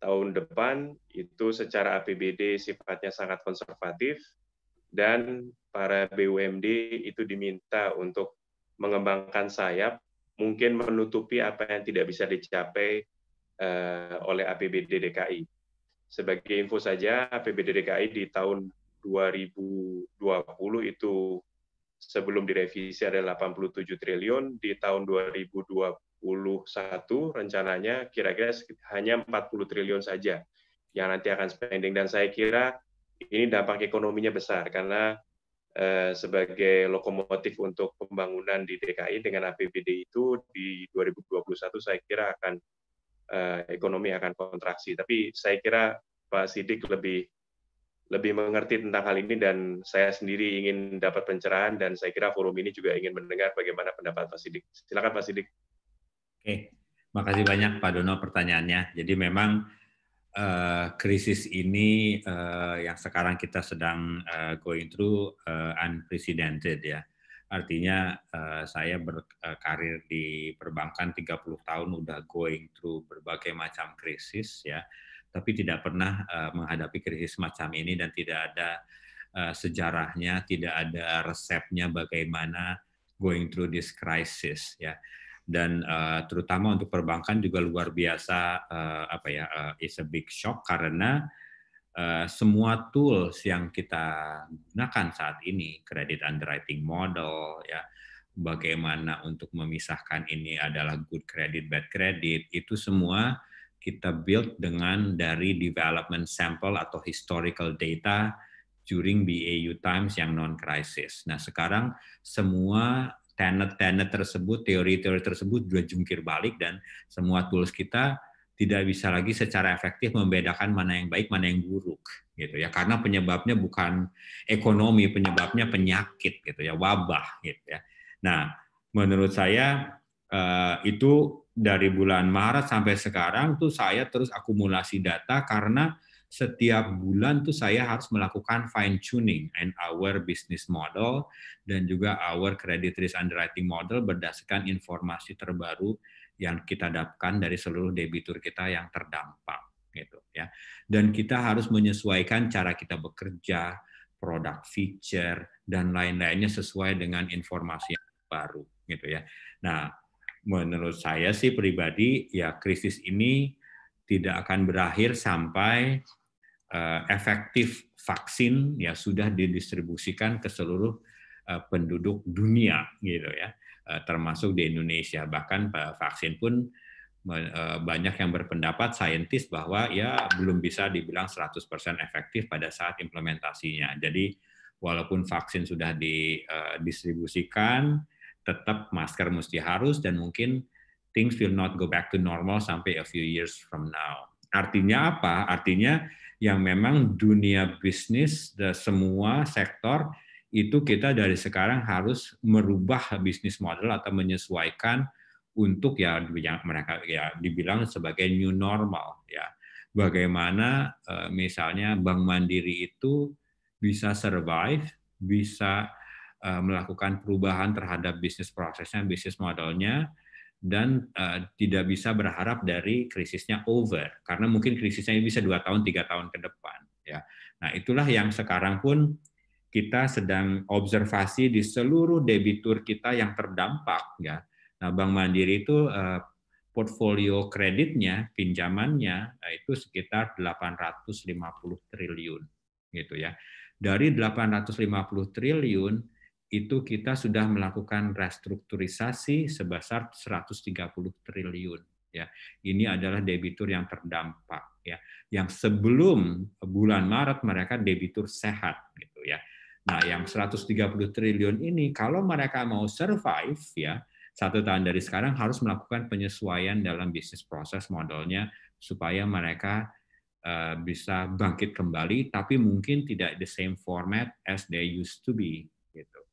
tahun depan itu secara APBD sifatnya sangat konservatif dan para BUMD itu diminta untuk mengembangkan sayap mungkin menutupi apa yang tidak bisa dicapai eh, oleh APBD DKI. Sebagai info saja APBD DKI di tahun 2020 itu sebelum direvisi ada 87 triliun, di tahun 2020 rencananya kira-kira hanya 40 triliun saja yang nanti akan spending dan saya kira ini dampak ekonominya besar karena eh, sebagai lokomotif untuk pembangunan di DKI dengan APBD itu di 2021 saya kira akan eh, ekonomi akan kontraksi tapi saya kira Pak Sidik lebih lebih mengerti tentang hal ini dan saya sendiri ingin dapat pencerahan dan saya kira forum ini juga ingin mendengar bagaimana pendapat Pak Sidik. Silakan Pak Sidik.
Oke, makasih banyak Pak Dono pertanyaannya. Jadi memang uh, krisis ini uh, yang sekarang kita sedang uh, going through uh, unprecedented ya. Artinya uh, saya berkarir di perbankan 30 tahun udah going through berbagai macam krisis ya, tapi tidak pernah uh, menghadapi krisis macam ini dan tidak ada uh, sejarahnya, tidak ada resepnya bagaimana going through this crisis ya dan uh, terutama untuk perbankan juga luar biasa uh, apa ya uh, is a big shock karena uh, semua tools yang kita gunakan saat ini credit underwriting model ya bagaimana untuk memisahkan ini adalah good credit bad credit itu semua kita build dengan dari development sample atau historical data during BAU times yang non crisis. Nah, sekarang semua tenet-tenet tersebut, teori-teori tersebut juga jungkir balik dan semua tools kita tidak bisa lagi secara efektif membedakan mana yang baik, mana yang buruk gitu ya. Karena penyebabnya bukan ekonomi, penyebabnya penyakit gitu ya, wabah gitu ya. Nah, menurut saya eh, itu dari bulan Maret sampai sekarang tuh saya terus akumulasi data karena setiap bulan tuh saya harus melakukan fine tuning and our business model dan juga our credit risk underwriting model berdasarkan informasi terbaru yang kita dapatkan dari seluruh debitur kita yang terdampak gitu ya. Dan kita harus menyesuaikan cara kita bekerja, produk feature dan lain-lainnya sesuai dengan informasi yang baru gitu ya. Nah, menurut saya sih pribadi ya krisis ini tidak akan berakhir sampai Eh, efektif vaksin ya sudah didistribusikan ke seluruh eh, penduduk dunia gitu ya eh, termasuk di Indonesia bahkan vaksin pun banyak yang berpendapat saintis bahwa ya belum bisa dibilang 100% efektif pada saat implementasinya. Jadi walaupun vaksin sudah didistribusikan tetap masker mesti harus dan mungkin things will not go back to normal sampai a few years from now. Artinya apa? Artinya yang memang dunia bisnis dan semua sektor itu kita dari sekarang harus merubah bisnis model atau menyesuaikan untuk ya mereka ya dibilang sebagai new normal ya bagaimana eh, misalnya bank mandiri itu bisa survive bisa eh, melakukan perubahan terhadap bisnis prosesnya bisnis modelnya dan uh, tidak bisa berharap dari krisisnya over karena mungkin krisisnya ini bisa dua tahun tiga tahun ke depan ya nah itulah yang sekarang pun kita sedang observasi di seluruh debitur kita yang terdampak ya nah bank mandiri itu uh, portfolio kreditnya pinjamannya eh, itu sekitar 850 triliun gitu ya dari 850 triliun itu kita sudah melakukan restrukturisasi sebesar 130 triliun ya. Ini adalah debitur yang terdampak ya, yang sebelum bulan Maret mereka debitur sehat gitu ya. Nah, yang 130 triliun ini kalau mereka mau survive ya, satu tahun dari sekarang harus melakukan penyesuaian dalam bisnis proses modalnya supaya mereka eh, bisa bangkit kembali tapi mungkin tidak the same format as they used to be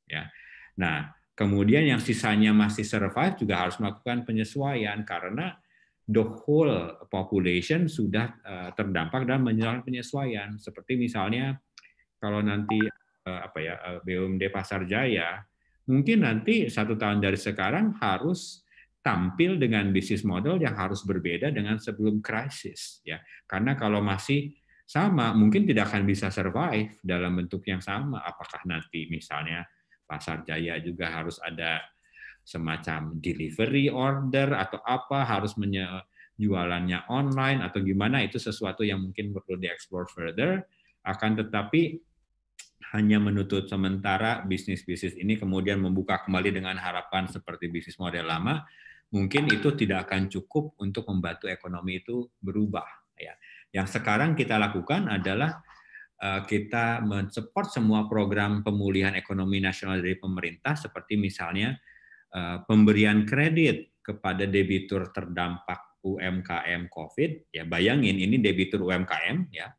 Ya. Nah, kemudian yang sisanya masih survive juga harus melakukan penyesuaian karena the whole population sudah eh, terdampak dan menyerang penyesuaian. Seperti misalnya kalau nanti eh, apa ya eh, BUMD Pasar Jaya, mungkin nanti satu tahun dari sekarang harus tampil dengan bisnis model yang harus berbeda dengan sebelum krisis ya karena kalau masih sama mungkin tidak akan bisa survive dalam bentuk yang sama apakah nanti misalnya pasar jaya juga harus ada semacam delivery order atau apa harus menjualannya online atau gimana itu sesuatu yang mungkin perlu dieksplor further akan tetapi hanya menutup sementara bisnis-bisnis ini kemudian membuka kembali dengan harapan seperti bisnis model lama mungkin itu tidak akan cukup untuk membantu ekonomi itu berubah ya yang sekarang kita lakukan adalah Eh, kita mensupport semua program pemulihan ekonomi nasional dari pemerintah seperti misalnya eh, pemberian kredit kepada debitur terdampak UMKM COVID. Ya bayangin ini debitur UMKM ya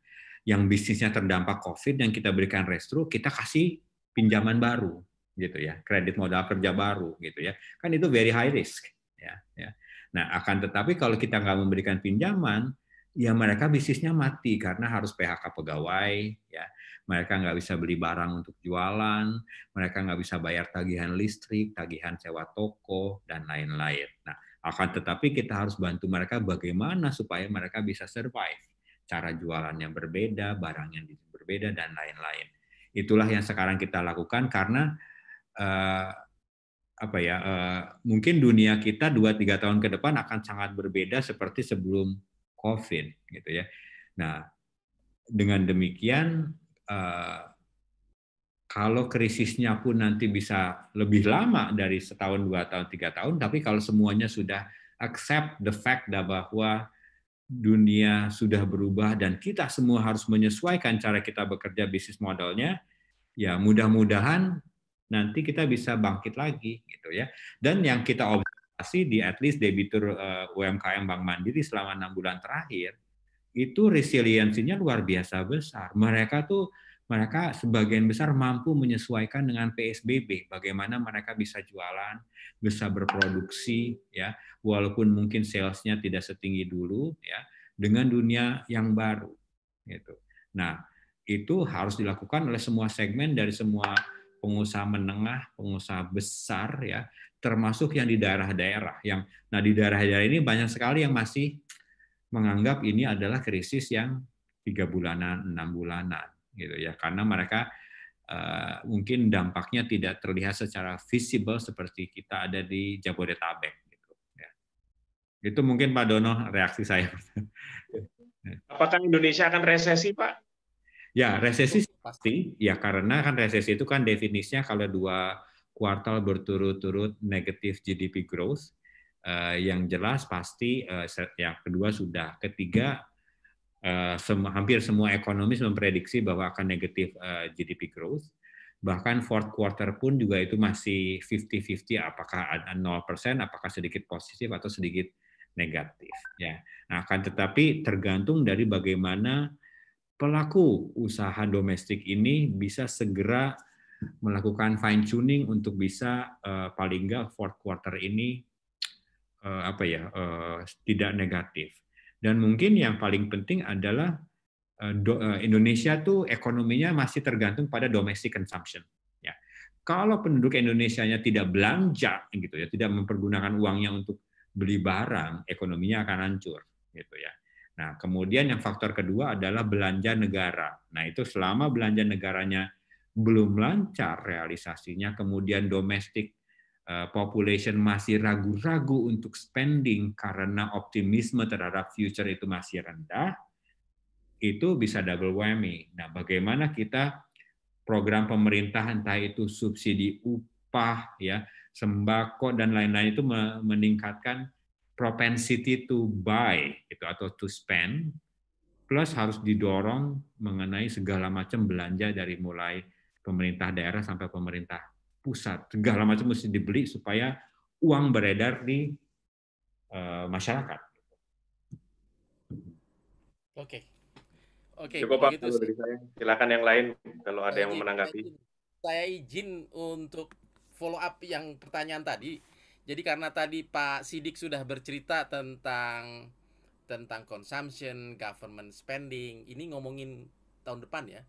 yang bisnisnya terdampak COVID yang kita berikan restru, kita kasih pinjaman baru gitu ya, kredit modal kerja baru gitu ya. Kan itu very high risk ya. ya. Nah, akan tetapi kalau kita nggak memberikan pinjaman, ya mereka bisnisnya mati karena harus PHK pegawai, ya mereka nggak bisa beli barang untuk jualan, mereka nggak bisa bayar tagihan listrik, tagihan sewa toko dan lain-lain. Nah, akan tetapi kita harus bantu mereka bagaimana supaya mereka bisa survive. Cara jualannya berbeda, barang yang berbeda dan lain-lain. Itulah yang sekarang kita lakukan karena uh, apa ya Uh, mungkin dunia kita 2-3 tahun ke depan akan sangat berbeda seperti sebelum COVID gitu ya. Nah, dengan demikian eh, kalau krisisnya pun nanti bisa lebih lama dari setahun, dua tahun, tiga tahun, tapi kalau semuanya sudah accept the fact bahwa dunia sudah berubah dan kita semua harus menyesuaikan cara kita bekerja bisnis modelnya, ya mudah-mudahan nanti kita bisa bangkit lagi gitu ya. Dan yang kita investasi di at least debitur uh, eh, UMKM Bank Mandiri selama enam bulan terakhir itu resiliensinya luar biasa besar. Mereka tuh mereka sebagian besar mampu menyesuaikan dengan PSBB, bagaimana mereka bisa jualan, bisa berproduksi, ya, walaupun mungkin salesnya tidak setinggi dulu, ya, dengan dunia yang baru, gitu. Nah, itu harus dilakukan oleh semua segmen dari semua pengusaha menengah, pengusaha besar, ya, termasuk yang di daerah-daerah yang nah di daerah-daerah ini banyak sekali yang masih menganggap ini adalah krisis yang tiga bulanan enam bulanan gitu ya karena mereka uh, mungkin dampaknya tidak terlihat secara visible seperti kita ada di Jabodetabek gitu ya. itu mungkin Pak Dono reaksi saya
apakah Indonesia akan resesi Pak
ya resesi pasti ya karena kan resesi itu kan definisinya kalau dua kuartal berturut-turut negatif GDP growth eh, yang jelas pasti eh, yang kedua sudah ketiga eh, hampir semua ekonomis memprediksi bahwa akan negatif GDP growth bahkan fourth quarter pun juga itu masih 50-50 apakah 0% apakah sedikit positif atau sedikit negatif ya. Nah, akan tetapi tergantung dari bagaimana pelaku usaha domestik ini bisa segera melakukan fine tuning untuk bisa uh, paling nggak fourth quarter ini uh, apa ya uh, tidak negatif. Dan mungkin yang paling penting adalah uh, do, uh, Indonesia tuh ekonominya masih tergantung pada domestic consumption. Ya. Kalau penduduk Indonesia-nya tidak belanja gitu ya, tidak mempergunakan uangnya untuk beli barang, ekonominya akan hancur gitu ya. Nah, kemudian yang faktor kedua adalah belanja negara. Nah, itu selama belanja negaranya belum lancar realisasinya, kemudian domestic eh, population masih ragu-ragu untuk spending karena optimisme terhadap future itu masih rendah, itu bisa double whammy. Nah, bagaimana kita program pemerintah entah itu subsidi upah ya, sembako dan lain-lain itu meningkatkan propensity to buy gitu atau to spend plus harus didorong mengenai segala macam belanja dari mulai pemerintah daerah sampai pemerintah pusat. Segala macam mesti dibeli supaya uang beredar di uh, masyarakat.
Oke. Oke, Cukup Pak, gitu
silakan yang lain kalau ada yang mau menanggapi.
Saya izin untuk follow up yang pertanyaan tadi. Jadi karena tadi Pak Sidik sudah bercerita tentang tentang consumption, government spending, ini ngomongin tahun depan ya.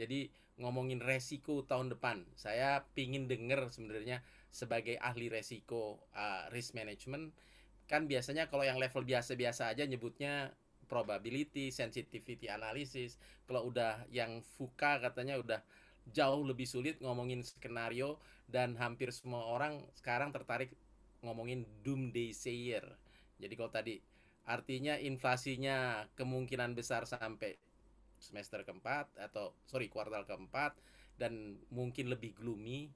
Jadi ngomongin resiko tahun depan. Saya pingin denger sebenarnya sebagai ahli resiko uh, risk management kan biasanya kalau yang level biasa-biasa aja nyebutnya probability, sensitivity analysis. Kalau udah yang fuka katanya udah jauh lebih sulit ngomongin skenario dan hampir semua orang sekarang tertarik ngomongin doom day sayer. Jadi kalau tadi artinya inflasinya kemungkinan besar sampai semester keempat atau sorry kuartal keempat dan mungkin lebih gloomy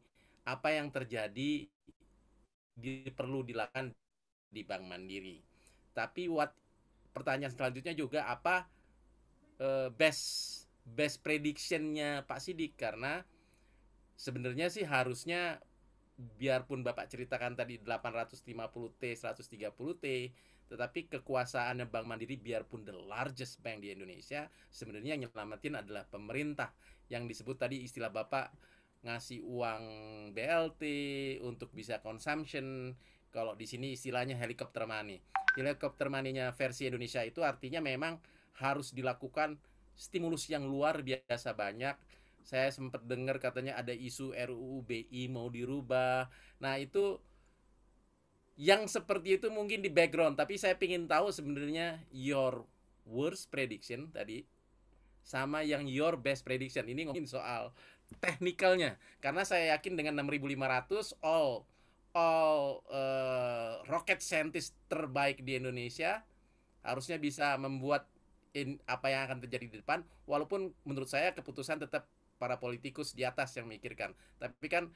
apa yang terjadi di, perlu dilakukan di Bank Mandiri. Tapi what pertanyaan selanjutnya juga apa uh, best best predictionnya Pak Sidik karena sebenarnya sih harusnya biarpun Bapak ceritakan tadi 850T, 130T, tetapi kekuasaannya Bank Mandiri biarpun the largest bank di Indonesia, sebenarnya yang nyelamatin adalah pemerintah yang disebut tadi istilah Bapak ngasih uang BLT untuk bisa consumption. Kalau di sini istilahnya helikopter money. Helikopter money-nya versi Indonesia itu artinya memang harus dilakukan stimulus yang luar biasa banyak saya sempat dengar katanya ada isu RUU BI mau dirubah. Nah, itu yang seperti itu mungkin di background tapi saya ingin tahu sebenarnya your worst prediction tadi sama yang your best prediction ini ngomongin soal teknikalnya karena saya yakin dengan 6500 all all uh, rocket scientist terbaik di Indonesia harusnya bisa membuat in, apa yang akan terjadi di depan walaupun menurut saya keputusan tetap para politikus di atas yang mikirkan, tapi kan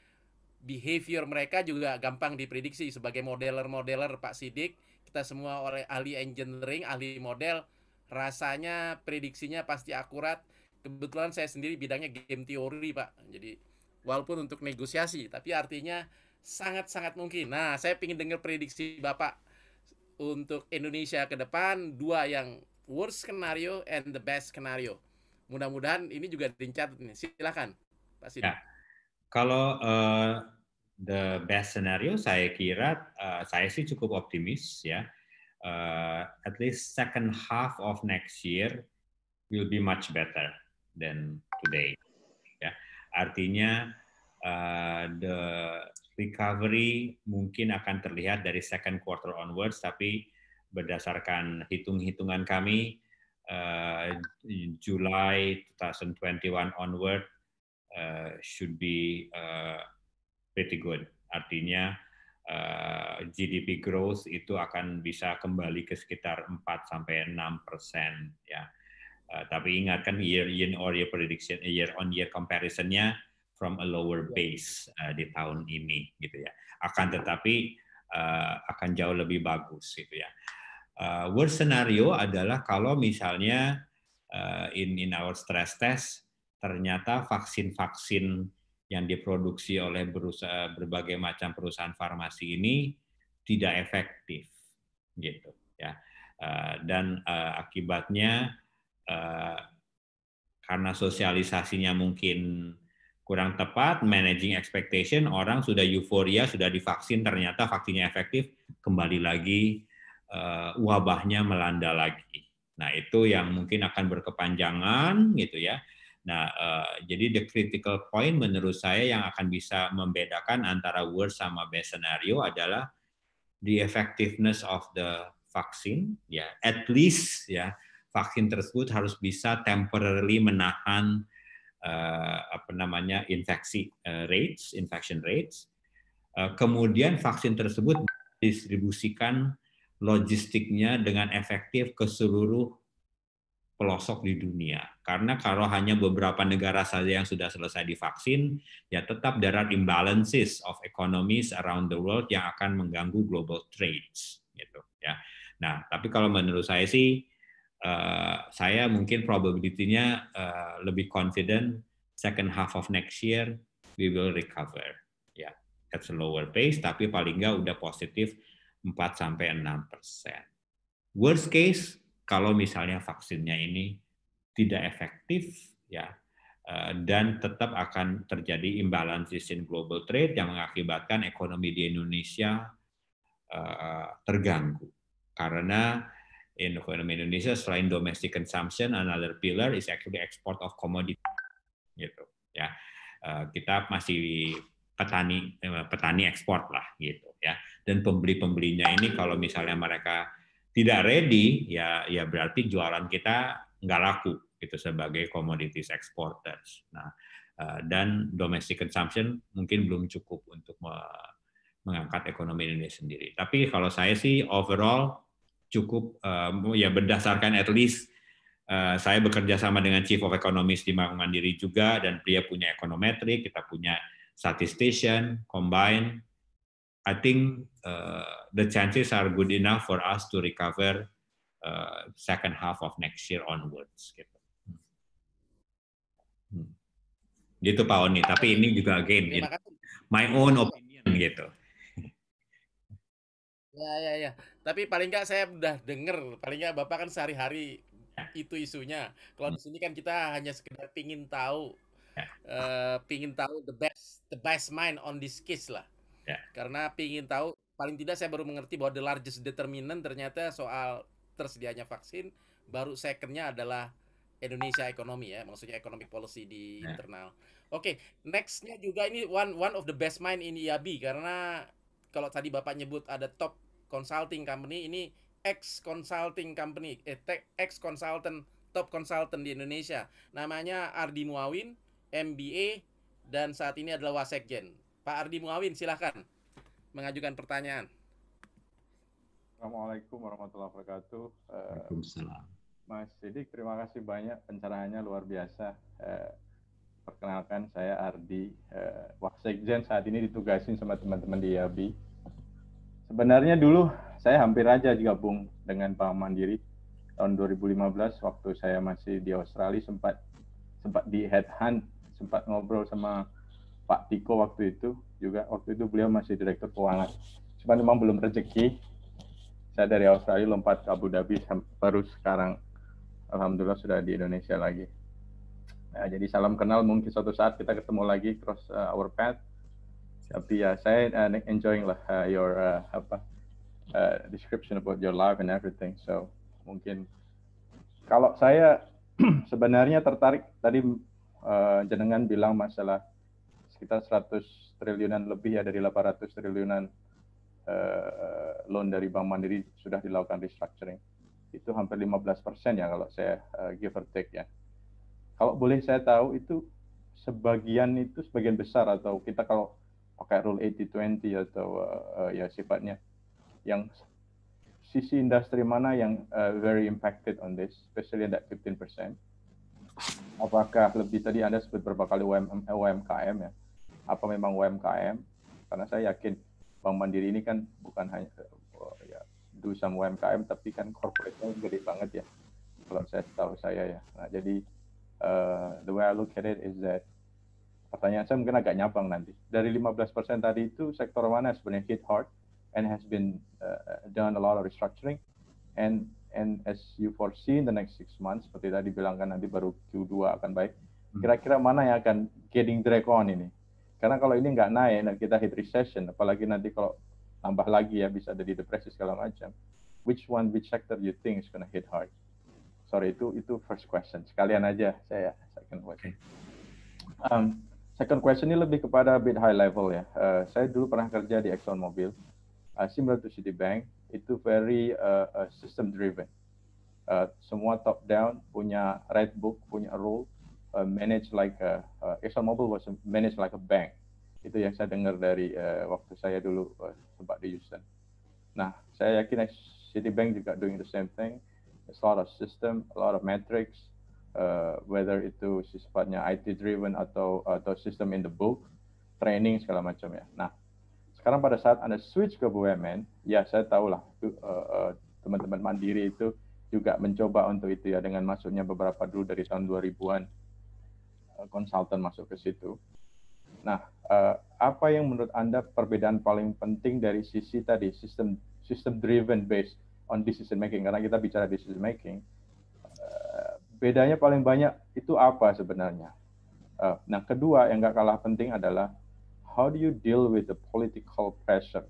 behavior mereka juga gampang diprediksi sebagai modeler-modeler Pak Sidik kita semua oleh ahli engineering ahli model rasanya prediksinya pasti akurat kebetulan saya sendiri bidangnya game teori Pak jadi walaupun untuk negosiasi tapi artinya sangat-sangat mungkin nah saya ingin dengar prediksi Bapak untuk Indonesia ke depan dua yang worst scenario and the best scenario mudah-mudahan ini juga dicatat nih silakan Pak Sidik ya.
Kalau uh, the best scenario, saya kira uh, saya sih cukup optimis ya. Uh, at least second half of next year will be much better than today. Ya, artinya uh, the recovery mungkin akan terlihat dari second quarter onwards, tapi berdasarkan hitung-hitungan kami, uh, July 2021 onward Eh, should be uh, pretty good. Artinya uh, eh, GDP growth itu akan bisa kembali ke sekitar 4 sampai 6 persen ya. Uh, tapi ingatkan year year or year prediction year on year comparisonnya from a lower ya. base uh, di tahun ini gitu ya. Akan tetapi uh, akan jauh lebih bagus gitu ya. Uh, worst scenario adalah kalau misalnya uh, in in our stress test ternyata vaksin-vaksin yang diproduksi oleh berbagai macam perusahaan farmasi ini tidak efektif gitu ya eh, dan eh, akibatnya eh, karena sosialisasinya mungkin kurang tepat managing expectation orang sudah euforia sudah divaksin ternyata vaksinnya efektif kembali lagi wabahnya melanda lagi nah itu yang mungkin akan berkepanjangan gitu ya Nah, uh, jadi the critical point menurut saya yang akan bisa membedakan antara worst sama best scenario adalah the effectiveness of the vaksin, ya, yeah. at least ya yeah, vaksin tersebut harus bisa temporarily menahan uh, apa namanya infeksi uh, rates, infection rates. Uh, kemudian vaksin tersebut distribusikan logistiknya dengan efektif ke seluruh pelosok di dunia. Karena kalau hanya beberapa negara saja yang sudah selesai divaksin, ya tetap darat imbalances of economies around the world yang akan mengganggu global trades. Gitu, ya. Nah, tapi kalau menurut saya sih, uh, saya mungkin probability-nya uh, lebih confident second half of next year we will recover. Ya, yeah, at a lower pace, tapi paling nggak udah positif 4 sampai 6 persen. Worst case kalau misalnya vaksinnya ini tidak efektif ya eh, dan tetap akan terjadi imbalances in global trade yang mengakibatkan ekonomi di Indonesia eh, terganggu karena ekonomi Indonesia selain domestic consumption another pillar is actually export of commodity gitu ya eh, kita masih petani petani ekspor lah gitu ya dan pembeli pembelinya ini kalau misalnya mereka tidak ready, ya ya berarti jualan kita nggak laku itu sebagai commodities exporters. Nah, eh, dan domestic consumption mungkin belum cukup untuk mengangkat ekonomi Indonesia sendiri. Tapi kalau saya sih overall cukup eh, ya berdasarkan at least eh, saya bekerja sama dengan chief of economist di Bank Mandiri juga dan dia punya ekonometri, kita punya statistician, combine I think uh, the chances are good enough for us to recover uh, second half of next year onwards. Gitu. Hmm. hmm. Gitu Pak Oni. Tapi ini juga again, in my own opinion gitu.
Ya ya ya. Tapi paling nggak saya udah denger, paling nggak bapak kan sehari-hari ya. itu isunya. Kalau hmm. di sini kan kita hanya sekedar pingin tahu, uh, pingin tahu the best, the best mind on this case lah. Yeah. Karena ingin tahu, paling tidak saya baru mengerti bahwa the largest determinant ternyata soal tersedianya vaksin, baru secondnya adalah Indonesia ekonomi ya, maksudnya economic policy di yeah. internal. Oke, okay, nextnya juga ini one one of the best mind in IAB karena kalau tadi bapak nyebut ada top consulting company, ini ex consulting company, eh, ex consultant top consultant di Indonesia, namanya Ardi Muawin, MBA dan saat ini adalah wasekjen. Pak Ardi Muawin, silahkan mengajukan pertanyaan.
Assalamualaikum warahmatullahi wabarakatuh. Waalaikumsalam. Eh, Mas Sidik, terima kasih banyak pencerahannya luar biasa. Eh, perkenalkan saya Ardi, eh, Waksekjen saat ini ditugasin sama teman-teman di IABI. Sebenarnya dulu saya hampir aja digabung dengan Pak Mandiri tahun 2015 waktu saya masih di Australia sempat sempat di headhunt, sempat ngobrol sama Pak Tiko waktu itu juga waktu itu beliau masih direktur keuangan. Cuma memang belum rezeki. Saya dari Australia lompat ke Abu Dhabi baru sekarang alhamdulillah sudah di Indonesia lagi. Nah, jadi salam kenal mungkin suatu saat kita ketemu lagi cross uh, our path. Tapi ya saya uh, enjoying lah uh, your uh, apa uh, description about your life and everything. So mungkin kalau saya sebenarnya tertarik tadi uh, jenengan bilang masalah sekitar 100 triliunan lebih ya dari 800 triliunan uh, loan dari Bank Mandiri sudah dilakukan restructuring. Itu hampir 15 persen ya kalau saya uh, give or take ya. Kalau boleh saya tahu itu sebagian itu sebagian besar atau kita kalau pakai rule 80-20 atau uh, uh, ya sifatnya yang sisi industri mana yang uh, very impacted on this, especially that 15%? persen. Apakah lebih tadi Anda sebut berapa kali UMKM ya? apa memang UMKM karena saya yakin Bank Mandiri ini kan bukan hanya oh, ya do some UMKM tapi kan corporate-nya gede banget ya kalau saya tahu saya ya nah jadi uh, the way I look at it is that pertanyaan saya mungkin agak nyabang nanti dari 15% tadi itu sektor mana sebenarnya hit hard and has been uh, done a lot of restructuring and and as you foresee in the next six months seperti tadi bilangkan nanti baru Q2 akan baik hmm. kira-kira mana yang akan getting drag on ini karena kalau ini nggak naik dan nah kita hit recession, apalagi nanti kalau tambah lagi ya bisa jadi depresi segala macam. Which one, which sector you think is gonna hit hard? Sorry itu itu first question. Sekalian aja saya second question. Um, second question ini lebih kepada bit high level ya. Uh, saya dulu pernah kerja di Exxon Mobil, uh, similar to Citibank, itu very uh, uh system driven. Uh, semua top down punya red book, punya rule uh, manage like a, uh, Mobil was managed like a bank. Itu yang saya dengar dari uh, waktu saya dulu uh, sempat di Houston. Nah, saya yakin Citibank juga doing the same thing. It's a lot of system, a lot of metrics, uh, whether itu sifatnya IT driven atau atau sistem in the book, training segala macam ya. Nah, sekarang pada saat anda switch ke BUMN, ya saya tahu lah uh, uh, teman-teman Mandiri itu juga mencoba untuk itu ya dengan masuknya beberapa dulu dari tahun 2000-an konsultan masuk ke situ. Nah, eh, apa yang menurut Anda perbedaan paling penting dari sisi tadi sistem system driven based on decision making karena kita bicara decision making. Eh, bedanya paling banyak itu apa sebenarnya? Eh, nah, kedua yang nggak kalah penting adalah how do you deal with the political pressure?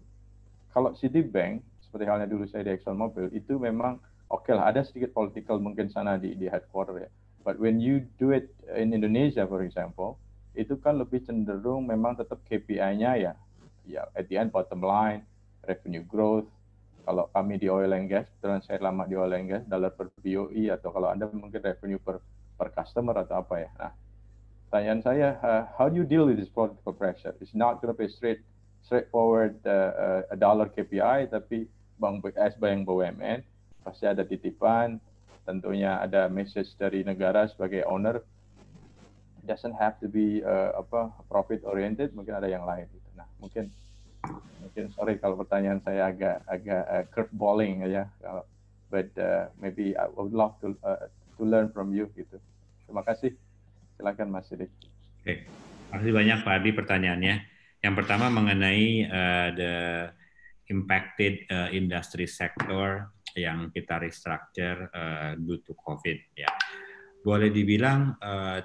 Kalau Citibank seperti halnya dulu saya di ExxonMobil itu memang oke okay lah ada sedikit political mungkin sana di di headquarter ya But when you do it in Indonesia, for example, itu kan lebih cenderung memang tetap KPI-nya ya, ya at the end bottom line, revenue growth. Kalau kami di oil and gas, dan saya lama di oil and gas, dollar per BOE atau kalau Anda mungkin revenue per per customer atau apa ya. Nah, pertanyaan saya, uh, how do you deal with this political pressure? It's not going to be straight straightforward uh, uh, dollar KPI, tapi bank BS, bank BUMN pasti ada titipan, tentunya ada message dari negara sebagai owner doesn't have to be uh, apa profit oriented mungkin ada yang lain gitu. nah mungkin mungkin sorry kalau pertanyaan saya agak agak uh, curveballing ya kalau but uh, maybe I would love to uh, to learn from you gitu terima kasih silakan Mas Sidik
oke terima kasih banyak Pak Adi pertanyaannya yang pertama mengenai uh, the impacted uh, industry sector yang kita restructure uh, due to COVID ya. Boleh dibilang uh,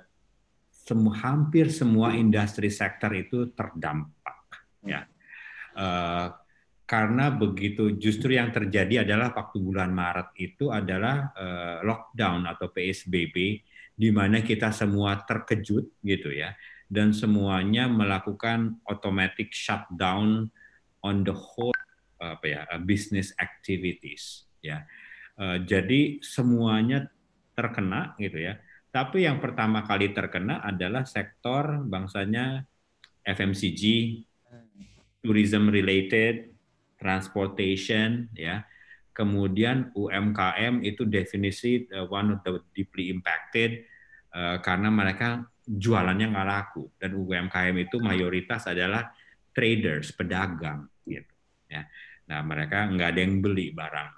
semu hampir semua industri sektor itu terdampak ya. Uh, karena begitu justru yang terjadi adalah waktu bulan Maret itu adalah uh, lockdown atau PSBB di mana kita semua terkejut gitu ya dan semuanya melakukan automatic shutdown on the whole apa ya business activities ya. Eh, jadi semuanya terkena gitu ya. Tapi yang pertama kali terkena adalah sektor bangsanya FMCG, tourism related, transportation, ya. Kemudian UMKM itu definisi eh, one of the deeply impacted eh, karena mereka jualannya nggak laku dan UMKM itu mayoritas adalah traders, pedagang, gitu. Ya. Nah mereka nggak ada yang beli barang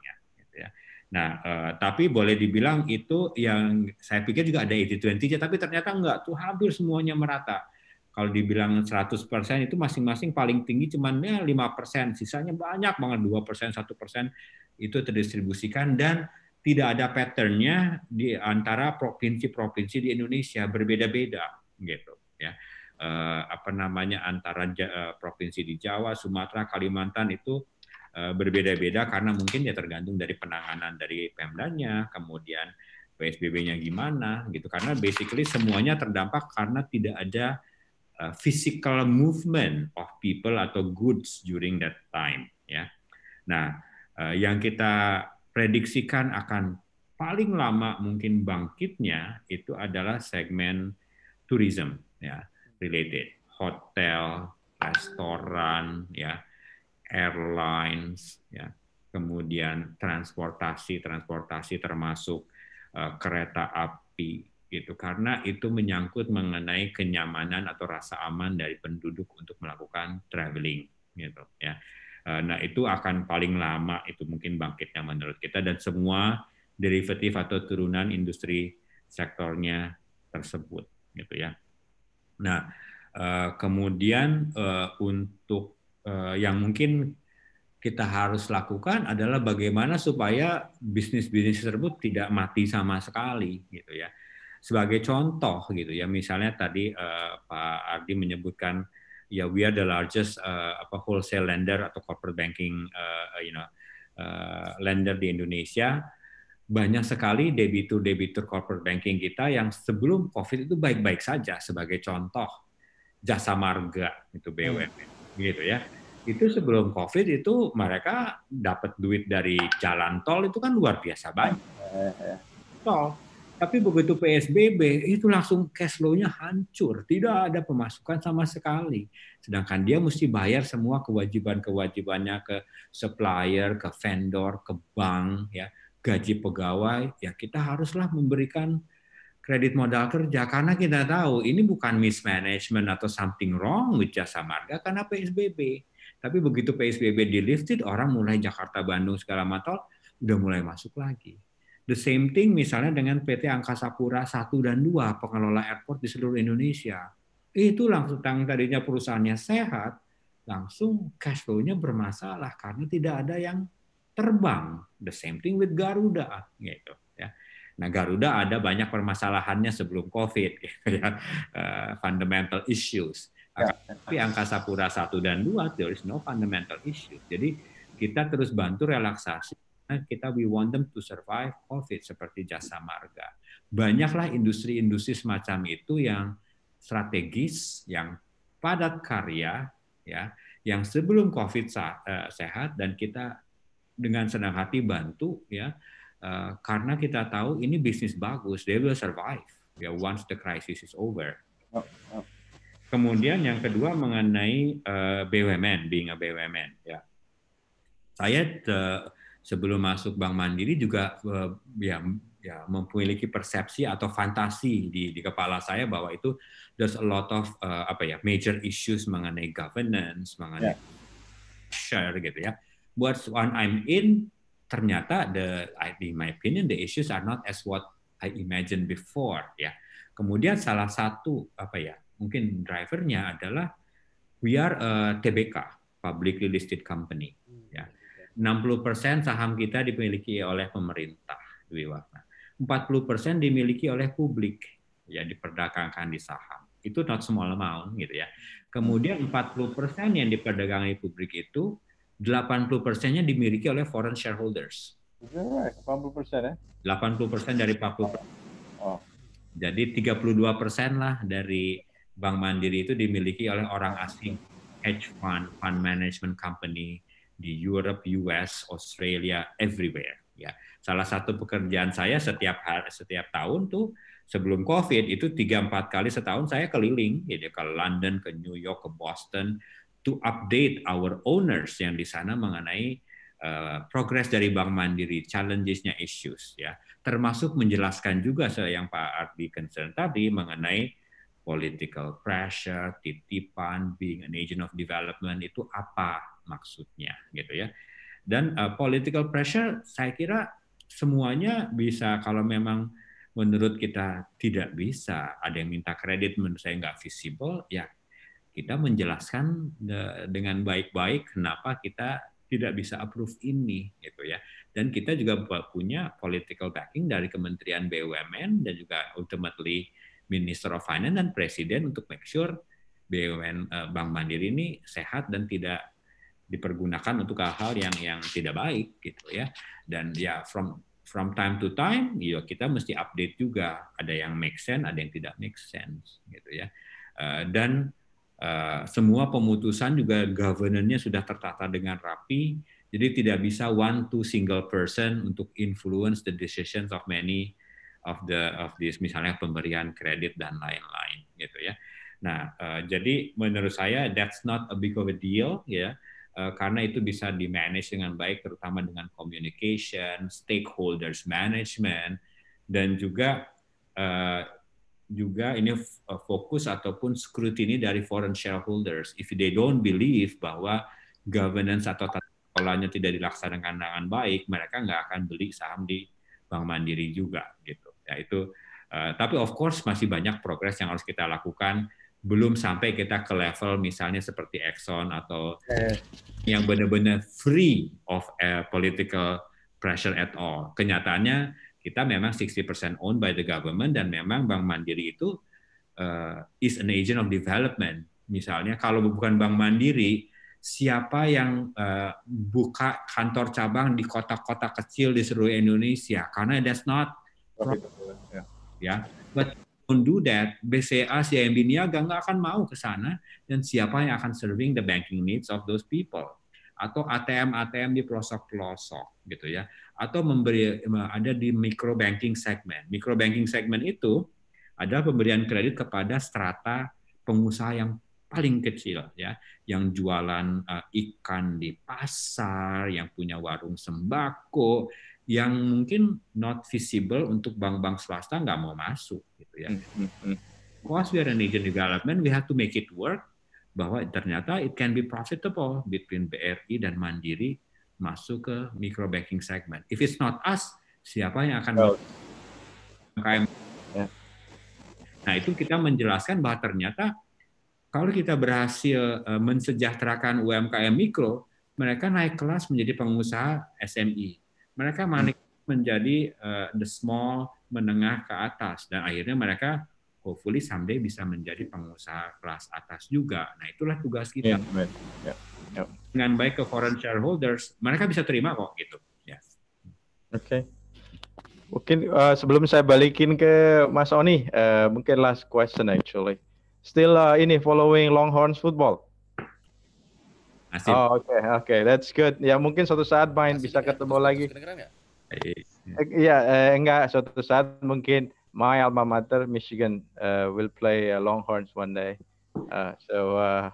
Nah, eh, tapi boleh dibilang itu yang saya pikir juga ada 80-20-nya, tapi ternyata enggak, tuh hampir semuanya merata. Kalau dibilang 100% itu masing-masing paling tinggi cuma ya 5%, sisanya banyak banget 2%, 1% itu terdistribusikan dan tidak ada patternnya di antara provinsi-provinsi di Indonesia berbeda-beda gitu ya eh, apa namanya antara eh, provinsi di Jawa, Sumatera, Kalimantan itu Eh, berbeda-beda karena mungkin ya tergantung dari penanganan dari Pemdanya, kemudian PSBB-nya gimana gitu. Karena basically semuanya terdampak karena tidak ada eh, physical movement of people atau goods during that time ya. Nah, eh, yang kita prediksikan akan paling lama mungkin bangkitnya itu adalah segmen tourism ya related hotel restoran ya airlines, ya, kemudian transportasi, transportasi termasuk uh, kereta api, gitu. Karena itu menyangkut mengenai kenyamanan atau rasa aman dari penduduk untuk melakukan traveling, gitu, ya. Uh, nah itu akan paling lama itu mungkin bangkitnya menurut kita dan semua derivatif atau turunan industri sektornya tersebut, gitu ya. Nah, eh, kemudian untuk Eh, yang mungkin kita harus lakukan adalah bagaimana supaya bisnis-bisnis tersebut tidak mati sama sekali gitu ya. Sebagai contoh gitu ya, misalnya tadi uh, Pak Ardi menyebutkan ya we are the largest uh, apa wholesale lender atau corporate banking uh, you know uh, lender di Indonesia. Banyak sekali debitur-debitur corporate banking kita yang sebelum Covid itu baik-baik saja sebagai contoh jasa marga itu BUMN. Hmm gitu ya itu sebelum covid itu mereka dapat duit dari jalan tol itu kan luar biasa banyak tol tapi begitu PSBB itu langsung cash flow-nya hancur, tidak ada pemasukan sama sekali. Sedangkan dia mesti bayar semua kewajiban-kewajibannya ke supplier, ke vendor, ke bank, ya gaji pegawai. Ya kita haruslah memberikan kredit modal kerja karena kita tahu ini bukan mismanagement atau something wrong with jasa marga karena PSBB. Tapi begitu PSBB di lifted orang mulai Jakarta Bandung segala macam udah mulai masuk lagi. The same thing misalnya dengan PT Angkasa Pura 1 dan 2 pengelola airport di seluruh Indonesia. Itu langsung tadinya perusahaannya sehat, langsung cash flow-nya bermasalah karena tidak ada yang terbang. The same thing with Garuda gitu. Nah Garuda ada banyak permasalahannya sebelum COVID, gitu ya. Eh, fundamental issues. Ya. Tapi angkasa pura satu dan dua, there is no fundamental issues. Jadi kita terus bantu relaksasi. Kita we want them to survive COVID seperti jasa marga. Banyaklah industri-industri semacam itu yang strategis, yang padat karya, ya, yang sebelum COVID eh, sehat dan kita dengan senang hati bantu, ya Eh, karena kita tahu ini bisnis bagus, they will survive ya once the crisis is over. Oh, oh. Kemudian yang kedua mengenai uh, eh, BUMN, being a BUMN ya. Saya uh, sebelum masuk Bank Mandiri juga uh, ya ya memiliki persepsi atau fantasi di di kepala saya bahwa itu there's a lot of uh, apa ya major issues mengenai governance mengenai yeah.
Ya.
share gitu ya. Buat one I'm in ternyata the in my opinion the issues are not as what I imagined before ya. Kemudian salah satu apa ya mungkin drivernya adalah we are a TBK publicly listed company hmm. ya. 60% saham kita dimiliki oleh pemerintah Dwi Warna. 40% dimiliki oleh publik ya diperdagangkan di saham. Itu not small amount gitu ya. Kemudian 40% yang diperdagangkan di publik itu 80 persennya dimiliki oleh foreign shareholders.
Right. 80 persen
ya? 80 persen dari 40 persen. Oh. Jadi 32 persen lah dari Bank Mandiri itu dimiliki oleh orang asing, hedge fund, fund management company di Europe, US, Australia, everywhere. Ya, salah satu pekerjaan saya setiap hari, setiap tahun tuh sebelum COVID itu tiga empat kali setahun saya keliling, jadi gitu. ke London, ke New York, ke Boston, to update our owners yang di sana mengenai uh, progres dari Bank Mandiri, challenges-nya, issues ya. Termasuk menjelaskan juga yang Pak Ardi concern tadi mengenai political pressure, titipan, being an agent of development itu apa maksudnya gitu ya. Dan uh, political pressure saya kira semuanya bisa kalau memang menurut kita tidak bisa, ada yang minta kredit menurut saya nggak visible, ya kita menjelaskan dengan baik-baik kenapa kita tidak bisa approve ini gitu ya. Dan kita juga punya political backing dari Kementerian BUMN dan juga ultimately Minister of Finance dan Presiden untuk make sure BUMN eh, Bank Mandiri ini sehat dan tidak dipergunakan untuk hal-hal yang yang tidak baik gitu ya. Dan ya from from time to time ya kita mesti update juga ada yang make sense ada yang tidak make sense gitu ya eh, dan Eh, semua pemutusan juga governance-nya sudah tertata dengan rapi, jadi tidak bisa one to single person untuk influence the decisions of many of the of this misalnya pemberian kredit dan lain-lain gitu ya. Nah, uh, jadi menurut saya that's not a big of a deal ya. Uh, karena itu bisa di manage dengan baik terutama dengan communication, stakeholders management dan juga uh, juga ini eh, fokus ataupun scrutiny dari foreign shareholders. If they don't believe bahwa governance atau tata kelolanya tidak dilaksanakan dengan baik, mereka nggak akan beli saham di Bank Mandiri juga gitu. Ya itu. Uh, tapi of course masih banyak progres yang harus kita lakukan. Belum sampai kita ke level misalnya seperti Exxon atau eh. yang benar-benar free of political pressure at all. Kenyataannya kita memang 60% owned by the government dan memang Bank Mandiri itu uh, is an agent of development. Misalnya kalau bukan Bank Mandiri, siapa yang uh, buka kantor cabang di kota-kota kecil di seluruh Indonesia? Karena that's not profit. ya. Yeah. But don't do that, BCA, CIMB Niaga nggak akan mau ke sana dan siapa yang akan serving the banking needs of those people atau ATM-ATM di pelosok-pelosok gitu ya atau memberi eh, ada di micro banking segment. Micro banking segment itu adalah pemberian kredit kepada strata pengusaha yang paling kecil ya, yang jualan uh, ikan di pasar, yang punya warung sembako, yang mungkin not visible untuk bank-bank swasta nggak mau masuk gitu ya. Hmm, hmm, hmm. Because we are an agent development, we have to make it work bahwa ternyata it can be profitable between BRI dan Mandiri masuk ke micro banking segment. If it's not us, siapa yang akan oh. Nah itu kita menjelaskan bahwa ternyata kalau kita berhasil e, mensejahterakan UMKM mikro, mereka naik kelas menjadi pengusaha SMI. E. Mereka hmm. menjadi uh, the small menengah ke atas dan akhirnya mereka hopefully someday bisa menjadi pengusaha kelas atas juga. Nah, itulah tugas kita. Yeah, yeah dengan baik ke foreign shareholders, mereka bisa terima kok gitu. Ya.
Oke. Okay. Mungkin uh, sebelum saya balikin ke Mas Oni, uh, mungkin last question actually. Still uh, ini following Longhorns football. Masih. Oh oke okay, oke okay. that's good. Ya mungkin suatu saat main ya, Masih, bisa ketemu terus, lagi. Eh, eh, iya eh, enggak suatu saat mungkin my alma mater Michigan uh, will play uh, Longhorns one day. Uh, so uh,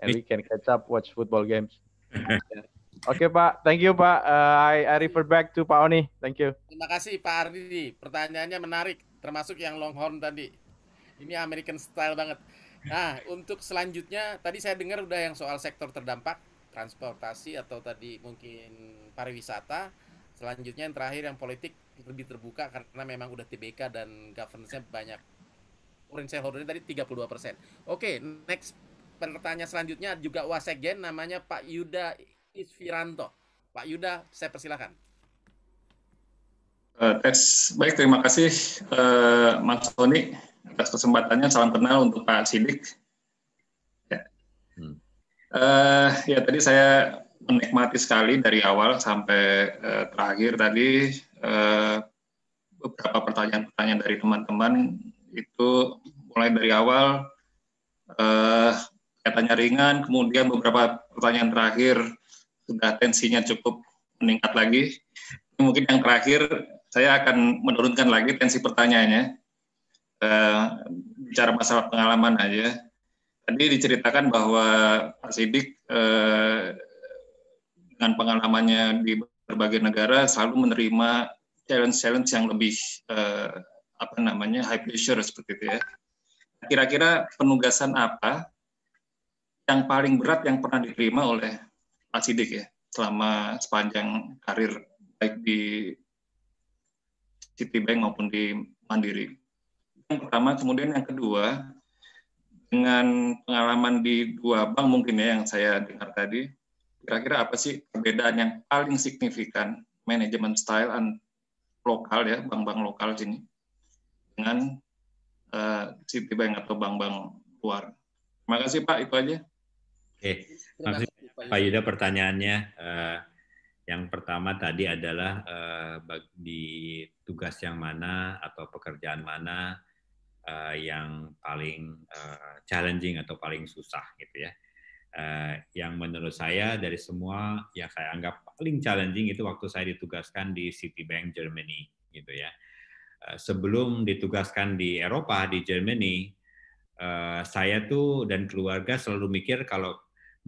and we can catch up watch football games. Oke okay, Pak, thank you Pak. Uh, I, I refer back to Pak Oni. Thank you.
Terima kasih Pak Ardi. Pertanyaannya menarik, termasuk yang Longhorn tadi. Ini American style banget. Nah, untuk selanjutnya tadi saya dengar udah yang soal sektor terdampak transportasi atau tadi mungkin pariwisata. Selanjutnya yang terakhir yang politik lebih terbuka karena memang udah TBK dan governance-nya banyak. Orange shareholder tadi 32%. Oke, okay, next pertanyaan selanjutnya juga wasekjen namanya Pak Yuda Isfiranto. Pak Yuda, saya persilahkan.
Uh, eh, baik, terima kasih eh, Mas Toni atas kesempatannya. Salam kenal untuk Pak Sidik. Ya. Uh, ya tadi saya menikmati sekali dari awal sampai uh, terakhir tadi uh, beberapa pertanyaan-pertanyaan dari teman-teman itu mulai dari awal uh, katanya ringan, kemudian beberapa pertanyaan terakhir sudah tensinya cukup meningkat lagi. Mungkin yang terakhir saya akan menurunkan lagi tensi pertanyaannya. Uh, bicara masalah pengalaman aja. Tadi diceritakan bahwa Pak Sidik uh, dengan pengalamannya di berbagai negara selalu menerima challenge-challenge yang lebih uh, apa namanya high pressure seperti itu ya. Kira-kira penugasan apa yang paling berat yang pernah diterima oleh Pak Sidik ya selama sepanjang karir baik di Citibank maupun di Mandiri. Yang pertama, kemudian yang kedua, dengan pengalaman di dua bank mungkin ya yang saya dengar tadi, kira-kira apa sih perbedaan yang paling signifikan manajemen style and lokal ya, bank-bank lokal sini dengan uh,
eh, Citibank atau bank-bank
luar? Terima kasih Pak, itu aja.
Oke, okay. Pak Yuda pertanyaannya uh, yang pertama tadi adalah uh, di tugas yang mana atau pekerjaan mana uh, yang paling uh, challenging atau paling susah gitu ya. Uh, yang menurut saya dari semua yang saya anggap paling challenging itu waktu saya ditugaskan di Citibank Germany gitu ya. Uh, sebelum ditugaskan di Eropa di Germany, Uh, saya tuh dan keluarga selalu mikir kalau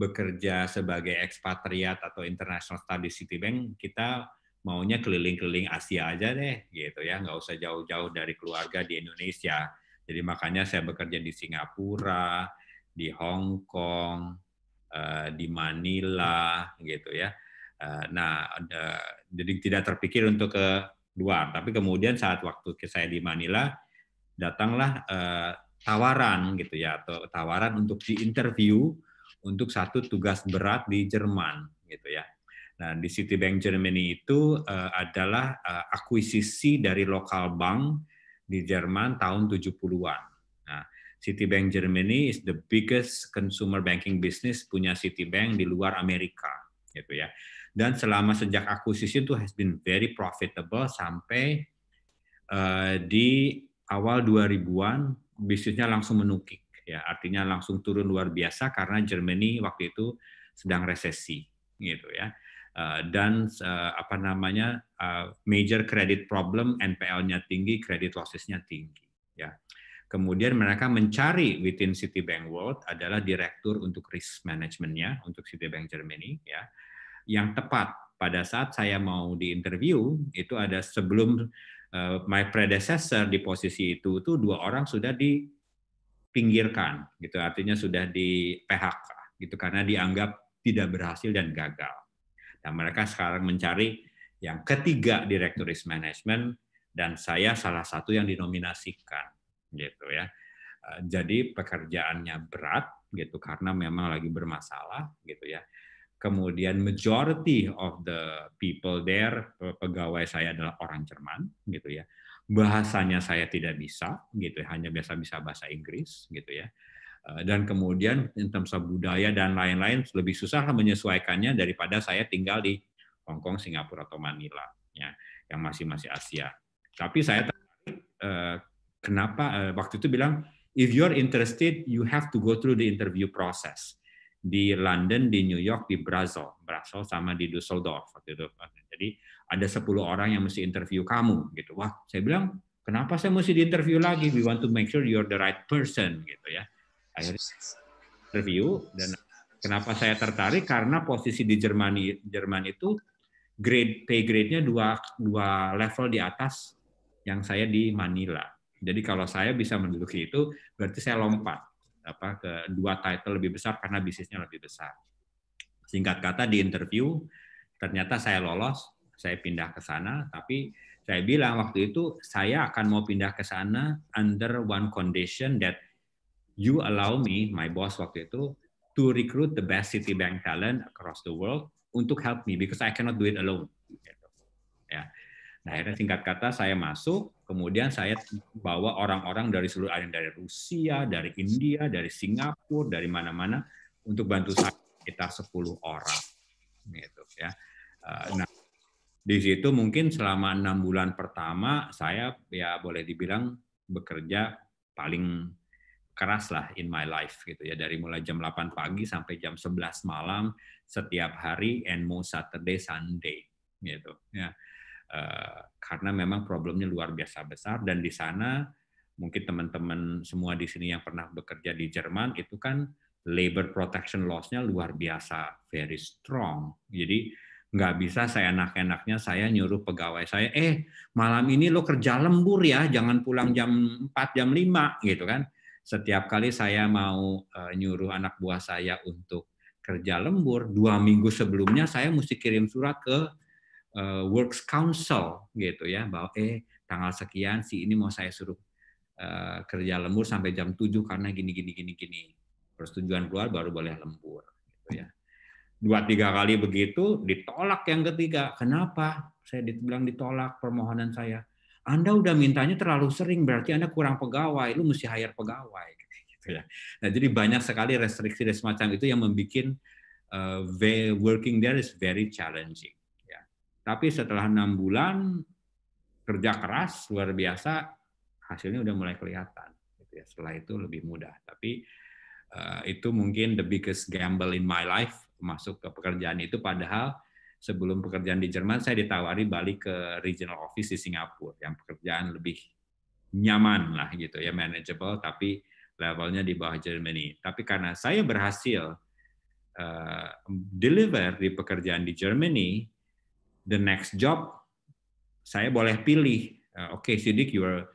bekerja sebagai ekspatriat atau international study city bank kita maunya keliling-keliling Asia aja deh, gitu ya, nggak usah jauh-jauh dari keluarga di Indonesia. Jadi makanya saya bekerja di Singapura, di Hong Kong, eh, di Manila, gitu ya. Eh, nah, eh, jadi tidak terpikir untuk ke luar. Tapi kemudian saat waktu saya di Manila, datanglah tawaran gitu ya, atau tawaran untuk diinterview untuk satu tugas berat di Jerman gitu ya. Nah, di Citibank Germany itu uh, adalah uh, akuisisi dari lokal bank di Jerman tahun 70-an. Nah, Citibank Germany is the biggest consumer banking business punya Citibank di luar Amerika gitu ya. Dan selama sejak akuisisi itu has been very profitable sampai uh, di awal 2000-an bisnisnya langsung menukik ya artinya langsung turun luar biasa karena Germany waktu itu sedang resesi gitu ya eh, dan eh, apa namanya eh, major credit problem NPL-nya tinggi credit losses-nya tinggi ya kemudian mereka mencari within Citibank World adalah direktur untuk risk management-nya untuk Citibank Germany ya yang tepat pada saat saya mau diinterview itu ada sebelum my predecessor di posisi itu tuh dua orang sudah di dipinggirkan gitu artinya sudah di PHK gitu karena dianggap tidak berhasil dan gagal. Nah, mereka sekarang mencari yang ketiga direktur risk management dan saya salah satu yang dinominasikan gitu ya. Eh, jadi pekerjaannya berat gitu karena memang lagi bermasalah gitu ya. Kemudian majority of the people there pegawai saya adalah orang Jerman gitu ya bahasanya saya tidak bisa gitu ya. hanya biasa bisa bahasa Inggris gitu ya eh, dan kemudian in terms of budaya dan lain-lain lebih susah menyesuaikannya daripada saya tinggal di Hong Kong, Singapura atau Manila ya yang masih masih Asia. Tapi saya eh, kenapa eh, waktu itu bilang if you're interested you have to go through the interview process di London, di New York, di Brazil, Brazil sama di Düsseldorf waktu Jadi ada 10 orang yang mesti interview kamu gitu. Wah, saya bilang, "Kenapa saya mesti diinterview lagi? We want to make sure you're the right person." gitu ya. Akhirnya interview dan kenapa saya tertarik karena posisi di Jerman Jerman itu grade pay grade-nya dua dua level di atas yang saya di Manila. Jadi kalau saya bisa menduduki itu berarti saya lompat apa ke dua title lebih besar karena bisnisnya lebih besar. Singkat kata di interview ternyata saya lolos, saya pindah ke sana tapi saya bilang waktu itu saya akan mau pindah ke sana under one condition that you allow me, my boss waktu itu to recruit the best Citibank talent across the world untuk help me because I cannot do it alone. Gitu. Ya. Nah, akhirnya singkat kata saya masuk, kemudian saya bawa orang-orang dari seluruh ada dari Rusia, dari India, dari Singapura, dari mana-mana untuk bantu saya kita 10 orang. Gitu ya. Eh, nah, di situ mungkin selama enam bulan pertama saya ya boleh dibilang bekerja paling keras lah in my life gitu ya dari mulai jam 8 pagi sampai jam 11 malam setiap hari and most Saturday Sunday gitu ya Eh, karena memang problemnya luar biasa besar dan di sana mungkin teman-teman semua di sini yang pernah bekerja di Jerman itu kan labor protection laws-nya luar biasa very strong. Jadi nggak bisa saya enak-enaknya saya nyuruh pegawai saya, eh malam ini lo kerja lembur ya, jangan pulang jam 4, jam 5 gitu kan. Setiap kali saya mau eh, nyuruh anak buah saya untuk kerja lembur, dua minggu sebelumnya saya mesti kirim surat ke uh, works council gitu ya bahwa eh tanggal sekian si ini mau saya suruh uh, kerja lembur sampai jam 7 karena gini gini gini gini persetujuan keluar baru boleh lembur gitu ya dua tiga kali begitu ditolak yang ketiga kenapa saya bilang ditolak permohonan saya anda udah mintanya terlalu sering berarti anda kurang pegawai lu mesti hire pegawai gitu ya nah jadi banyak sekali restriksi dan semacam itu yang membuat uh, working there is very challenging tapi setelah enam bulan kerja keras luar biasa, hasilnya udah mulai kelihatan. Gitu ya. Setelah itu lebih mudah. Tapi eh, itu mungkin the biggest gamble in my life masuk ke pekerjaan itu. Padahal sebelum pekerjaan di Jerman saya ditawari balik ke regional office di Singapura yang pekerjaan lebih nyaman lah gitu ya manageable tapi levelnya di bawah Germany. Tapi karena saya berhasil uh, deliver di pekerjaan di Germany, the next job saya boleh pilih uh, oke okay, Sidik you are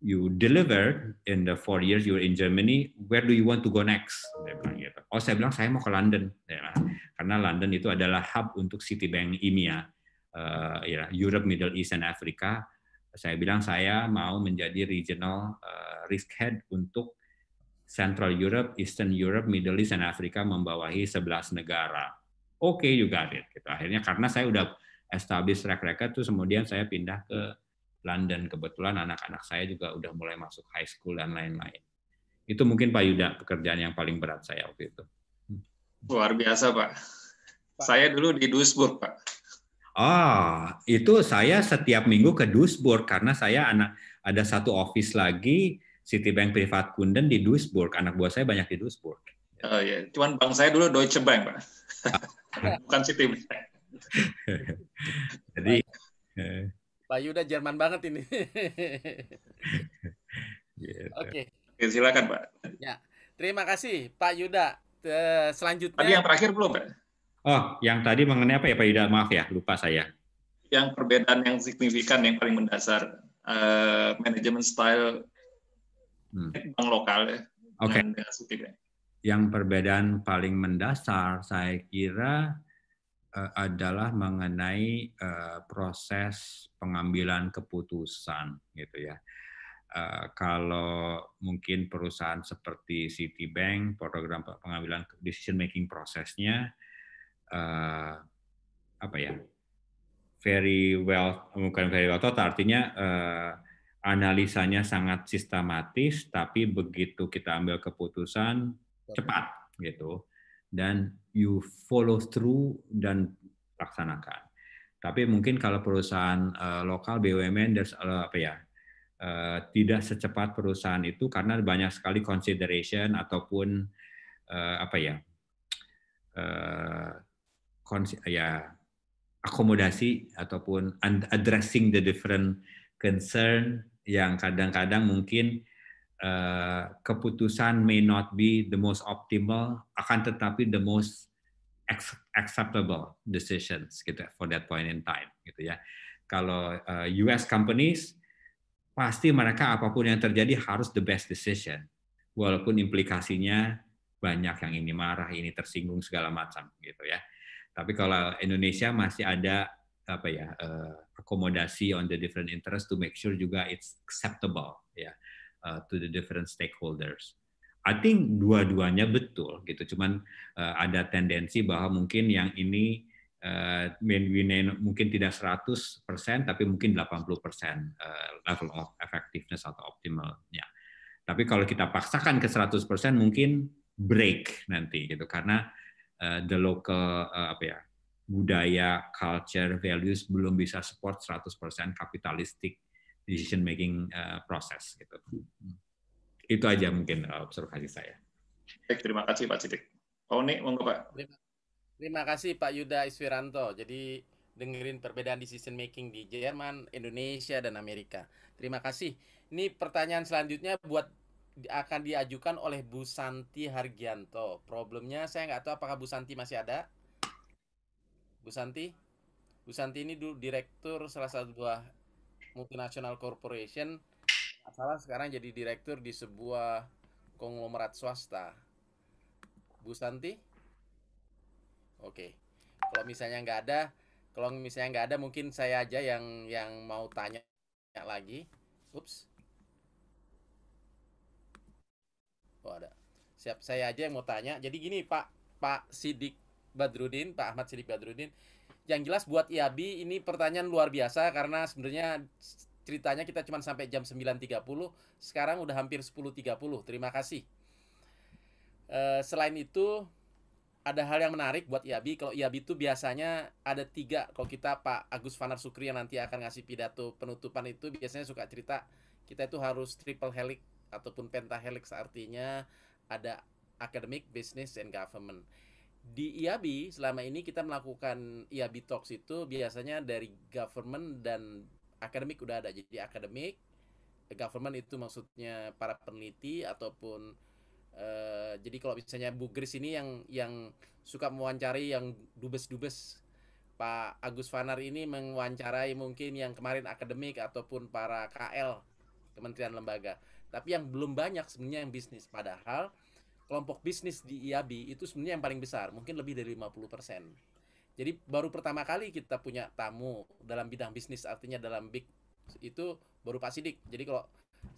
you deliver in the four years you were in Germany where do you want to go next dia bilang gitu oh saya bilang saya mau ke London ya, karena London itu adalah hub untuk Citibank EMEA uh, ya Europe Middle East and Africa saya bilang saya mau menjadi regional uh, risk head untuk Central Europe, Eastern Europe, Middle East, dan Afrika, membawahi 11 negara. Oke, okay, you got it. Gitu. Akhirnya karena saya udah establish track record terus kemudian saya pindah ke London kebetulan anak-anak saya juga udah mulai masuk high school dan lain-lain itu mungkin Pak Yuda pekerjaan yang paling berat saya waktu itu
hmm. luar biasa Pak, Pak. saya dulu di Duisburg Pak
ah oh, itu saya setiap minggu ke Duisburg karena saya anak ada satu office lagi Citibank Privat Kunden di Duisburg anak buah saya banyak di Duisburg
Oh iya, cuman bank saya dulu Deutsche Bank, Pak. Ah. Bukan Citibank.
Jadi
Pak eh. Yuda Jerman banget ini. Iya, Oke.
Iya. Okay. Silakan Pak.
Ya, terima kasih Pak Yuda. Selanjutnya. Tadi yang terakhir belum Pak?
Oh, yang tadi mengenai apa ya Pak Yuda? Maaf ya, lupa saya.
Yang
perbedaan yang signifikan yang paling mendasar uh, manajemen style hmm. bank lokal ya. Oke. Okay.
Yang perbedaan paling mendasar saya kira Eh, adalah mengenai eh, proses pengambilan keputusan gitu ya. Uh, kalau mungkin perusahaan seperti Citibank, program pengambilan decision making prosesnya uh, apa ya very well bukan very well total artinya uh, analisanya sangat sistematis tapi begitu kita ambil keputusan cepat gitu dan you follow through dan laksanakan. Tapi mungkin kalau perusahaan uh, lokal BUMN there's uh, apa ya? Uh, tidak secepat perusahaan itu karena banyak sekali consideration ataupun uh, apa ya? Uh, ya akomodasi ataupun addressing the different concern yang kadang-kadang mungkin Eh, keputusan may not be the most optimal, akan tetapi the most acceptable decisions gitu ya, for that point in time gitu ya. Kalau eh, US companies pasti mereka apapun yang terjadi harus the best decision walaupun implikasinya banyak yang ini marah, ini tersinggung segala macam gitu ya. Tapi kalau Indonesia masih ada apa ya uh, akomodasi on the different interest to make sure juga it's acceptable ya uh, to the different stakeholders. I think dua-duanya betul gitu, cuman uh, ada tendensi bahwa mungkin yang ini uh, mungkin tidak 100% tapi mungkin 80% uh, level of effectiveness atau optimalnya. Tapi kalau kita paksakan ke 100% mungkin break nanti gitu karena uh, the local uh, apa ya budaya, culture, values belum bisa support 100% kapitalistik decision making uh, eh, proses gitu. Itu aja mungkin eh, observasi saya.
Baik, terima kasih Pak Sidik. Oh, nih, monggo Pak.
Terima, terima kasih Pak Yuda Iswiranto. Jadi dengerin perbedaan decision making di Jerman, Indonesia dan Amerika. Terima kasih. Ini pertanyaan selanjutnya buat akan diajukan oleh Bu Santi Hargianto. Problemnya saya nggak tahu apakah Bu Santi masih ada. Bu Santi, Bu Santi ini dulu direktur salah satu buah multinational corporation salah sekarang jadi direktur di sebuah konglomerat swasta. Bu Santi? Oke. Kalau misalnya nggak ada, kalau misalnya nggak ada mungkin saya aja yang yang mau tanya lagi. Ups. Oh ada. Siap saya aja yang mau tanya. Jadi gini Pak Pak Sidik Badrudin, Pak Ahmad Sidik Badrudin, yang jelas buat Iabi ini pertanyaan luar biasa karena sebenarnya ceritanya kita cuma sampai jam 9.30, sekarang udah hampir 10.30. Terima kasih. Uh, selain itu ada hal yang menarik buat Iabi. Kalau Iabi itu biasanya ada tiga. Kalau kita Pak Agus Fanar Sukri yang nanti akan ngasih pidato penutupan itu biasanya suka cerita kita itu harus triple helix ataupun pentahelix artinya ada akademik, bisnis, and government di IAB selama ini kita melakukan IAB talks itu biasanya dari government dan akademik udah ada. Jadi akademik, government itu maksudnya para peneliti ataupun uh, jadi kalau misalnya Bu Gris ini yang yang suka mewawancari yang dubes-dubes Pak Agus Fanar ini mewawancarai mungkin yang kemarin akademik ataupun para KL Kementerian Lembaga. Tapi yang belum banyak sebenarnya yang bisnis padahal kelompok bisnis di IAB itu sebenarnya yang paling besar, mungkin lebih dari 50%. Jadi baru pertama kali kita punya tamu dalam bidang bisnis artinya dalam big itu baru Pak Sidik. Jadi kalau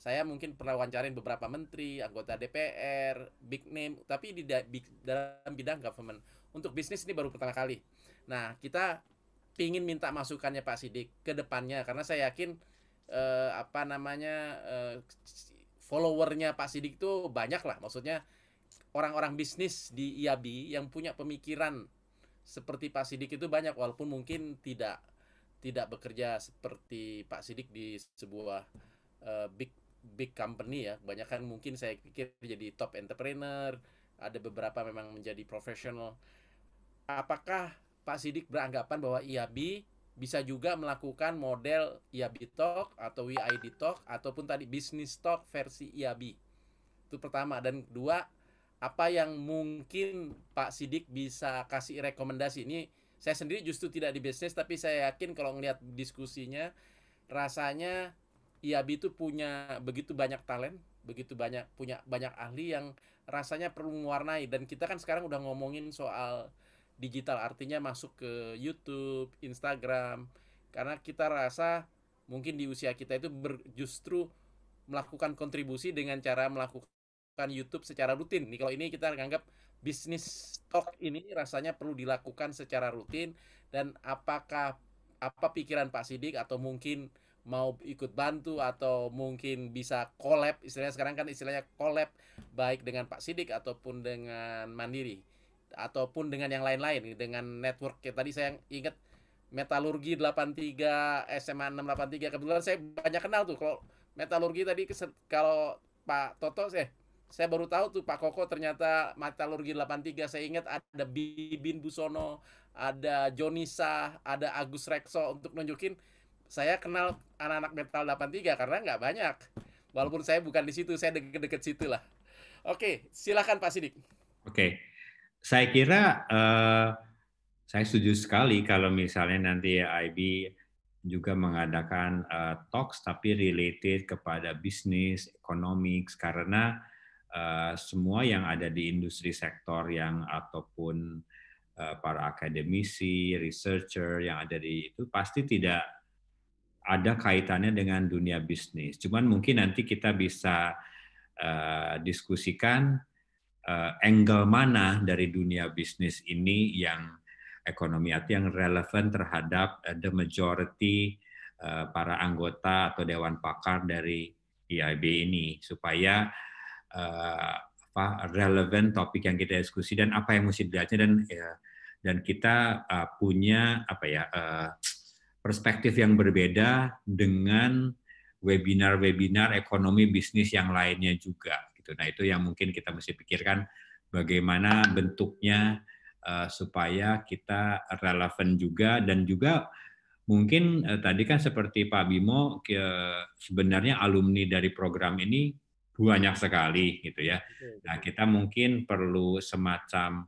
saya mungkin pernah wawancarin beberapa menteri, anggota DPR, big name, tapi di da big, dalam bidang government untuk bisnis ini baru pertama kali. Nah, kita ingin minta masukannya Pak Sidik ke depannya karena saya yakin eh, apa namanya eh, followernya Pak Sidik itu banyak lah. Maksudnya orang-orang bisnis di IAB yang punya pemikiran seperti Pak Sidik itu banyak walaupun mungkin tidak tidak bekerja seperti Pak Sidik di sebuah uh, big big company ya. banyak kan mungkin saya pikir jadi top entrepreneur, ada beberapa memang menjadi profesional. Apakah Pak Sidik beranggapan bahwa IAB bisa juga melakukan model IAB Talk atau WID Talk ataupun tadi bisnis Talk versi IAB? Itu pertama dan kedua, apa yang mungkin Pak Sidik bisa kasih rekomendasi ini saya sendiri justru tidak di bisnis tapi saya yakin kalau melihat diskusinya rasanya IAB itu punya begitu banyak talent begitu banyak punya banyak ahli yang rasanya perlu mewarnai dan kita kan sekarang udah ngomongin soal digital artinya masuk ke YouTube, Instagram karena kita rasa mungkin di usia kita itu ber, justru melakukan kontribusi dengan cara melakukan melakukan YouTube secara rutin. Nih kalau ini kita anggap bisnis talk ini rasanya perlu dilakukan secara rutin dan apakah apa pikiran Pak Sidik atau mungkin mau ikut bantu atau mungkin bisa collab istilahnya sekarang kan istilahnya collab baik dengan Pak Sidik ataupun dengan Mandiri ataupun dengan yang lain-lain dengan network ya tadi saya ingat Metalurgi 83 SMA 683 kebetulan saya banyak kenal tuh kalau Metalurgi tadi kalau Pak Toto eh saya baru tahu tuh Pak Koko ternyata metalurgi 83 saya ingat ada Bibin Busono, ada Jonisa, ada Agus Rekso untuk nunjukin saya kenal anak-anak metal 83 karena nggak banyak. Walaupun saya bukan di situ, saya deket-deket situ lah. Oke, silakan Pak Sidik.
Oke, saya kira uh, saya setuju sekali kalau misalnya nanti IB juga mengadakan uh, talks tapi related kepada bisnis, economics karena Eh, semua yang ada di industri sektor yang ataupun eh, para akademisi, researcher yang ada di itu pasti tidak ada kaitannya dengan dunia bisnis. Cuman mungkin nanti kita bisa uh, diskusikan uh, angle mana dari dunia bisnis ini yang ekonomi atau yang relevan terhadap uh, the majority uh, para anggota atau dewan pakar dari IIB ini supaya uh, apa relevan topik yang kita diskusi dan apa yang mesti dilihatnya dan ya, dan kita uh, punya apa ya uh, perspektif yang berbeda dengan webinar-webinar ekonomi bisnis yang lainnya juga gitu. Nah, itu yang mungkin kita mesti pikirkan bagaimana bentuknya uh, supaya kita relevan juga dan juga mungkin uh, tadi kan seperti Pak Bimo ke, sebenarnya alumni dari program ini banyak sekali gitu ya. Nah kita mungkin perlu semacam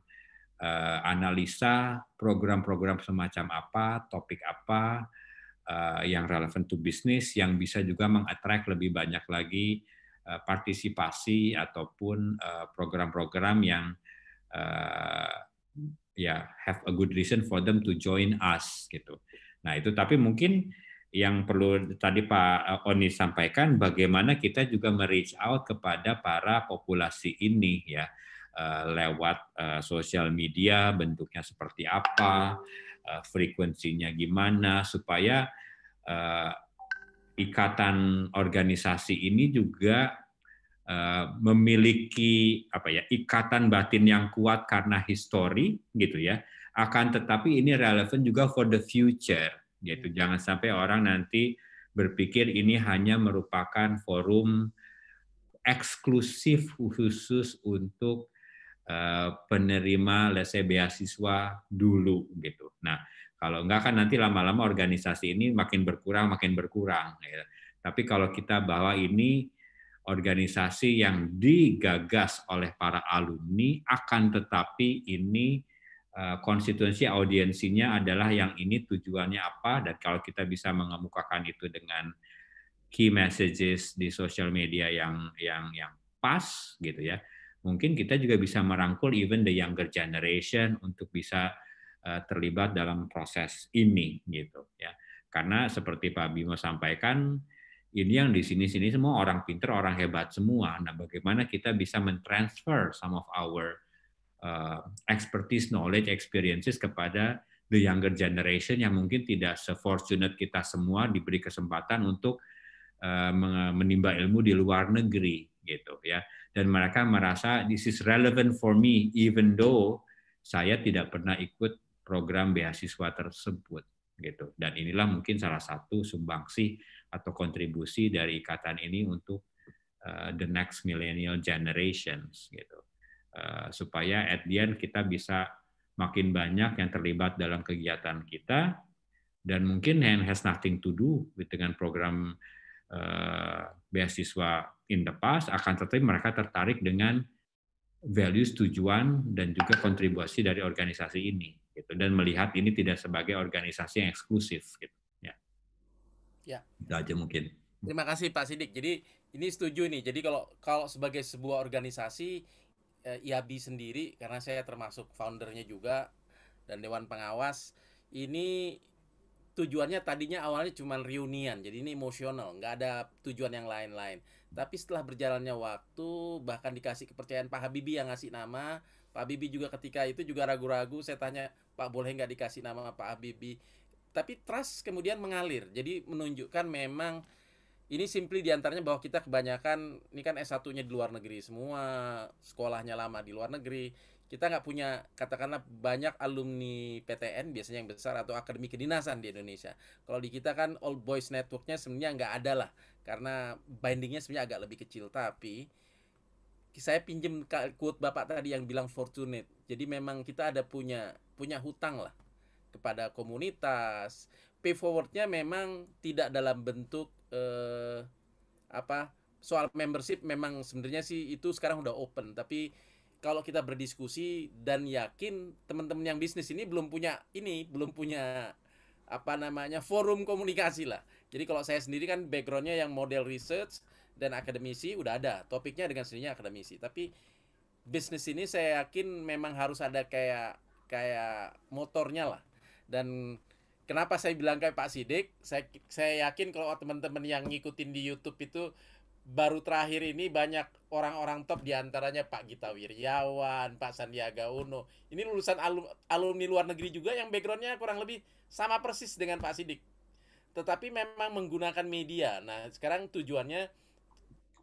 uh, analisa program-program semacam apa, topik apa uh, yang relevan to bisnis yang bisa juga mengattract lebih banyak lagi uh, partisipasi ataupun program program-program yang uh, ya yeah, have a good reason for them to join us gitu. Nah itu tapi mungkin yang perlu tadi Pak eh, Oni sampaikan bagaimana kita juga reach out kepada para populasi ini ya eh, lewat eh, sosial media bentuknya seperti apa frekuensinya gimana supaya ikatan organisasi ini juga memiliki apa ya ikatan batin yang kuat karena histori gitu ya akan tetapi ini relevan juga for the future yaitu hmm. jangan sampai orang nanti berpikir ini hanya merupakan forum eksklusif khusus untuk eh, penerima let's beasiswa dulu gitu. Nah, kalau enggak kan nanti lama-lama organisasi ini makin berkurang, makin berkurang. Gitu. Tapi kalau kita bawa ini organisasi yang digagas oleh para alumni, akan tetapi ini Eh, konstituensi audiensinya adalah yang ini tujuannya apa dan kalau kita bisa mengemukakan itu dengan key messages di sosial media yang yang yang pas gitu ya mungkin kita juga bisa merangkul even the younger generation untuk bisa eh, terlibat dalam proses ini gitu ya karena seperti Pak Bimo sampaikan ini yang di sini-sini semua orang pinter, orang hebat semua. Nah, bagaimana kita bisa mentransfer some of our Eh, expertise, knowledge, experiences kepada the younger generation yang mungkin tidak sefortunate kita semua diberi kesempatan untuk uh, menimba ilmu di luar negeri gitu ya dan mereka merasa this is relevant for me even though saya tidak pernah ikut program beasiswa tersebut gitu dan inilah mungkin salah satu sumbangsi atau kontribusi dari ikatan ini untuk uh, the next millennial generations gitu Eh, supaya at the end kita bisa makin banyak yang terlibat dalam kegiatan kita dan mungkin hand has nothing to do dengan program eh, beasiswa in the past akan tetapi mereka tertarik dengan values tujuan dan juga kontribusi dari organisasi ini gitu dan melihat ini tidak sebagai organisasi yang eksklusif gitu
ya ya
itu aja mungkin
terima kasih Pak Sidik jadi ini setuju nih jadi kalau kalau sebagai sebuah organisasi eh, IABI sendiri karena saya termasuk foundernya juga dan dewan pengawas ini tujuannya tadinya awalnya cuma reunian jadi ini emosional nggak ada tujuan yang lain-lain tapi setelah berjalannya waktu bahkan dikasih kepercayaan Pak Habibie yang ngasih nama Pak Habibie juga ketika itu juga ragu-ragu saya tanya Pak boleh nggak dikasih nama Pak Habibie tapi trust kemudian mengalir jadi menunjukkan memang ini simply diantaranya bahwa kita kebanyakan ini kan S1-nya di luar negeri semua, sekolahnya lama di luar negeri. Kita nggak punya katakanlah banyak alumni PTN biasanya yang besar atau akademi kedinasan di Indonesia. Kalau di kita kan all boys networknya sebenarnya nggak ada lah karena bindingnya sebenarnya agak lebih kecil tapi saya pinjem quote bapak tadi yang bilang fortunate. Jadi memang kita ada punya punya hutang lah kepada komunitas. Pay forwardnya memang tidak dalam bentuk eh, apa soal membership memang sebenarnya sih itu sekarang udah open tapi kalau kita berdiskusi dan yakin teman-teman yang bisnis ini belum punya ini belum punya apa namanya forum komunikasi lah jadi kalau saya sendiri kan backgroundnya yang model research dan akademisi udah ada topiknya dengan sendirinya akademisi tapi bisnis ini saya yakin memang harus ada kayak kayak motornya lah dan kenapa saya bilang kayak Pak Sidik? Saya saya yakin kalau teman-teman yang ngikutin di YouTube itu baru terakhir ini banyak orang-orang top diantaranya Pak Gita Wirjawan, Pak Sandiaga Uno. Ini lulusan alum, alumni luar negeri juga yang backgroundnya kurang lebih sama persis dengan Pak Sidik. Tetapi memang menggunakan media. Nah sekarang tujuannya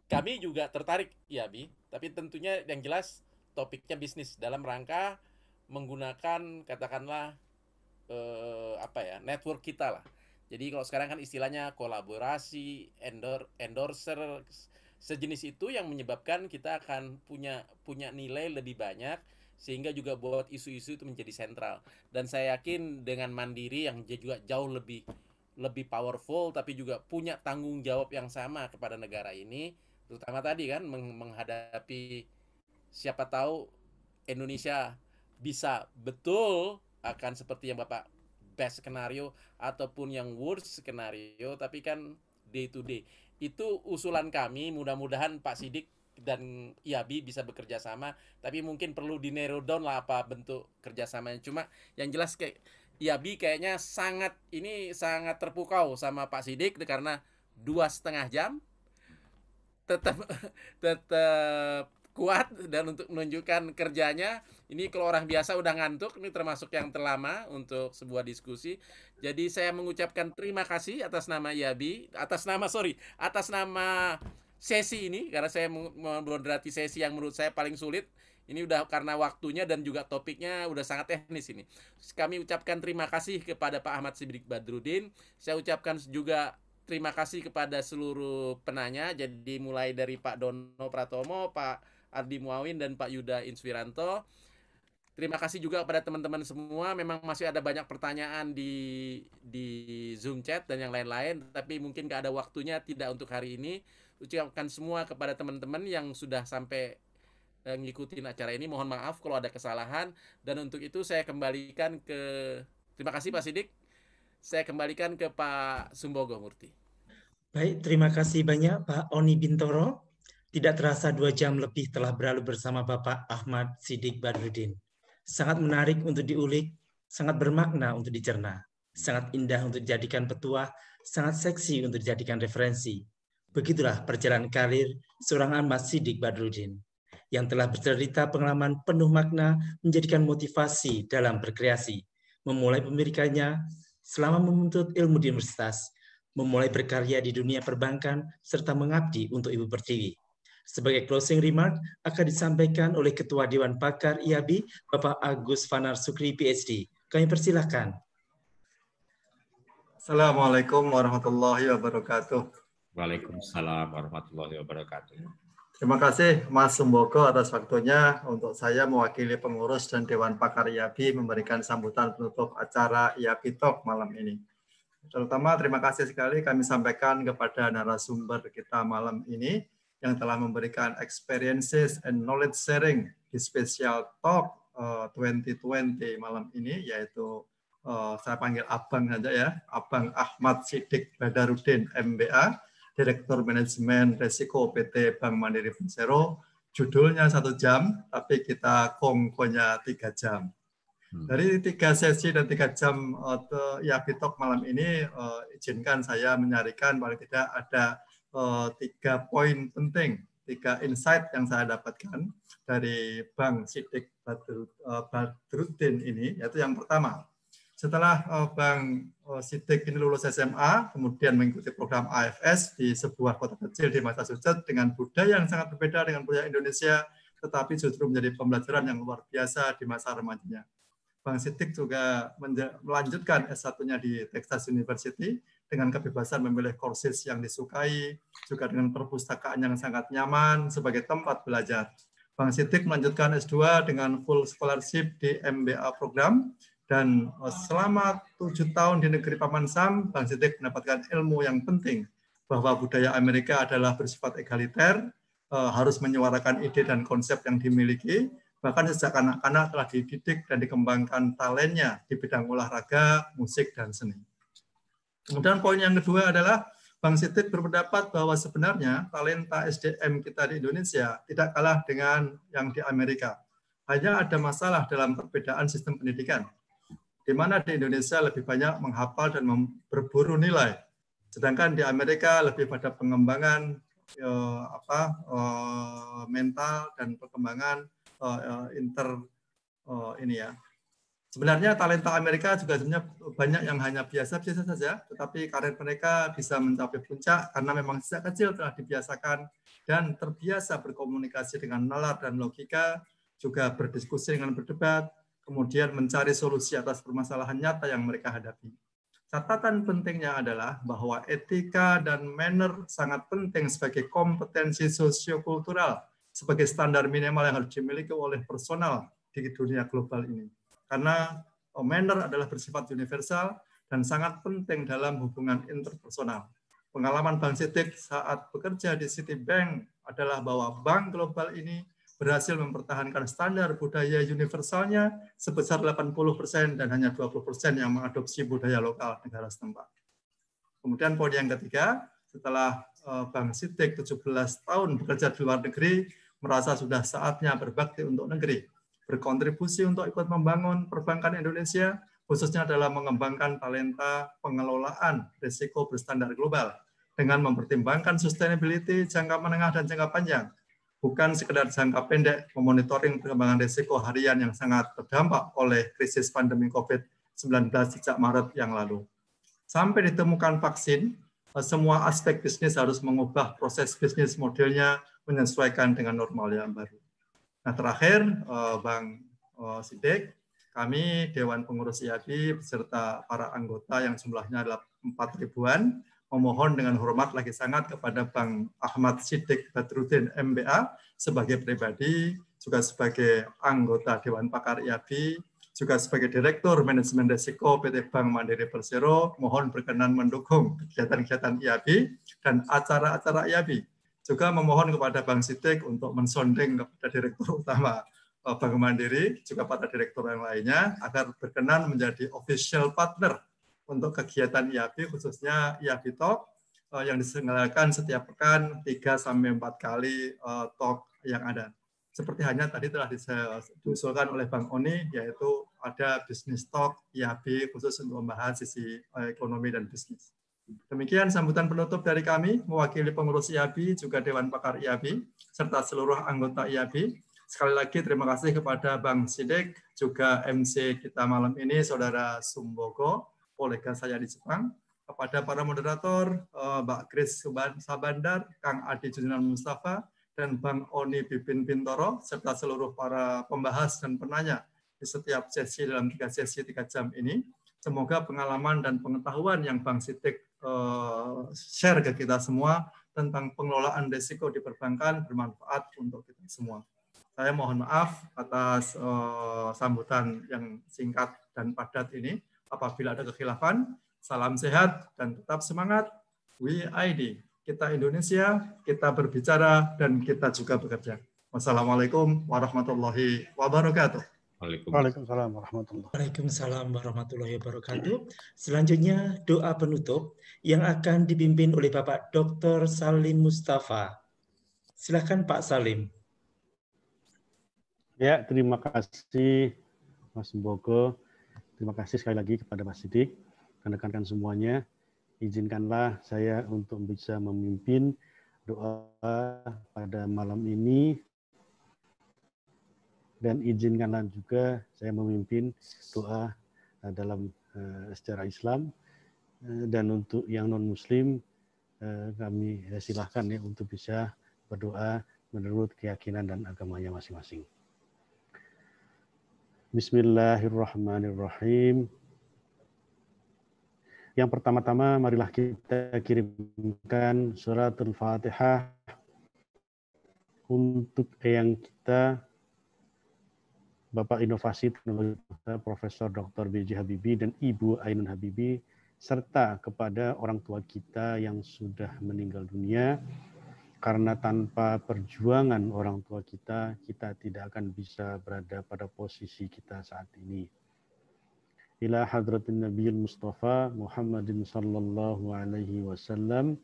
kami juga tertarik ya Bi. Tapi tentunya yang jelas topiknya bisnis dalam rangka menggunakan katakanlah eh, apa ya network kita lah. Jadi kalau sekarang kan istilahnya kolaborasi, endor endorser sejenis itu yang menyebabkan kita akan punya punya nilai lebih banyak sehingga juga buat isu-isu itu menjadi sentral. Dan saya yakin dengan Mandiri yang juga jauh lebih lebih powerful tapi juga punya tanggung jawab yang sama kepada negara ini, terutama tadi kan menghadapi siapa tahu Indonesia bisa betul akan seperti yang Bapak best skenario ataupun yang worst skenario tapi kan day to day. Itu usulan kami, mudah-mudahan Pak Sidik dan IABI bisa bekerja sama, tapi mungkin perlu di narrow down lah apa bentuk kerjasamanya. Cuma yang jelas kayak IABI kayaknya sangat ini sangat terpukau sama Pak Sidik karena dua setengah jam tetap tetap kuat dan untuk menunjukkan kerjanya. Ini kalau orang biasa udah ngantuk, ini termasuk yang terlama untuk sebuah diskusi. Jadi saya mengucapkan terima kasih atas nama Yabi, atas nama sorry, atas nama sesi ini karena saya memoderasi sesi yang menurut saya paling sulit. Ini udah karena waktunya dan juga topiknya udah sangat teknis ini. Kami ucapkan terima kasih kepada Pak Ahmad Sibrik Badrudin. Saya ucapkan juga terima kasih kepada seluruh penanya. Jadi mulai dari Pak Dono Pratomo, Pak Ardi Muawin dan Pak Yuda Inspiranto. Terima kasih juga kepada teman-teman semua. Memang masih ada banyak pertanyaan di di Zoom chat dan yang lain-lain, tapi mungkin gak ada waktunya tidak untuk hari ini. Ucapkan semua kepada teman-teman yang sudah sampai eh, ngikutin acara ini. Mohon maaf kalau ada kesalahan dan untuk itu saya kembalikan ke terima kasih Pak Sidik. Saya kembalikan ke Pak Sumbogo Murti.
Baik, terima kasih banyak Pak Oni Bintoro. Tidak terasa dua jam lebih telah berlalu bersama Bapak Ahmad Sidik Badruddin. Sangat menarik untuk diulik, sangat bermakna untuk dicerna, sangat indah untuk dijadikan petua, sangat seksi untuk dijadikan referensi. Begitulah perjalanan karir seorang Ahmad Sidik Badruddin yang telah bercerita pengalaman penuh makna menjadikan motivasi dalam berkreasi, memulai pemilikannya selama menuntut ilmu di universitas, memulai berkarya di dunia perbankan, serta mengabdi untuk Ibu Pertiwi sebagai closing remark akan disampaikan oleh Ketua Dewan Pakar IABI Bapak Agus Fanar Sukri
PhD. Kami
persilahkan.
Assalamualaikum warahmatullahi wabarakatuh. Waalaikumsalam warahmatullahi wabarakatuh. Terima kasih Mas Sumboko atas waktunya untuk saya mewakili pengurus dan Dewan Pakar IABI memberikan sambutan penutup acara IAB Talk malam ini. Terutama terima kasih sekali kami sampaikan kepada narasumber kita malam ini, yang telah memberikan experiences and knowledge sharing di special talk 2020 eh, malam ini yaitu eh, saya panggil Abang saja ya, Abang Ahmad Sidik Badarudin MBA, Direktur Manajemen Resiko PT Bank Mandiri Persero. Judulnya satu jam, tapi kita kongkonya tiga jam. Hmm. Dari tiga sesi dan tiga jam uh, ya Bitok malam ini izinkan saya menyarikan paling tidak ada Eh, tiga poin penting, tiga insight yang saya dapatkan dari Bang Sidik eh, Badruddin ini, yaitu yang pertama, setelah eh, Bang Sidik ini lulus SMA, kemudian mengikuti program AFS di sebuah kota kecil di Masa Sucet dengan budaya yang sangat berbeda dengan budaya Indonesia, tetapi justru menjadi pembelajaran yang luar biasa di masa remajanya. Bang Sidik juga melanjutkan S1-nya di Texas University dengan kebebasan memilih kursus yang disukai, juga dengan perpustakaan yang sangat nyaman sebagai tempat belajar. Bang Sidik melanjutkan S2 dengan full scholarship di MBA program, dan eh, selama tujuh tahun di negeri Paman Sam, Bang Sidik mendapatkan ilmu yang penting bahwa budaya Amerika adalah bersifat egaliter, eh, harus menyuarakan ide dan konsep yang dimiliki, bahkan sejak anak-anak telah dididik dan dikembangkan talentnya di bidang olahraga, musik, dan seni. Kemudian poin yang kedua adalah Bang Sitit berpendapat bahwa sebenarnya talenta SDM kita di Indonesia tidak kalah dengan yang di Amerika. Hanya ada masalah dalam perbedaan sistem pendidikan, di mana di Indonesia lebih banyak menghafal dan berburu nilai, sedangkan di Amerika lebih pada pengembangan eh, apa eh, mental dan perkembangan eh, inter eh, ini ya Sebenarnya talenta Amerika juga sebenarnya banyak yang hanya biasa-biasa saja, tetapi karir mereka bisa mencapai puncak karena memang sejak kecil telah dibiasakan dan terbiasa berkomunikasi dengan nalar dan logika, juga berdiskusi dengan berdebat, kemudian mencari solusi atas permasalahan nyata yang mereka hadapi. Catatan pentingnya adalah bahwa etika dan manner sangat penting sebagai kompetensi sosiokultural, sebagai standar minimal yang harus dimiliki oleh personal di dunia global ini karena manner adalah bersifat universal dan sangat penting dalam hubungan interpersonal. Pengalaman Bank Sidik saat bekerja di Citibank adalah bahwa bank global ini berhasil mempertahankan standar budaya universalnya sebesar 80% dan hanya 20% yang mengadopsi budaya lokal negara setempat. Kemudian poin yang ketiga, setelah eh, Bank Sidik 17 tahun bekerja di luar negeri, merasa sudah saatnya berbakti untuk negeri berkontribusi untuk ikut membangun perbankan Indonesia, khususnya dalam mengembangkan talenta pengelolaan risiko berstandar global dengan mempertimbangkan sustainability jangka menengah dan jangka panjang, bukan sekedar jangka pendek memonitoring perkembangan risiko harian yang sangat terdampak oleh krisis pandemi COVID-19 sejak Maret yang lalu. Sampai ditemukan vaksin, semua aspek bisnis harus mengubah proses bisnis modelnya menyesuaikan dengan normal yang baru. Nah terakhir eh, Bang eh, Sidik, kami Dewan Pengurus IAB beserta para anggota yang jumlahnya adalah 4 ribuan memohon dengan hormat lagi sangat kepada Bang Ahmad Sidik Badrudin MBA sebagai pribadi, juga sebagai anggota Dewan Pakar IAB, juga sebagai Direktur Manajemen Risiko PT Bank Mandiri Persero, mohon berkenan mendukung kegiatan-kegiatan IAB dan acara-acara IAB juga memohon kepada Bank Sitik untuk mensonding kepada Direktur Utama eh, Bank Mandiri, juga pada direktur yang lainnya, agar berkenan menjadi official partner untuk kegiatan IAB, khususnya IAB Talk, eh, yang diselenggarakan setiap pekan 3-4 kali eh, talk yang ada. Seperti hanya tadi telah diusulkan oleh Bank Oni, yaitu ada bisnis talk IAB khusus untuk membahas sisi ekonomi dan bisnis. Demikian sambutan penutup dari kami, mewakili pengurus IAB, juga Dewan Pakar IAB, serta seluruh anggota IAB. Sekali lagi terima kasih kepada Bang Sidik, juga MC kita malam ini, Saudara Sumbogo, kolega saya di Jepang, kepada para moderator, eh, Mbak Kris Sabandar, Kang Adi Junan Mustafa, dan Bang Oni Bipin Bintoro, serta seluruh para pembahas dan penanya di setiap sesi dalam tiga sesi tiga jam ini. Semoga pengalaman dan pengetahuan yang Bang Sidik uh, share ke kita semua tentang pengelolaan risiko di perbankan bermanfaat untuk kita semua. Saya mohon maaf atas uh, sambutan yang singkat dan padat ini. Apabila ada kekhilafan, salam sehat dan tetap semangat. WID, kita Indonesia, kita berbicara, dan kita juga bekerja. Wassalamualaikum warahmatullahi wabarakatuh. Waalaikumsalam warahmatullahi wabarakatuh.
Waalaikumsalam warahmatullahi wabarakatuh. Selanjutnya doa penutup yang akan dipimpin oleh Bapak Dr. Salim Mustafa. Silakan Pak Salim.
Ya, terima kasih Mas Boko. Terima kasih sekali lagi kepada Mas Sidik rekan-rekan semuanya. Izinkanlah saya untuk bisa memimpin doa pada malam ini dan izinkanlah juga saya memimpin doa eh, dalam eh, secara Islam eh, dan untuk yang non Muslim kami silahkan ya untuk bisa berdoa menurut keyakinan dan agamanya masing-masing. Bismillahirrahmanirrahim. Yang pertama-tama marilah kita kirimkan surat Al-Fatihah untuk yang kita Bapak Inovasi Teknologi Profesor Dr. B.J. Habibie dan Ibu Ainun Habibie serta kepada orang tua kita yang sudah meninggal dunia karena tanpa perjuangan orang tua kita kita tidak akan bisa berada pada posisi kita saat ini. Ila hadratin Nabi Mustafa Muhammadin sallallahu alaihi wasallam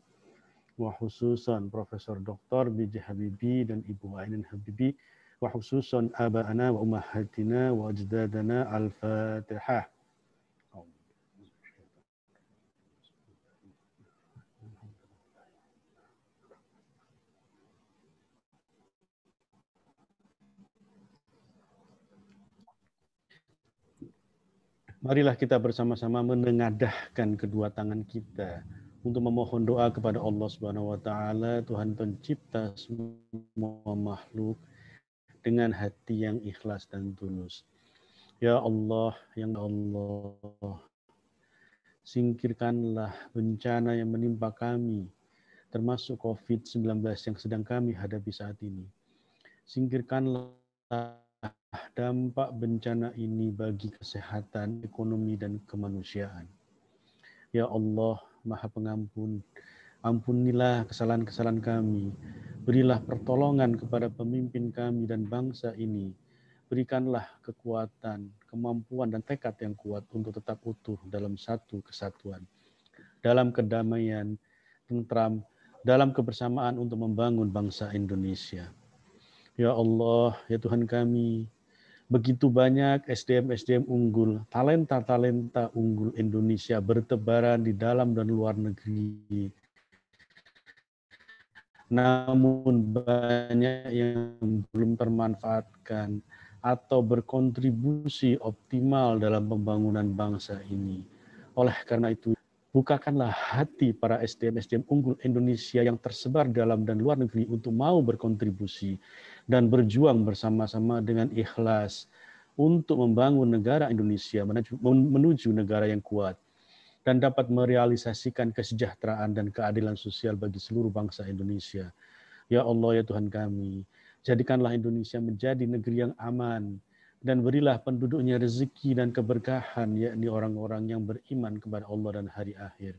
wa khususan Profesor Dr. B.J. Habibie dan Ibu Ainun Habibie وخصوصا آباءنا وأمهاتنا وأجدادنا الفاتحة Marilah kita bersama-sama menengadahkan kedua tangan kita untuk memohon doa kepada Allah Subhanahu wa taala, Tuhan pencipta semua makhluk, dengan hati yang ikhlas dan tulus. Ya Allah, yang Allah, singkirkanlah bencana yang menimpa kami, termasuk COVID-19 yang sedang kami hadapi saat ini. Singkirkanlah dampak bencana ini bagi kesehatan, ekonomi, dan kemanusiaan. Ya Allah, Maha Pengampun, Ampunilah kesalahan-kesalahan kami. Berilah pertolongan kepada pemimpin kami dan bangsa ini. Berikanlah kekuatan, kemampuan, dan tekad yang kuat untuk tetap utuh dalam satu kesatuan. Dalam kedamaian, tentram, dalam kebersamaan untuk membangun bangsa Indonesia. Ya Allah, ya Tuhan kami, begitu banyak SDM-SDM unggul, talenta-talenta unggul Indonesia bertebaran di dalam dan luar negeri namun banyak yang belum termanfaatkan atau berkontribusi optimal dalam pembangunan bangsa ini. Oleh karena itu, bukakanlah hati para SDM-SDM unggul Indonesia yang tersebar dalam dan luar negeri untuk mau berkontribusi dan berjuang bersama-sama dengan ikhlas untuk membangun negara Indonesia menuju negara yang kuat dan dapat merealisasikan kesejahteraan dan keadilan sosial bagi seluruh bangsa Indonesia. Ya Allah, ya Tuhan kami, jadikanlah Indonesia menjadi negeri yang aman, dan berilah penduduknya rezeki dan keberkahan, yakni orang-orang yang beriman kepada Allah dan hari akhir.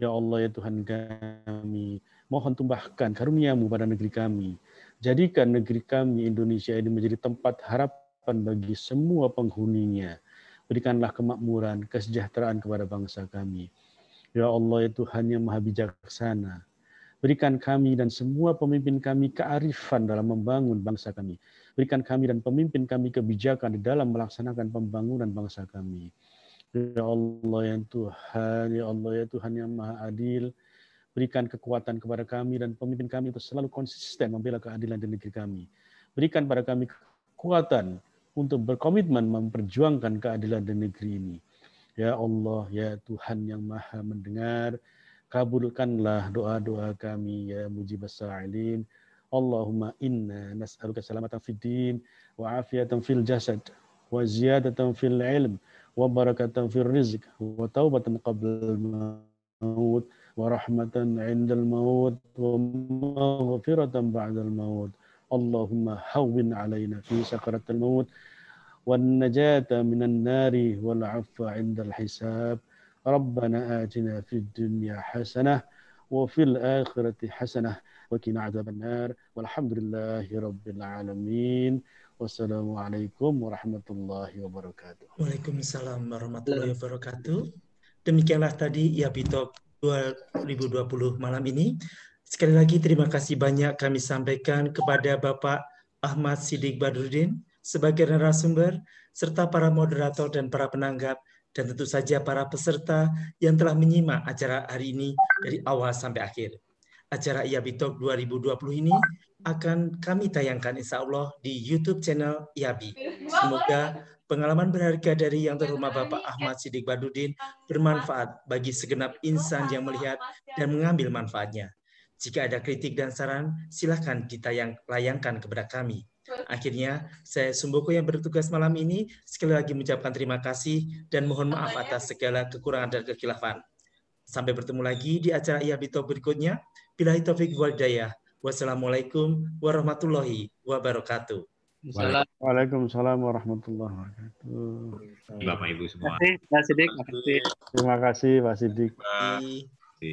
Ya Allah, ya Tuhan kami, mohon tumbahkan karuniamu pada negeri kami. Jadikan negeri kami Indonesia ini menjadi tempat harapan bagi semua penghuninya berikanlah kemakmuran, kesejahteraan kepada bangsa kami. Ya Allah ya Tuhan yang maha bijaksana, berikan kami dan semua pemimpin kami kearifan dalam membangun bangsa kami. Berikan kami dan pemimpin kami kebijakan di dalam melaksanakan pembangunan bangsa kami. Ya Allah ya Tuhan, ya Allah ya Tuhan yang maha adil, berikan kekuatan kepada kami dan pemimpin kami untuk selalu konsisten membela keadilan di negeri kami. Berikan kepada kami kekuatan untuk berkomitmen memperjuangkan keadilan di negeri ini. Ya Allah, ya Tuhan yang maha mendengar, kabulkanlah doa-doa kami, ya mujibas sa'ilin. Allahumma inna nas'aluka salamatan fid din, wa afiatan fil jasad, wa ziyadatan fil ilm, wa barakatan fil rizq, wa taubatan qabla maut, wa rahmatan indal maut, wa maghfiratan ba'dal maut. اللهم هون علينا في سكرة الموت والنجاة من النار والعفو عند الحساب ربنا آتنا في الدنيا حسنة وفي الآخرة حسنة وقنا عذاب النار والحمد لله رب العالمين Wassalamualaikum warahmatullahi wabarakatuh.
Waalaikumsalam warahmatullahi wabarakatuh. Demikianlah tadi Yabitop 2020 malam ini. Sekali lagi terima kasih banyak kami sampaikan kepada Bapak Ahmad Sidik Badruddin sebagai narasumber, serta para moderator dan para penanggap, dan tentu saja para peserta yang telah menyimak acara hari ini dari awal sampai akhir. Acara IABI Talk 2020 ini akan kami tayangkan insya Allah di YouTube channel IABI. Semoga pengalaman berharga dari yang terhormat Bapak Ahmad Sidik Badudin bermanfaat bagi segenap insan yang melihat dan mengambil manfaatnya. Jika ada kritik dan saran, silahkan kita layangkan kepada kami. Akhirnya, saya Sumboko yang bertugas malam ini sekali lagi mengucapkan terima kasih dan mohon maaf atas segala kekurangan dan kekilafan. Sampai bertemu lagi di acara Iabito berikutnya. Bila taufik waldaya. Wassalamualaikum warahmatullahi wabarakatuh.
Waalaikumsalam warahmatullahi wabarakatuh. Bapak Ibu semua.
Terima kasih Pak Sidik.
Terima kasih Pak
Sidik.